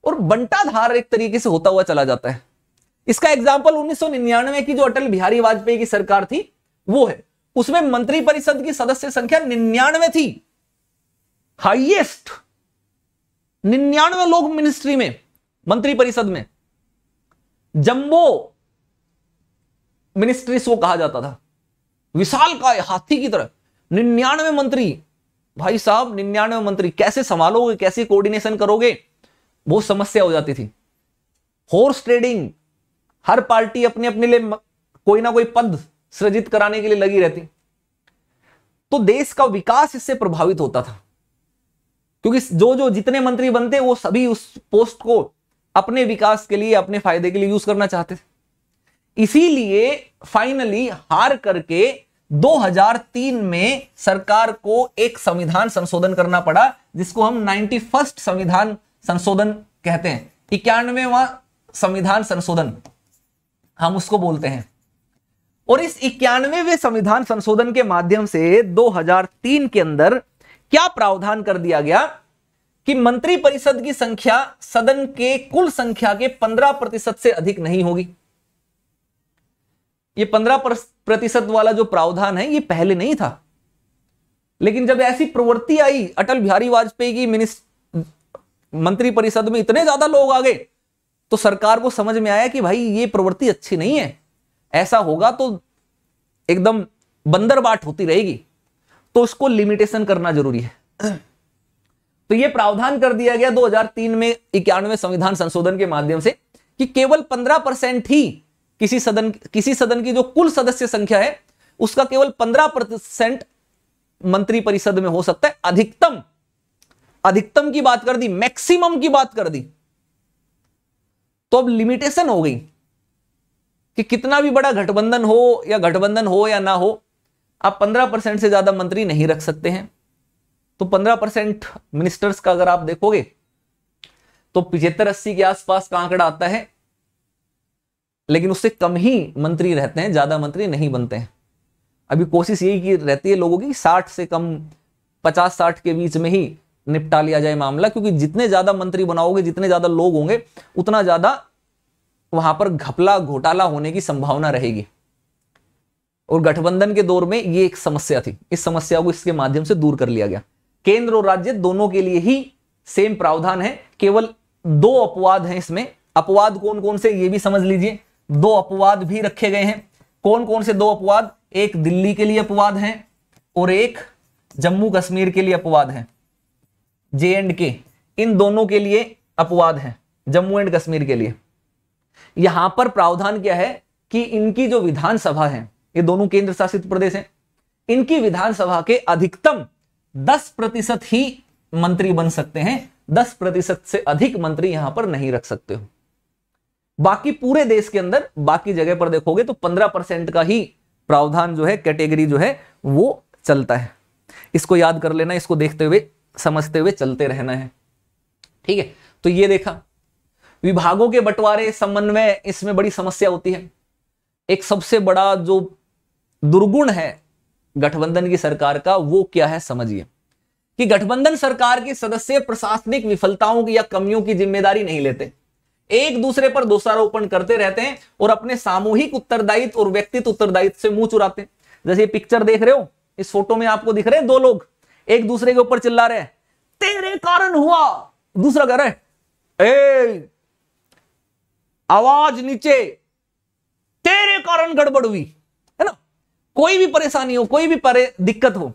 और बंटाधार एक तरीके से होता हुआ चला जाता है इसका एग्जाम्पल उन्नीस की जो अटल बिहारी वाजपेयी की सरकार थी वो है उसमें मंत्री परिषद की सदस्य संख्या निन्यानवे थी हाइएस्ट निन्यानवे लोग मिनिस्ट्री में मंत्री परिषद में जंबो मिनिस्ट्रीज को कहा जाता था विशाल का हाथी की तरह निन्यानवे मंत्री भाई साहब निन्यानवे मंत्री कैसे संभालोगे कैसे कोऑर्डिनेशन करोगे वो समस्या हो जाती थी हॉर्स ट्रेडिंग हर पार्टी अपने अपने लिए कोई ना कोई पद सृजित कराने के लिए लगी रहती तो देश का विकास इससे प्रभावित होता था क्योंकि जो जो जितने मंत्री बनते वो सभी उस पोस्ट को अपने विकास के लिए अपने फायदे के लिए यूज करना चाहते थे इसीलिए फाइनली हार करके 2003 में सरकार को एक संविधान संशोधन करना पड़ा जिसको हम नाइन्टी फर्स्ट संविधान संशोधन कहते हैं इक्यानवे संविधान संशोधन हम उसको बोलते हैं और इस इक्यानवे संविधान संशोधन के माध्यम से 2003 के अंदर क्या प्रावधान कर दिया गया कि मंत्री परिषद की संख्या सदन के कुल संख्या के 15 प्रतिशत से अधिक नहीं होगी ये 15 प्रतिशत वाला जो प्रावधान है ये पहले नहीं था लेकिन जब ऐसी प्रवृत्ति आई अटल बिहारी वाजपेयी की मिनिस्टर मंत्रिपरिषद में इतने ज्यादा लोग आ गए तो सरकार को समझ में आया कि भाई ये प्रवृत्ति अच्छी नहीं है ऐसा होगा तो एकदम बंदर बाट होती रहेगी तो उसको लिमिटेशन करना जरूरी है तो ये प्रावधान कर दिया गया 2003 में इक्यानवे संविधान संशोधन के माध्यम से कि केवल 15 परसेंट ही किसी सदन किसी सदन की जो कुल सदस्य संख्या है उसका केवल 15 परसेंट मंत्रिपरिषद में हो सकता है अधिकतम अधिकतम की बात कर दी मैक्सिमम की बात कर दी तो अब लिमिटेशन हो गई कि कितना भी बड़ा गठबंधन हो या गठबंधन हो या ना हो आप पंद्रह परसेंट से ज्यादा मंत्री नहीं रख सकते हैं तो पंद्रह परसेंट मिनिस्टर्स का अगर आप देखोगे तो पिछहत्तर अस्सी के आसपास का आंकड़ा आता है लेकिन उससे कम ही मंत्री रहते हैं ज्यादा मंत्री नहीं बनते हैं अभी कोशिश यही की रहती है लोगों की साठ से कम पचास साठ के बीच में ही निपटा लिया जाए मामला क्योंकि जितने ज्यादा मंत्री बनाओगे जितने ज्यादा लोग होंगे उतना ज्यादा वहां पर घपला घोटाला होने की संभावना रहेगी और गठबंधन के दौर में ये एक समस्या थी इस समस्या को इसके माध्यम से दूर कर लिया गया केंद्र और राज्य दोनों के लिए ही सेम प्रावधान है केवल दो अपवाद हैं इसमें अपवाद कौन कौन से ये भी समझ लीजिए दो अपवाद भी रखे गए हैं कौन कौन से दो अपवाद एक दिल्ली के लिए अपवाद है और एक जम्मू कश्मीर के लिए अपवाद है जे एंड के इन दोनों के लिए अपवाद है जम्मू एंड कश्मीर के लिए यहां पर प्रावधान क्या है कि इनकी जो विधानसभा है ये दोनों केंद्र शासित प्रदेश हैं इनकी विधानसभा के अधिकतम 10 प्रतिशत ही मंत्री बन सकते हैं 10 प्रतिशत से अधिक मंत्री यहां पर नहीं रख सकते हो बाकी पूरे देश के अंदर बाकी जगह पर देखोगे तो 15 परसेंट का ही प्रावधान जो है कैटेगरी जो है वो चलता है इसको याद कर लेना इसको देखते हुए समझते हुए चलते रहना है ठीक है तो ये देखा विभागों के बंटवारे समन्वय इसमें बड़ी समस्या होती है एक सबसे बड़ा जो दुर्गुण है गठबंधन की सरकार का वो क्या है समझिए कि गठबंधन सरकार के सदस्य प्रशासनिक विफलताओं की या कमियों की जिम्मेदारी नहीं लेते एक दूसरे पर दोषारोपण करते रहते हैं और अपने सामूहिक उत्तरदायित्व और व्यक्तित्व उत्तरदायित्व से मुंह चुराते हैं जैसे ये पिक्चर देख रहे हो इस फोटो में आपको दिख रहे हैं दो लोग एक दूसरे के ऊपर चिल्ला रहे तेरे कारण हुआ दूसरा कह रहे ए आवाज नीचे तेरे कारण गड़बड़ हुई है ना कोई भी परेशानी हो कोई भी परे दिक्कत हो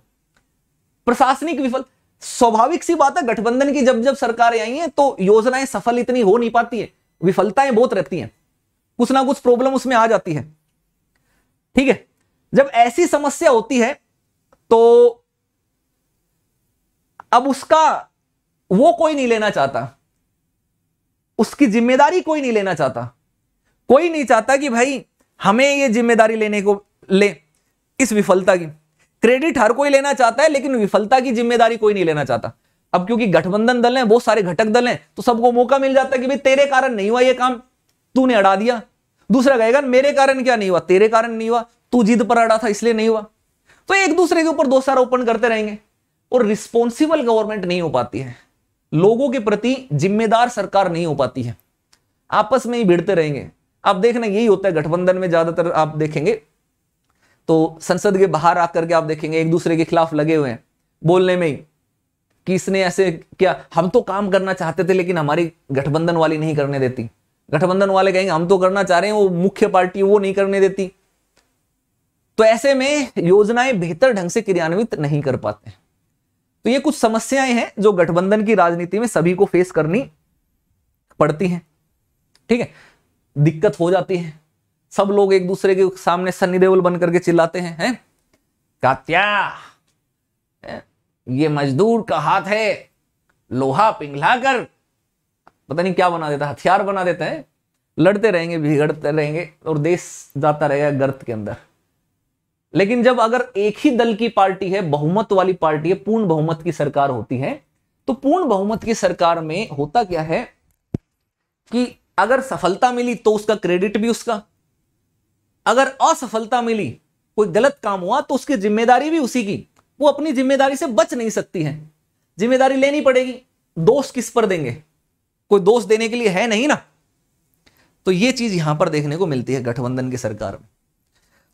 प्रशासनिक विफल स्वाभाविक सी बात है गठबंधन की जब जब सरकारें आई हैं तो योजनाएं सफल इतनी हो नहीं पाती है विफलताएं बहुत रहती हैं कुछ ना कुछ प्रॉब्लम उसमें आ जाती है ठीक है जब ऐसी समस्या होती है तो अब उसका वो कोई नहीं लेना चाहता उसकी जिम्मेदारी कोई नहीं लेना चाहता कोई नहीं चाहता कि भाई हमें ये जिम्मेदारी लेने को ले इस विफलता की क्रेडिट हर कोई लेना चाहता है लेकिन विफलता की जिम्मेदारी कोई नहीं लेना चाहता अब क्योंकि गठबंधन दल है बहुत सारे घटक दल हैं तो सबको मौका मिल जाता है कि भाई तेरे कारण नहीं हुआ ये काम तूने अड़ा दिया दूसरा कहेगा मेरे कारण क्या नहीं हुआ तेरे कारण नहीं हुआ तू जिद पर अड़ा था इसलिए नहीं हुआ तो एक दूसरे के ऊपर दोषारोपण करते रहेंगे और रिस्पॉन्सिबल गवर्नमेंट नहीं हो पाती है लोगों के प्रति जिम्मेदार सरकार नहीं हो पाती है आपस में ही भिड़ते रहेंगे आप देखना यही होता है गठबंधन में ज्यादातर आप देखेंगे तो संसद के बाहर आकर के आप देखेंगे एक दूसरे के खिलाफ लगे हुए हैं बोलने में ही कि इसने ऐसे क्या हम तो काम करना चाहते थे लेकिन हमारी गठबंधन वाली नहीं करने देती गठबंधन वाले कहेंगे हम तो करना चाह रहे हैं वो मुख्य पार्टी वो नहीं करने देती तो ऐसे में योजनाएं बेहतर ढंग से क्रियान्वित नहीं कर पाते तो ये कुछ समस्याएं हैं जो गठबंधन की राजनीति में सभी को फेस करनी पड़ती हैं ठीक है दिक्कत हो जाती है सब लोग एक दूसरे के सामने सन्नी देओल बन करके चिल्लाते हैं है? कात्या ये मजदूर का हाथ है लोहा पिघला कर पता नहीं क्या बना देता हथियार बना देता है लड़ते रहेंगे बिगड़ते रहेंगे और देश जाता रहेगा गर्त के अंदर लेकिन जब अगर एक ही दल की पार्टी है बहुमत वाली पार्टी है पूर्ण बहुमत की सरकार होती है तो पूर्ण बहुमत की सरकार में होता क्या है कि अगर सफलता मिली तो उसका क्रेडिट भी उसका अगर असफलता मिली कोई गलत काम हुआ तो उसकी जिम्मेदारी भी उसी की वो अपनी जिम्मेदारी से बच नहीं सकती है जिम्मेदारी लेनी पड़ेगी दोष किस पर देंगे कोई दोष देने के लिए है नहीं ना तो ये चीज यहां पर देखने को मिलती है गठबंधन की सरकार में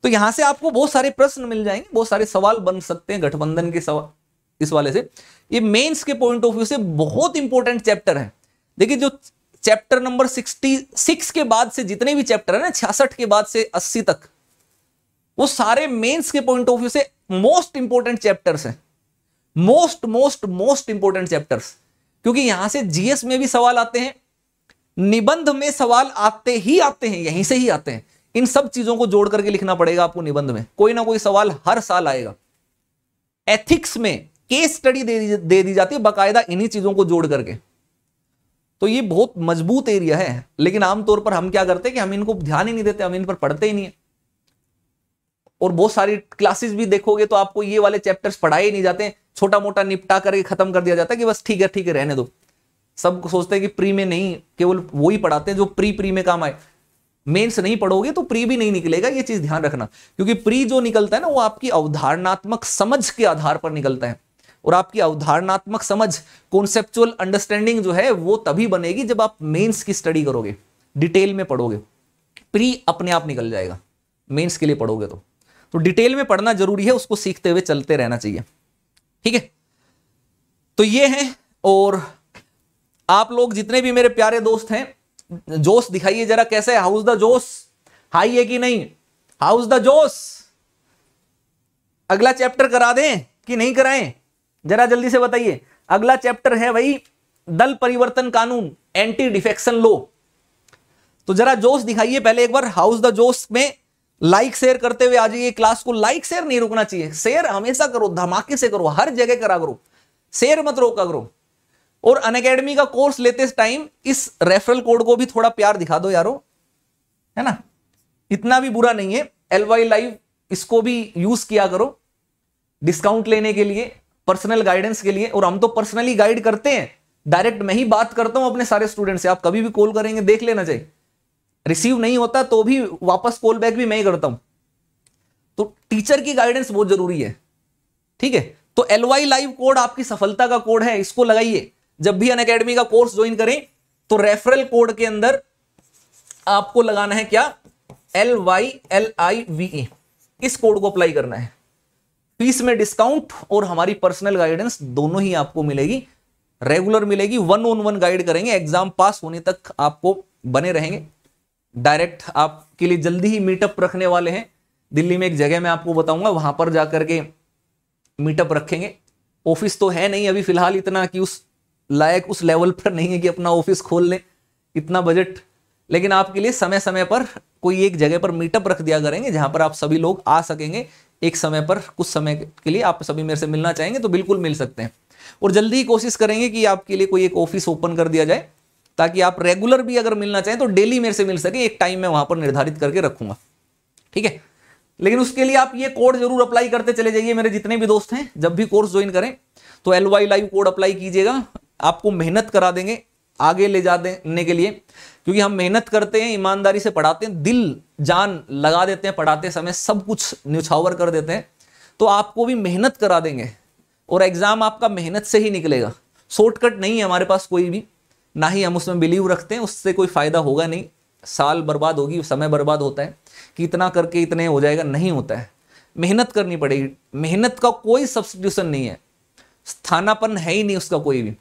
तो यहां से आपको बहुत सारे प्रश्न मिल जाएंगे बहुत सारे सवाल बन सकते हैं गठबंधन के सवाल इस वाले से ये मेंस के पॉइंट ऑफ व्यू से बहुत इंपॉर्टेंट चैप्टर है देखिए जो चैप्टर नंबर 66 के बाद से जितने भी चैप्टर है ना छियासठ के बाद से अस्सी तक वो सारे मेंस के पॉइंट ऑफ व्यू से मोस्ट इंपॉर्टेंट चैप्टर्स हैं most most most important chapters क्योंकि यहां से जीएस में भी सवाल आते हैं निबंध में सवाल आते ही आते हैं यहीं से ही आते हैं इन सब चीजों को जोड़ करके लिखना पड़ेगा आपको निबंध में कोई ना कोई सवाल हर साल आएगा एथिक्स में केस स्टडी दे, दी जाती है बाकायदा इन्हीं चीजों को जोड़ करके तो ये बहुत मजबूत एरिया है लेकिन आमतौर पर हम क्या करते हैं कि हम इनको ध्यान ही नहीं देते हम इन पर पढ़ते ही नहीं है और बहुत सारी क्लासेस भी देखोगे तो आपको ये वाले चैप्टर्स पढ़ाए नहीं जाते छोटा मोटा निपटा करके खत्म कर दिया जाता है कि बस ठीक है ठीक है रहने दो सब सोचते हैं कि प्री में नहीं केवल वो ही पढ़ाते हैं जो प्री प्री में काम आए मेंस नहीं पढ़ोगे तो प्री भी नहीं निकलेगा ये चीज ध्यान रखना क्योंकि प्री जो निकलता है ना वो आपकी अवधारणात्मक समझ के आधार पर निकलता है और आपकी अवधारणात्मक समझ कॉन्सेप्चुअल अंडरस्टैंडिंग जो है वो तभी बनेगी जब आप मेंस की स्टडी करोगे डिटेल में पढ़ोगे प्री अपने आप निकल जाएगा मेंस के लिए पढ़ोगे तो तो डिटेल में पढ़ना जरूरी है उसको सीखते हुए चलते रहना चाहिए ठीक है तो ये है और आप लोग जितने भी मेरे प्यारे दोस्त हैं जोश दिखाइए जरा कैसे हाउस द जोश हाई है कि नहीं हाउस द जोश अगला चैप्टर करा दें कि नहीं कराएं जरा जल्दी से बताइए अगला चैप्टर है भाई दल परिवर्तन कानून एंटी डिफेक्शन लो तो जरा जोश दिखाइए पहले एक बार हाउस द जोश में लाइक शेयर करते हुए आ जाइए क्लास को लाइक शेयर नहीं रोकना चाहिए शेयर हमेशा करो धमाके से करो हर जगह करा करो शेयर मत रोका करो और अनकेडमी का कोर्स लेते टाइम इस रेफरल कोड को भी थोड़ा प्यार दिखा दो यारो है ना इतना भी बुरा नहीं है एल वाई लाइव इसको भी यूज किया करो डिस्काउंट लेने के लिए पर्सनल गाइडेंस के लिए और हम तो पर्सनली गाइड करते हैं डायरेक्ट मैं ही बात करता हूं अपने सारे स्टूडेंट से आप कभी भी कॉल करेंगे देख लेना चाहिए रिसीव नहीं होता तो भी वापस कॉल बैक भी मैं ही करता हूं तो टीचर की गाइडेंस बहुत जरूरी है ठीक है तो एलवाई लाइव कोड आपकी सफलता का कोड है इसको लगाइए जब भी अन अकेडमी का कोर्स ज्वाइन करें तो रेफरल कोड के अंदर आपको लगाना है क्या L Y L I V A इस कोड को अप्लाई करना है फीस में डिस्काउंट और हमारी पर्सनल गाइडेंस दोनों ही आपको मिलेगी रेगुलर मिलेगी वन ऑन वन गाइड करेंगे एग्जाम पास होने तक आपको बने रहेंगे डायरेक्ट आपके लिए जल्दी ही मीटअप रखने वाले हैं दिल्ली में एक जगह मैं आपको बताऊंगा वहां पर जाकर के मीटअप रखेंगे ऑफिस तो है नहीं अभी फिलहाल इतना कि उस लायक उस लेवल पर नहीं है कि अपना ऑफिस खोल लें इतना बजट लेकिन आपके लिए समय समय पर कोई एक जगह पर मीटअप रख दिया करेंगे जहां पर आप सभी लोग आ सकेंगे एक समय पर कुछ समय के लिए आप सभी मेरे से मिलना चाहेंगे तो बिल्कुल मिल सकते हैं और जल्दी ही कोशिश करेंगे कि आपके लिए कोई एक ऑफिस ओपन कर दिया जाए ताकि आप रेगुलर भी अगर मिलना चाहें तो डेली मेरे से मिल सके एक टाइम मैं वहां पर निर्धारित करके रखूंगा ठीक है लेकिन उसके लिए आप ये कोड जरूर अप्लाई करते चले जाइए मेरे जितने भी दोस्त हैं जब भी कोर्स ज्वाइन करें तो L Y live code apply कीजिएगा आपको मेहनत करा देंगे आगे ले जाने के लिए क्योंकि हम मेहनत करते हैं ईमानदारी से पढ़ाते हैं दिल जान लगा देते हैं पढ़ाते समय सब कुछ न्यूछावर कर देते हैं तो आपको भी मेहनत करा देंगे और एग्ज़ाम आपका मेहनत से ही निकलेगा शॉर्टकट नहीं है हमारे पास कोई भी ना ही हम उसमें बिलीव रखते हैं उससे कोई फ़ायदा होगा नहीं साल बर्बाद होगी समय बर्बाद होता है कि इतना करके इतने हो जाएगा नहीं होता है मेहनत करनी पड़ेगी मेहनत का कोई सब्सटीट्यूशन नहीं है स्थानापन है ही नहीं उसका कोई भी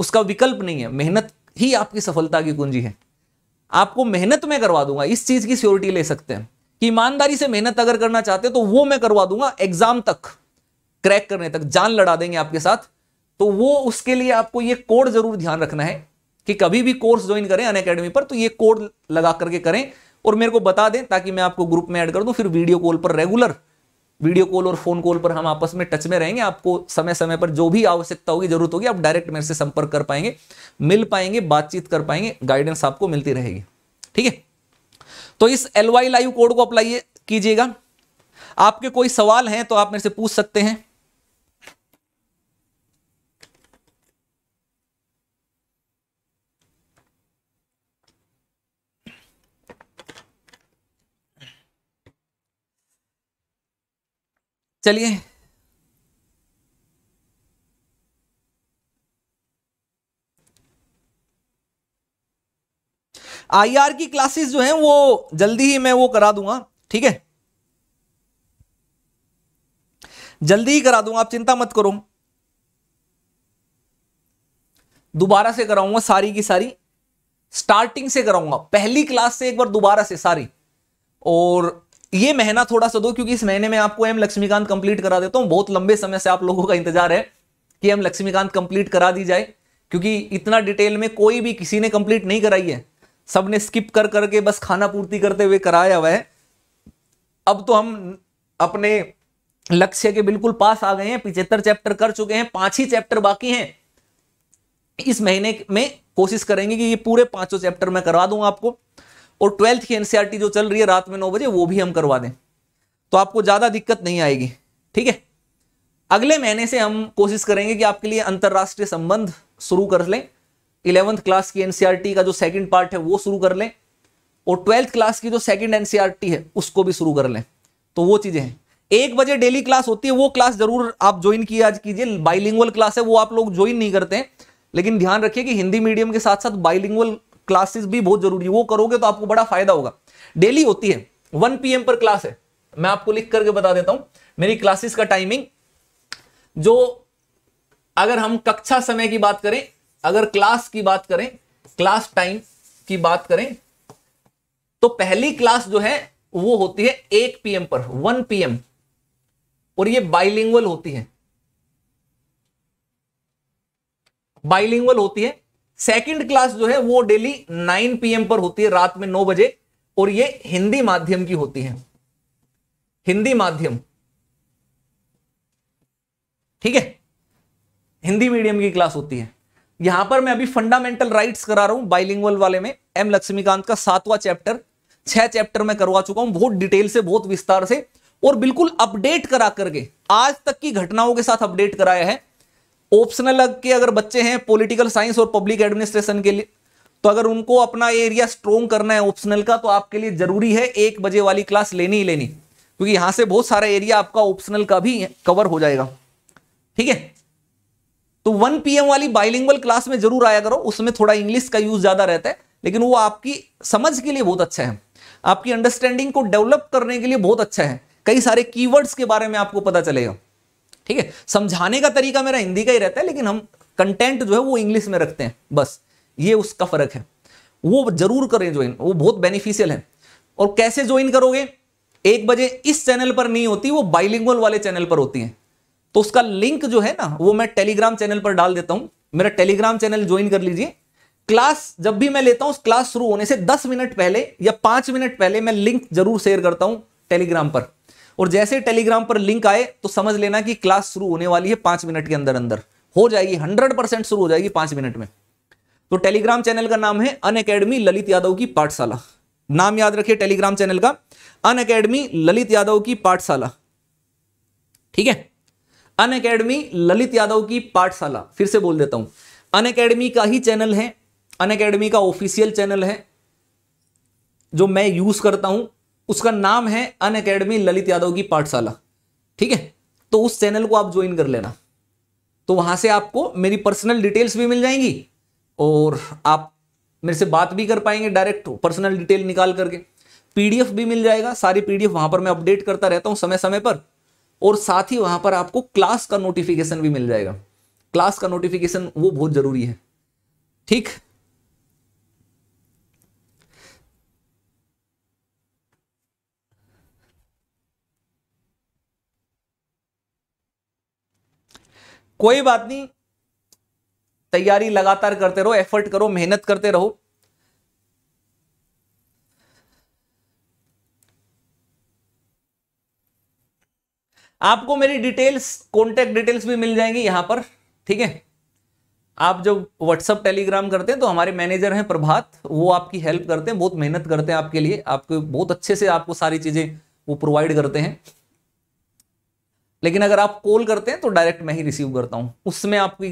उसका विकल्प नहीं है मेहनत ही आपकी सफलता की कुंजी है आपको मेहनत में करवा दूंगा इस चीज की सियोरिटी ले सकते हैं कि ईमानदारी से मेहनत अगर करना चाहते तो वो मैं करवा दूंगा एग्जाम तक क्रैक करने तक जान लड़ा देंगे आपके साथ तो वो उसके लिए आपको ये कोड जरूर ध्यान रखना है कि कभी भी कोर्स ज्वाइन करें अन अकेडमी पर तो ये कोड लगा करके करें और मेरे को बता दें ताकि मैं आपको ग्रुप में ऐड कर दूं फिर वीडियो कॉल पर रेगुलर वीडियो कॉल और फोन कॉल पर हम आपस में टच में रहेंगे आपको समय समय पर जो भी आवश्यकता होगी जरूरत होगी आप डायरेक्ट मेरे से संपर्क कर पाएंगे मिल पाएंगे बातचीत कर पाएंगे गाइडेंस आपको मिलती रहेगी ठीक है तो इस एल वाई लाइव कोड को अप्लाई कीजिएगा आपके कोई सवाल हैं तो आप मेरे से पूछ सकते हैं चलिए आईआर की क्लासेस जो है वो जल्दी ही मैं वो करा दूंगा ठीक है जल्दी ही करा दूंगा आप चिंता मत करो दोबारा से कराऊंगा सारी की सारी स्टार्टिंग से कराऊंगा पहली क्लास से एक बार दोबारा से सारी और ये महीना थोड़ा सा दो क्योंकि इस महीने में आपको एम लक्ष्मीकांत कंप्लीट करा देता हूं बहुत लंबे समय से आप लोगों का इंतजार है कि एम लक्ष्मीकांत कंप्लीट करा दी जाए क्योंकि इतना डिटेल में कोई भी किसी ने कंप्लीट नहीं कराई है सब ने स्किप कर करके बस खाना पूर्ति करते हुए कराया हुआ है अब तो हम अपने लक्ष्य के बिल्कुल पास आ गए हैं पिछहत्तर चैप्टर कर चुके हैं पांच ही चैप्टर बाकी हैं इस महीने में कोशिश करेंगे कि ये पूरे पांचों चैप्टर में करवा दूंगा आपको और ट्वेल्थ की एनसीआरटी e जो चल रही है रात में नौ बजे वो भी हम करवा दें तो आपको ज़्यादा दिक्कत नहीं आएगी ठीक है अगले महीने से हम कोशिश करेंगे कि आपके लिए अंतर्राष्ट्रीय संबंध शुरू कर लें इलेवंथ क्लास की एनसीआरटी e का जो सेकेंड पार्ट है वो शुरू कर लें और ट्वेल्थ क्लास की जो सेकंड एनसीआरटी e है उसको भी शुरू कर लें तो वो चीज़ें हैं एक बजे डेली क्लास होती है वो क्लास जरूर आप ज्वाइन किया आज कीजिए बाइलिंगुअल क्लास है वो आप लोग ज्वाइन नहीं करते हैं लेकिन ध्यान रखिए कि हिंदी मीडियम के साथ साथ बाइलिंगुअल क्लासेस भी बहुत जरूरी है वो करोगे तो आपको बड़ा फायदा होगा डेली होती है वन पी पर क्लास है मैं आपको लिख करके बता देता हूं मेरी क्लासेस का टाइमिंग जो अगर हम कक्षा समय की बात करें अगर क्लास की बात करें क्लास टाइम की बात करें तो पहली क्लास जो है वो होती है एक पीएम पर वन पीएम और ये बाइलिंगुअल होती है बाइलिंगुअल होती है सेकंड क्लास जो है वो डेली 9 पीएम पर होती है रात में 9 बजे और ये हिंदी माध्यम की होती है हिंदी माध्यम ठीक है हिंदी मीडियम की क्लास होती है यहां पर मैं अभी फंडामेंटल राइट्स करा रहा हूं बाइलिंगुअल वाले में एम लक्ष्मीकांत का सातवां चैप्टर छह चैप्टर में करवा चुका हूं बहुत डिटेल से बहुत विस्तार से और बिल्कुल अपडेट करा करके आज तक की घटनाओं के साथ अपडेट कराया है ऑप्शनल के अगर बच्चे हैं पॉलिटिकल साइंस और पब्लिक एडमिनिस्ट्रेशन के लिए तो अगर उनको अपना एरिया स्ट्रोंग करना है ऑप्शनल का तो आपके लिए जरूरी है एक बजे वाली क्लास लेनी ही लेनी क्योंकि यहां से बहुत सारा एरिया आपका ऑप्शनल का भी कवर हो जाएगा ठीक है तो 1 पीएम वाली बाइलिंगल क्लास में जरूर आया करो उसमें थोड़ा इंग्लिश का यूज ज्यादा रहता है लेकिन वो आपकी समझ के लिए बहुत अच्छा है आपकी अंडरस्टैंडिंग को डेवलप करने के लिए बहुत अच्छा है कई सारे कीवर्ड्स के बारे में आपको पता चलेगा ठीक है समझाने का तरीका मेरा हिंदी का ही रहता है लेकिन हम कंटेंट जो है वो इंग्लिश में रखते हैं बस ये उसका फर्क है वो जरूर करें ज्वाइन वो बहुत बेनिफिशियल है और कैसे ज्वाइन करोगे एक बजे इस चैनल पर नहीं होती वो बाइलिंग वाले चैनल पर होती है तो उसका लिंक जो है ना वो मैं टेलीग्राम चैनल पर डाल देता हूं मेरा टेलीग्राम चैनल ज्वाइन कर लीजिए क्लास जब भी मैं लेता हूं क्लास शुरू होने से दस मिनट पहले या पांच मिनट पहले मैं लिंक जरूर शेयर करता हूं टेलीग्राम पर और जैसे टेलीग्राम पर लिंक आए तो समझ लेना कि क्लास शुरू होने वाली है पांच मिनट के अंदर अंदर हो जाएगी हंड्रेड परसेंट शुरू हो जाएगी पांच मिनट में तो टेलीग्राम चैनल का नाम है अन अकेडमी ललित यादव की पाठशाला नाम याद रखिए टेलीग्राम चैनल का अन अकेडमी ललित यादव की पाठशाला ठीक है अन अकेडमी ललित यादव की पाठशाला फिर से बोल देता हूं अन अकेडमी का ही चैनल है अन अकेडमी का ऑफिशियल चैनल है जो मैं यूज करता हूं उसका नाम है अन अकेडमी ललित यादव की पाठशाला ठीक है तो उस चैनल को आप ज्वाइन कर लेना तो वहां से आपको मेरी पर्सनल डिटेल्स भी मिल जाएंगी और आप मेरे से बात भी कर पाएंगे डायरेक्ट पर्सनल डिटेल निकाल करके पीडीएफ भी मिल जाएगा सारी पीडीएफ वहां पर मैं अपडेट करता रहता हूँ समय समय पर और साथ ही वहां पर आपको क्लास का नोटिफिकेशन भी मिल जाएगा क्लास का नोटिफिकेशन वो बहुत जरूरी है ठीक कोई बात नहीं तैयारी लगातार करते रहो एफर्ट करो मेहनत करते रहो आपको मेरी डिटेल्स कॉन्टेक्ट डिटेल्स भी मिल जाएंगी यहां पर ठीक है आप जो व्हाट्सअप टेलीग्राम करते हैं तो हमारे मैनेजर हैं प्रभात वो आपकी हेल्प करते हैं बहुत मेहनत करते हैं आपके लिए आपको बहुत अच्छे से आपको सारी चीज़ें वो प्रोवाइड करते हैं लेकिन अगर आप कॉल करते हैं तो डायरेक्ट मैं ही रिसीव करता हूँ उसमें आपकी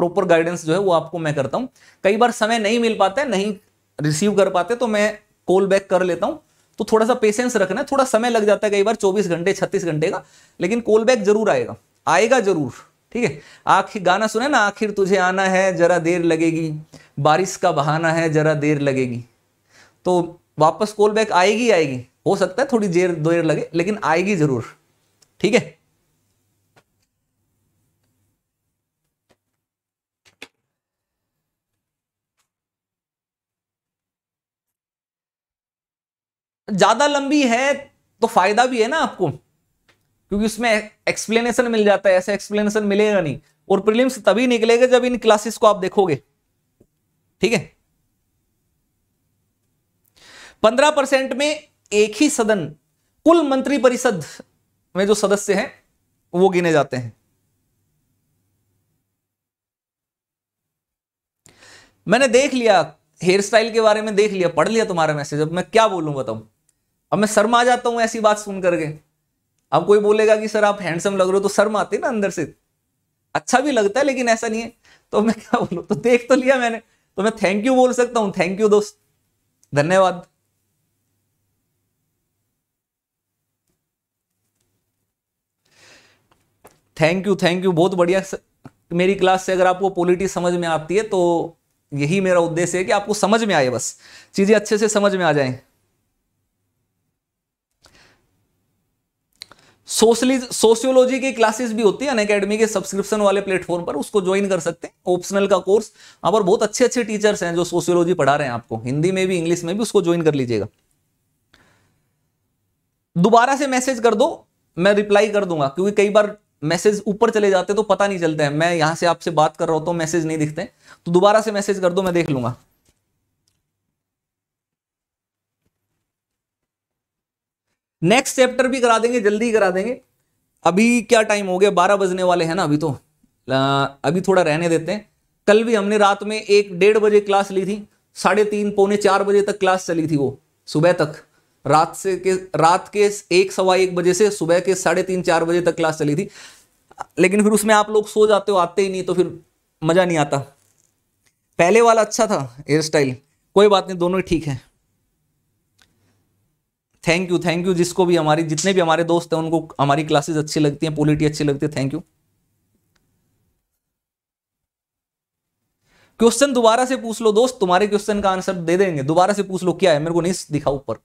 प्रॉपर गाइडेंस जो है वो आपको मैं करता हूँ कई बार समय नहीं मिल पाता है नहीं रिसीव कर पाते तो मैं कॉल बैक कर लेता हूँ तो थोड़ा सा पेशेंस रखना है थोड़ा समय लग जाता है कई बार 24 घंटे 36 घंटे का लेकिन कॉल बैक जरूर आएगा आएगा जरूर ठीक है आखिर गाना सुने ना आखिर तुझे आना है जरा देर लगेगी बारिश का बहाना है जरा देर लगेगी तो वापस कॉल बैक आएगी आएगी हो सकता है थोड़ी देर देर लगे लेकिन आएगी जरूर ठीक है ज्यादा लंबी है तो फायदा भी है ना आपको क्योंकि उसमें एक्सप्लेनेशन मिल जाता है ऐसे एक्सप्लेनेशन मिलेगा नहीं और प्रीलिम्स तभी निकलेगा जब इन क्लासेस को आप देखोगे ठीक है पंद्रह परसेंट में एक ही सदन कुल मंत्री परिषद में जो सदस्य हैं वो गिने जाते हैं मैंने देख लिया हेयर स्टाइल के बारे में देख लिया पढ़ लिया तुम्हारा मैसेज अब मैं क्या बोलूं बताऊं अब मैं शर्मा जाता हूँ ऐसी बात सुन करके अब कोई बोलेगा कि सर आप हैंडसम लग रहे हो तो शर्म आते ना अंदर से अच्छा भी लगता है लेकिन ऐसा नहीं है तो मैं क्या बोलूँ तो देख तो लिया मैंने तो मैं थैंक यू बोल सकता हूं थैंक यू दोस्त धन्यवाद थैंक यू थैंक यू बहुत बढ़िया मेरी क्लास से अगर आपको पॉलिटी समझ में आती है तो यही मेरा उद्देश्य है कि आपको समझ में आए बस चीज़ें अच्छे से समझ में आ जाएं सोशियोलॉजी की क्लासेस भी होती है अन अकेडमी के सब्सक्रिप्शन वाले प्लेटफॉर्म पर उसको ज्वाइन कर सकते हैं ऑप्शनल का कोर्स वहां पर बहुत अच्छे अच्छे टीचर्स हैं जो सोशियोलॉजी पढ़ा रहे हैं आपको हिंदी में भी इंग्लिश में भी उसको ज्वाइन कर लीजिएगा दोबारा से मैसेज कर दो मैं रिप्लाई कर दूंगा क्योंकि कई बार मैसेज ऊपर चले जाते तो पता नहीं चलता है मैं यहां से आपसे बात कर रहा हूं तो मैसेज नहीं दिखते तो दोबारा से मैसेज कर दो मैं देख लूंगा नेक्स्ट चैप्टर भी करा देंगे जल्दी करा देंगे अभी क्या टाइम हो गया बारह बजने वाले हैं ना अभी तो अभी थोड़ा रहने देते हैं कल भी हमने रात में एक डेढ़ बजे क्लास ली थी साढ़े तीन पौने चार बजे तक क्लास चली थी वो सुबह तक रात से के रात के एक सवा एक बजे से सुबह के साढ़े तीन चार बजे तक क्लास चली थी लेकिन फिर उसमें आप लोग सो जाते हो आते ही नहीं तो फिर मज़ा नहीं आता पहले वाला अच्छा था हेयर स्टाइल कोई बात नहीं दोनों ही ठीक है थैंक यू थैंक यू जिसको भी हमारी जितने भी हमारे दोस्त हैं उनको हमारी क्लासेस अच्छी लगती हैं पोलिटी अच्छी लगती है थैंक यू क्वेश्चन दोबारा से पूछ लो दोस्त तुम्हारे क्वेश्चन का आंसर दे देंगे दोबारा से पूछ लो क्या है मेरे को नहीं दिखा ऊपर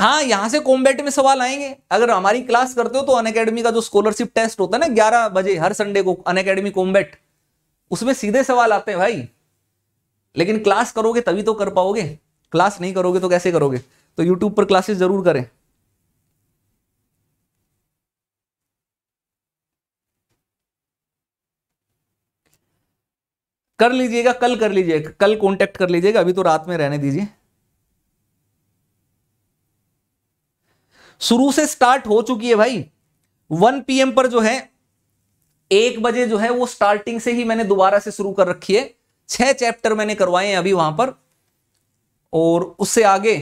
हाँ यहां से कॉम्बेट में सवाल आएंगे अगर हमारी क्लास करते हो तो अनकेडमी का जो स्कॉलरशिप टेस्ट होता है ना ग्यारह बजे हर संडे को अनकेडमी कॉम्बेट उसमें सीधे सवाल आते हैं भाई लेकिन क्लास करोगे तभी तो कर पाओगे क्लास नहीं करोगे तो कैसे करोगे तो यूट्यूब पर क्लासेस जरूर करें कर लीजिएगा कल कर लीजिएगा कल कांटेक्ट कर लीजिएगा अभी तो रात में रहने दीजिए शुरू से स्टार्ट हो चुकी है भाई 1 पीएम पर जो है एक बजे जो है वो स्टार्टिंग से ही मैंने दोबारा से शुरू कर रखी है छह चैप्टर मैंने करवाए हैं अभी वहां पर और उससे आगे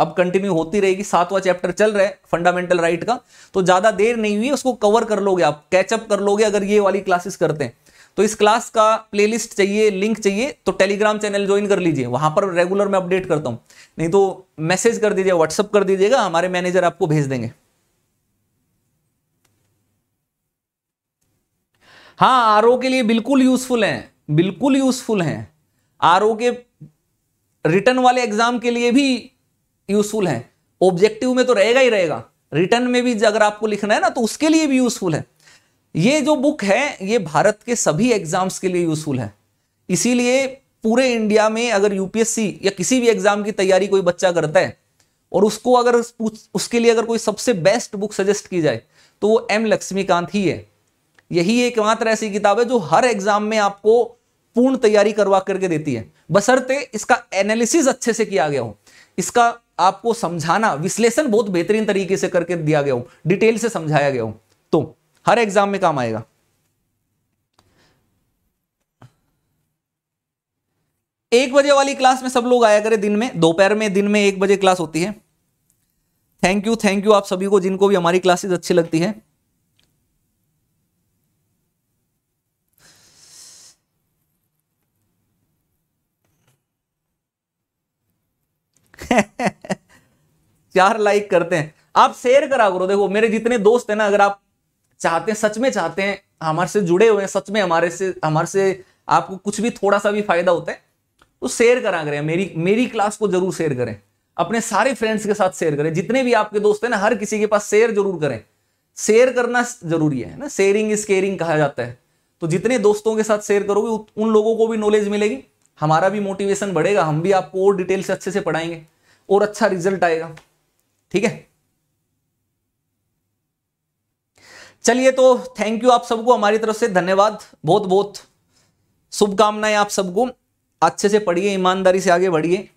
अब कंटिन्यू होती रहेगी सातवा चैप्टर चल रहा है फंडामेंटल राइट का तो ज्यादा देर नहीं हुई उसको कवर कर लोगे आप कैचअप कर लोगे अगर ये वाली क्लासेस करते हैं तो इस क्लास का प्लेलिस्ट चाहिए लिंक चाहिए तो टेलीग्राम चैनल ज्वाइन कर लीजिए वहां पर रेगुलर मैं अपडेट करता हूँ नहीं तो मैसेज कर दीजिए व्हाट्सअप कर दीजिएगा हमारे मैनेजर आपको भेज देंगे हाँ आर के लिए बिल्कुल यूजफुल है बिल्कुल यूज़फुल हैं आर के रिटर्न वाले एग्ज़ाम के लिए भी यूज़फुल हैं ऑब्जेक्टिव में तो रहेगा ही रहेगा रिटर्न में भी अगर आपको लिखना है ना तो उसके लिए भी यूज़फुल है ये जो बुक है ये भारत के सभी एग्ज़ाम्स के लिए यूज़फुल है इसीलिए पूरे इंडिया में अगर यूपीएससी या किसी भी एग्ज़ाम की तैयारी कोई बच्चा करता है और उसको अगर उसके लिए अगर कोई सबसे बेस्ट बुक सजेस्ट की जाए तो वो एम लक्ष्मीकांत ही है यही एकमात्र ऐसी किताब है जो हर एग्जाम में आपको पूर्ण तैयारी करवा करके देती है बसरते इसका एनालिसिस अच्छे से किया गया हो इसका आपको समझाना विश्लेषण बहुत बेहतरीन तरीके से करके दिया गया हो डिटेल से समझाया गया हो तो हर एग्जाम में काम आएगा एक बजे वाली क्लास में सब लोग आया करें दिन में दोपहर में दिन में एक बजे क्लास होती है थैंक यू थैंक यू आप सभी को जिनको भी हमारी क्लासेस अच्छी लगती है चार लाइक करते हैं आप शेयर करा करो देखो मेरे जितने दोस्त हैं ना अगर आप चाहते हैं सच में चाहते हैं हमारे से जुड़े हुए हैं सच में हमारे से हमारे से आपको कुछ भी थोड़ा सा भी फायदा होता है तो शेयर करा करें मेरी मेरी क्लास को जरूर शेयर करें अपने सारे फ्रेंड्स के साथ शेयर करें जितने भी आपके दोस्त हैं ना हर किसी के पास शेयर जरूर करें शेयर करना जरूरी है ना शेयरिंग इज केयरिंग कहा जाता है तो जितने दोस्तों के साथ शेयर करोगे उन लोगों को भी नॉलेज मिलेगी हमारा भी मोटिवेशन बढ़ेगा हम भी आपको और डिटेल से अच्छे से पढ़ाएंगे और अच्छा रिजल्ट आएगा ठीक है चलिए तो थैंक यू आप सबको हमारी तरफ से धन्यवाद बहुत बहुत शुभकामनाएं आप सबको अच्छे से पढ़िए ईमानदारी से आगे बढ़िए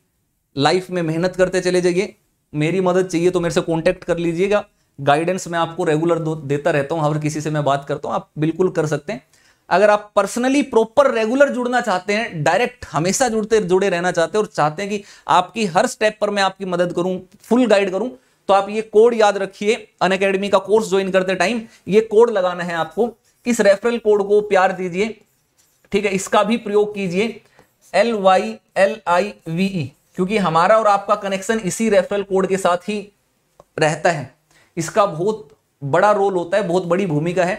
लाइफ में मेहनत करते चले जाइए मेरी मदद चाहिए तो मेरे से कांटेक्ट कर लीजिएगा गाइडेंस मैं आपको रेगुलर देता रहता हूँ हर किसी से मैं बात करता हूँ आप बिल्कुल कर सकते हैं अगर आप पर्सनली प्रॉपर रेगुलर जुड़ना चाहते हैं डायरेक्ट हमेशा जुड़ते जुड़े रहना चाहते हैं और चाहते हैं कि आपकी हर स्टेप पर मैं आपकी मदद करूं फुल गाइड करूं तो आप ये कोड याद रखिए अन अकेडमी का कोर्स ज्वाइन करते टाइम ये कोड लगाना है आपको इस रेफरल कोड को प्यार दीजिए ठीक है इसका भी प्रयोग कीजिए L Y L I V E क्योंकि हमारा और आपका कनेक्शन इसी रेफरल कोड के साथ ही रहता है इसका बहुत बड़ा रोल होता है बहुत बड़ी भूमिका है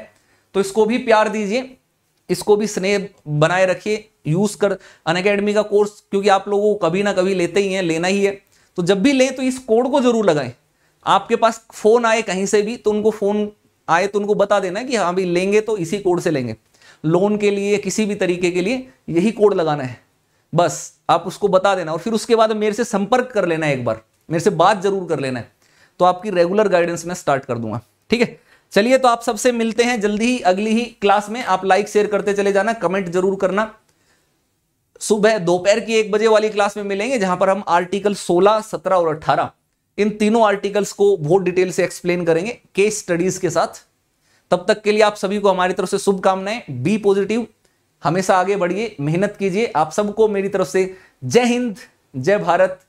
तो इसको भी प्यार दीजिए इसको भी स्नेह बनाए रखिए यूज कर अन का कोर्स क्योंकि आप लोगों को कभी ना कभी लेते ही हैं लेना ही है तो जब भी लें तो इस कोड को जरूर लगाएं आपके पास फ़ोन आए कहीं से भी तो उनको फ़ोन आए तो उनको बता देना कि हाँ भाई लेंगे तो इसी कोड से लेंगे लोन के लिए किसी भी तरीके के लिए यही कोड लगाना है बस आप उसको बता देना और फिर उसके बाद मेरे से संपर्क कर लेना एक बार मेरे से बात जरूर कर लेना है तो आपकी रेगुलर गाइडेंस मैं स्टार्ट कर दूंगा ठीक है चलिए तो आप सबसे मिलते हैं जल्दी ही अगली ही क्लास में आप लाइक शेयर करते चले जाना कमेंट जरूर करना सुबह दोपहर की एक बजे वाली क्लास में मिलेंगे जहां पर हम आर्टिकल 16, 17 और 18 इन तीनों आर्टिकल्स को बहुत डिटेल से एक्सप्लेन करेंगे केस स्टडीज के साथ तब तक के लिए आप सभी को हमारी तरफ से शुभकामनाएं बी पॉजिटिव हमेशा आगे बढ़िए मेहनत कीजिए आप सबको मेरी तरफ से जय हिंद जय भारत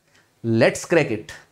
लेट्स क्रैक इट